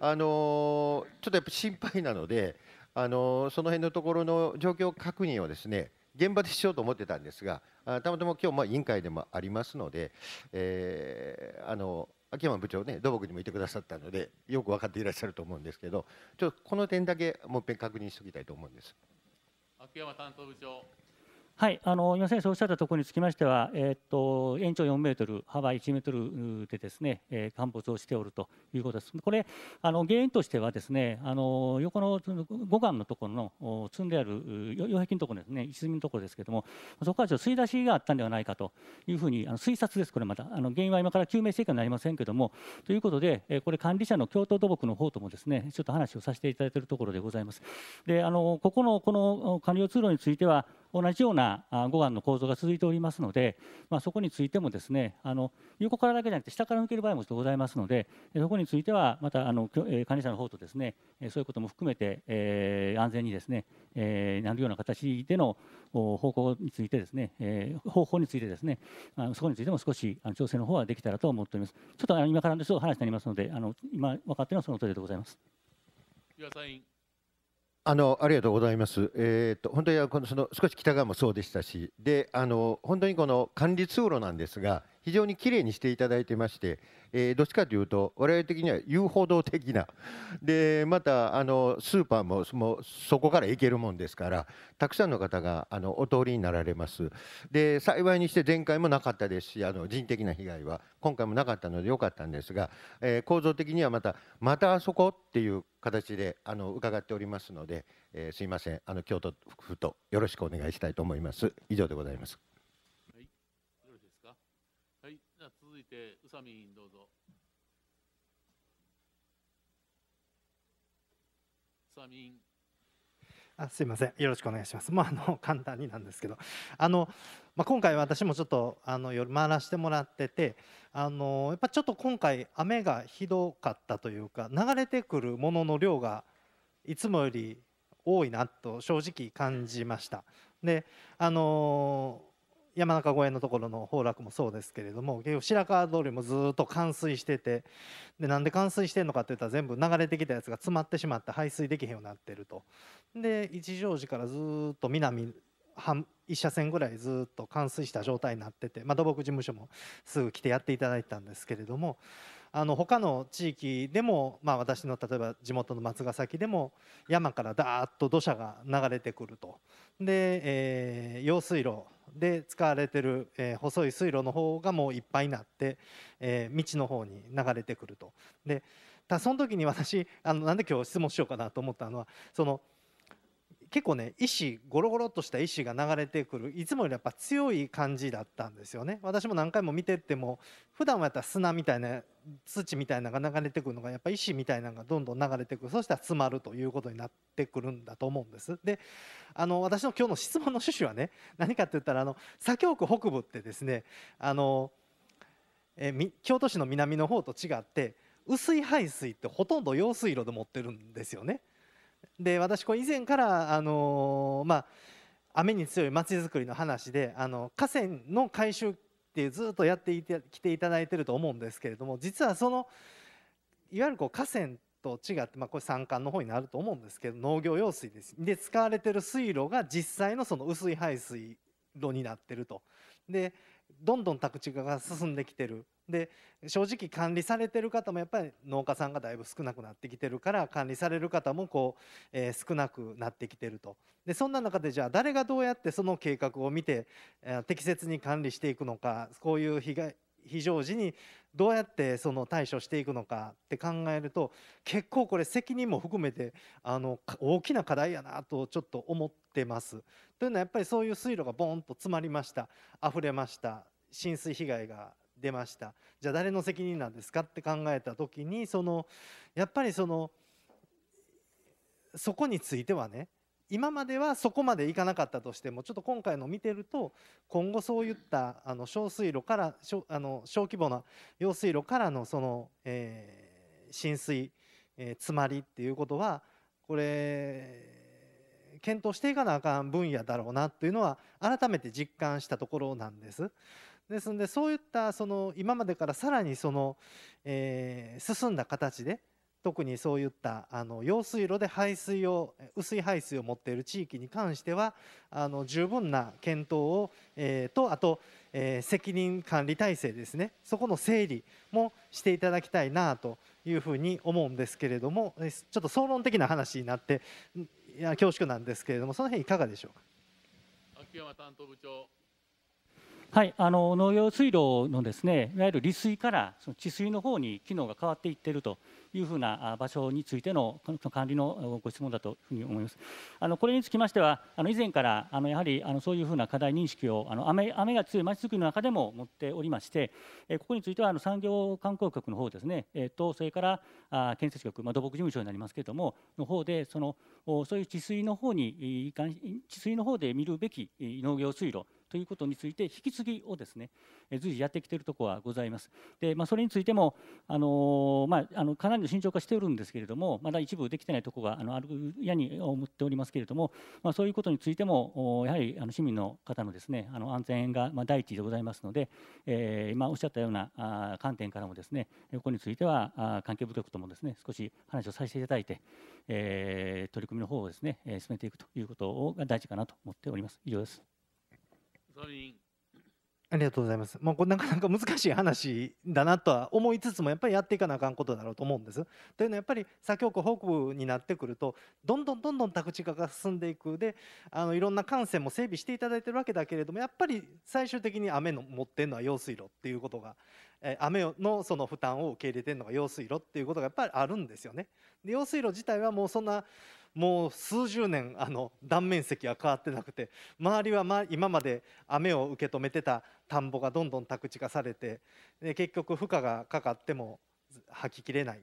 あのちょっとやっぱ心配なのであのその辺のところの状況確認をですね現場でしようと思ってたんですがあたまたま今日まあ委員会でもありますので、えー、あの秋山部長ね土木にもいてくださったのでよく分かっていらっしゃると思うんですけどちょっとこの点だけもう一遍確認しておきたいと思うんです。秋山担当部長はい、あの今先生おっしゃったところにつきましては、えっ、ー、と延長4メートル、幅1メートルでですね、えー、陥没をしておるということです。これあの原因としてはですね、あの横の護岸のところの積んである擁壁のところですね、石積みのところですけれども、そこからちょっと吸い出しがあったんではないかというふうにあの推察です。これまたあの原因は今から究明していかなりませんけれども、ということで、えこれ管理者の京都土木の方ともですね、ちょっと話をさせていただいているところでございます。で、あのここのこの管理用通路については同じような護岸の構造が続いておりますので、まあ、そこについてもですねあの横からだけじゃなくて下から抜ける場合もございますのでそこについてはまたあの管理者の方とですねそういうことも含めて、えー、安全にですね、えー、なるような形での方向についてですね、えー、方法についてですねあのそこについても少しあの調整の方はできたらと思っておりますちょっとあの今からの話になりますのであの今分かっているのはその通りでございます。岩佐委員あのありがとうございます、えーと、本当にこのその少し北側もそうでしたしであの本当にこの管理通路なんですが非常にきれいにしていただいてましてえー、どっちかというと我々的には遊歩道的なでまたあのスーパーももそこから行けるもんですからたくさんの方があのお通りになられますで幸いにして前回もなかったですしあの人的な被害は今回もなかったのでよかったんですが、えー、構造的にはまたまたあそこっていう形であの伺っておりますので、えー、すいませんあの京都府とよろしくお願いしたいと思います以上でございます。て、宇佐美委員どうぞ。宇佐美委員。あすいません、よろしくお願いします。まあ、あの簡単になんですけど、あのまあ、今回、私もちょっとあの夜回らせてもらってて、あのやっぱちょっと今回、雨がひどかったというか、流れてくるものの量がいつもより多いなと正直感じました。であの山中越えのところの崩落もそうですけれども結局白川通りもずっと冠水しててでなんで冠水してんのかって言ったら全部流れてきたやつが詰まってしまって排水できへんようになってると。で一乗寺からずっと南半1車線ぐらいずっと冠水した状態になってて、まあ、土木事務所もすぐ来てやっていただいたんですけれどもあの他の地域でも、まあ、私の例えば地元の松ヶ崎でも山からダーッと土砂が流れてくるとで、えー、用水路で使われてる、えー、細い水路の方がもういっぱいになって、えー、道の方に流れてくると。でただその時に私あのなんで今日質問しようかなと思ったのはその結構ね石ゴロゴロっとした石が流れてくるいつもよりやっぱ強い感じだったんですよね私も何回も見てっても普段はやったら砂みたいな土みたいなのが流れてくるのがやっぱ石みたいなのがどんどん流れてくるそしたら詰まるということになってくるんだと思うんですであの私の今日の質問の趣旨はね何かって言ったらあの左京区北部ってですねあのえ京都市の南の方と違って薄い排水ってほとんど用水路で持ってるんですよね。で私これ以前からあのまあ雨に強いまちづくりの話であの河川の改修ってずっとやってきていただいてると思うんですけれども実はそのいわゆるこう河川と違って、まあ、これ山間の方になると思うんですけど農業用水ですで使われてる水路が実際のその薄い排水路になってると。でどんどん宅地化が進んできてるで正直管理されてる方もやっぱり農家さんがだいぶ少なくなってきてるから管理される方もこう、えー、少なくなってきてるとでそんな中でじゃあ誰がどうやってその計画を見て、えー、適切に管理していくのかこういう被害非常時にどうやってその対処していくのかって考えると結構これ責任も含めてあの大きな課題やなとちょっと思っってます。というのはやっぱりそういう水路がボンと詰まりました溢れました浸水被害が出ましたじゃあ誰の責任なんですかって考えた時にそのやっぱりそのそこについてはね今まではそこまでいかなかったとしてもちょっと今回の見てると今後そういったあの小水路から小あの小規模な用水路からのその、えー、浸水、えー、詰まりっていうことはこれ検討していかなあかん分野だろうなというのは改めて実感したところなんです。ですのでそういったその今までからさらにその、え進んだ形で特にそういったあの用水路で排水を薄い排水を持っている地域に関してはあの十分な検討を、えとあと、え責任管理体制ですねそこの整理もしていただきたいなというふうに思うんですけれどもちょっと総論的な話になっていや恐縮なんですけれども、その辺いかがでしょうか。秋山担当部長はい、あの農業水路のですねいわゆる利水からその治水の方に機能が変わっていっているというふうな場所についての管理のご質問だというふうに思います。あのこれにつきましてはあの以前からあのやはりあのそういうふうな課題認識をあの雨雨が強いまちづくりの中でも持っておりまして、えここについてはあの産業観光局の方ですね、えっとそれからあ建設局、まあ、土木事務所になりますけれどもの方でそのそういう治水の方に治水の方で見るべき農業水路ということについて引き継ぎをですね、え随時やってきているところはございます。でまあ、それについても、あのまあ、あのかなりの慎重化しておるんですけれどもまだ一部できてないところがあのあるやに思っておりますけれども、まあ、そういうことについてもやはりあの市民の方のですねあの安全がま第一でございますので、えー、今おっしゃったような観点からもですねここについては関係部局ともですね少し話をさせていただいて、えー、取り組みの方をですね進めていくということが大事かなと思っております。以上です。ありがとうございます。まあ、これなかなか難しい話だなとは思いつつもやっぱりやっていかなあかんことだろうと思うんです。というのはやっぱり左京区北部になってくるとどんどんどんどん宅地化が進んでいくであのいろんな幹線も整備していただいてるわけだけれどもやっぱり最終的に雨の持ってるのは用水路っていうことが、え雨のその負担を受け入れてるのが用水路っていうことがやっぱりあるんですよね。で用水路自体はもうそんなもう数十年あの断面積は変わってなくて周りは、ま、今まで雨を受け止めてた田んぼがどんどん宅地化されてで結局負荷がかかっても吐ききれないっ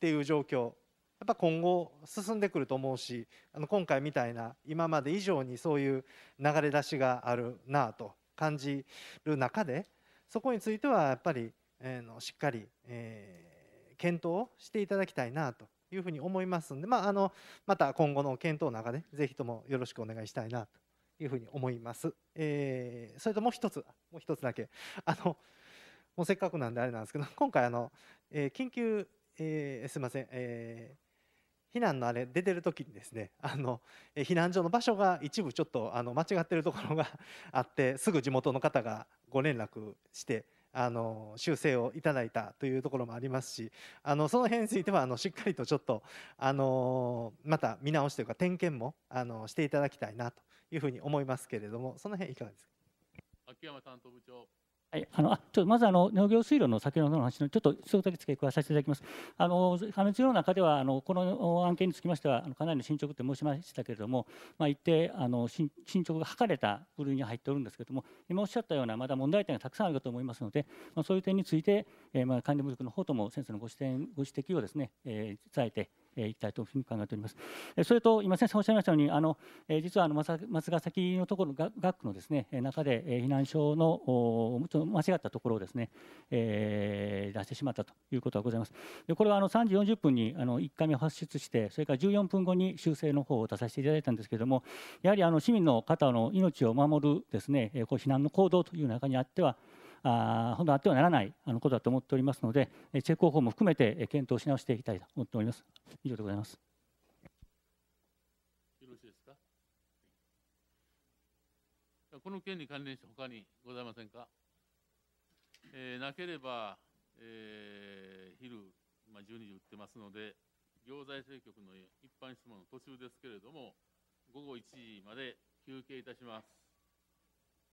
ていう状況やっぱ今後進んでくると思うしあの今回みたいな今まで以上にそういう流れ出しがあるなと感じる中でそこについてはやっぱり、えー、のしっかり、えー、検討をしていただきたいなというふうに思いますんで、まあ、あのまた今後の検討の中でぜひともよろしくお願いしたいなというふうに思います。えー、それともう一つもう一つだけあのもうせっかくなんであれなんですけど今回あの、えー、緊急、えー、すいません、えー避難のあれ出てる時にですねあの避難所の場所が一部ちょっとあの間違ってるところがあってすぐ地元の方がご連絡してあの修正をいただいたというところもありますしあのその辺についてはあのしっかりとちょっとあのまた見直しというか点検もあのしていただきたいなというふうに思いますけれどもその辺いかがですか秋山担当部長はい、あのあちょっとまずあの農業水路の先ほどの話のちょっと一つだけ付け加えさせていただきます。あの金槌の中ではあのこの案件につきましてはあのかなりの進捗って申しましたけれども、まあ、一定あの進捗が図れた部類に入っておるんですけれども今おっしゃったようなまだ問題点がたくさんあるかと思いますので、まあ、そういう点について、えー、まあ管理部局の方とも先生のご指摘ご指摘をですね、えー、伝えてえいきたいというふうに考えております。えそれと今先生おっしゃいましたようにあのえ実はあの松ヶ崎のところ学区のですね中でえ避難所の間違ったところをですね、えー、出してしまったということがございます。でこれはあの3時40分にあの1回目発出してそれから14分後に修正の方を出させていただいたんですけれどもやはりあの市民の方の命を守るですねえこう避難の行動という中にあってはあ本当あってはならないあのことだと思っておりますので、チェック方法も含めて検討し直していきたいと思っております。以上でございます。よろしいですか。この件に関連して他にございませんか。えー、なければ、えー、昼まあ12時打ってますので、行財政局の一般質問の途中ですけれども、午後1時まで休憩いたします。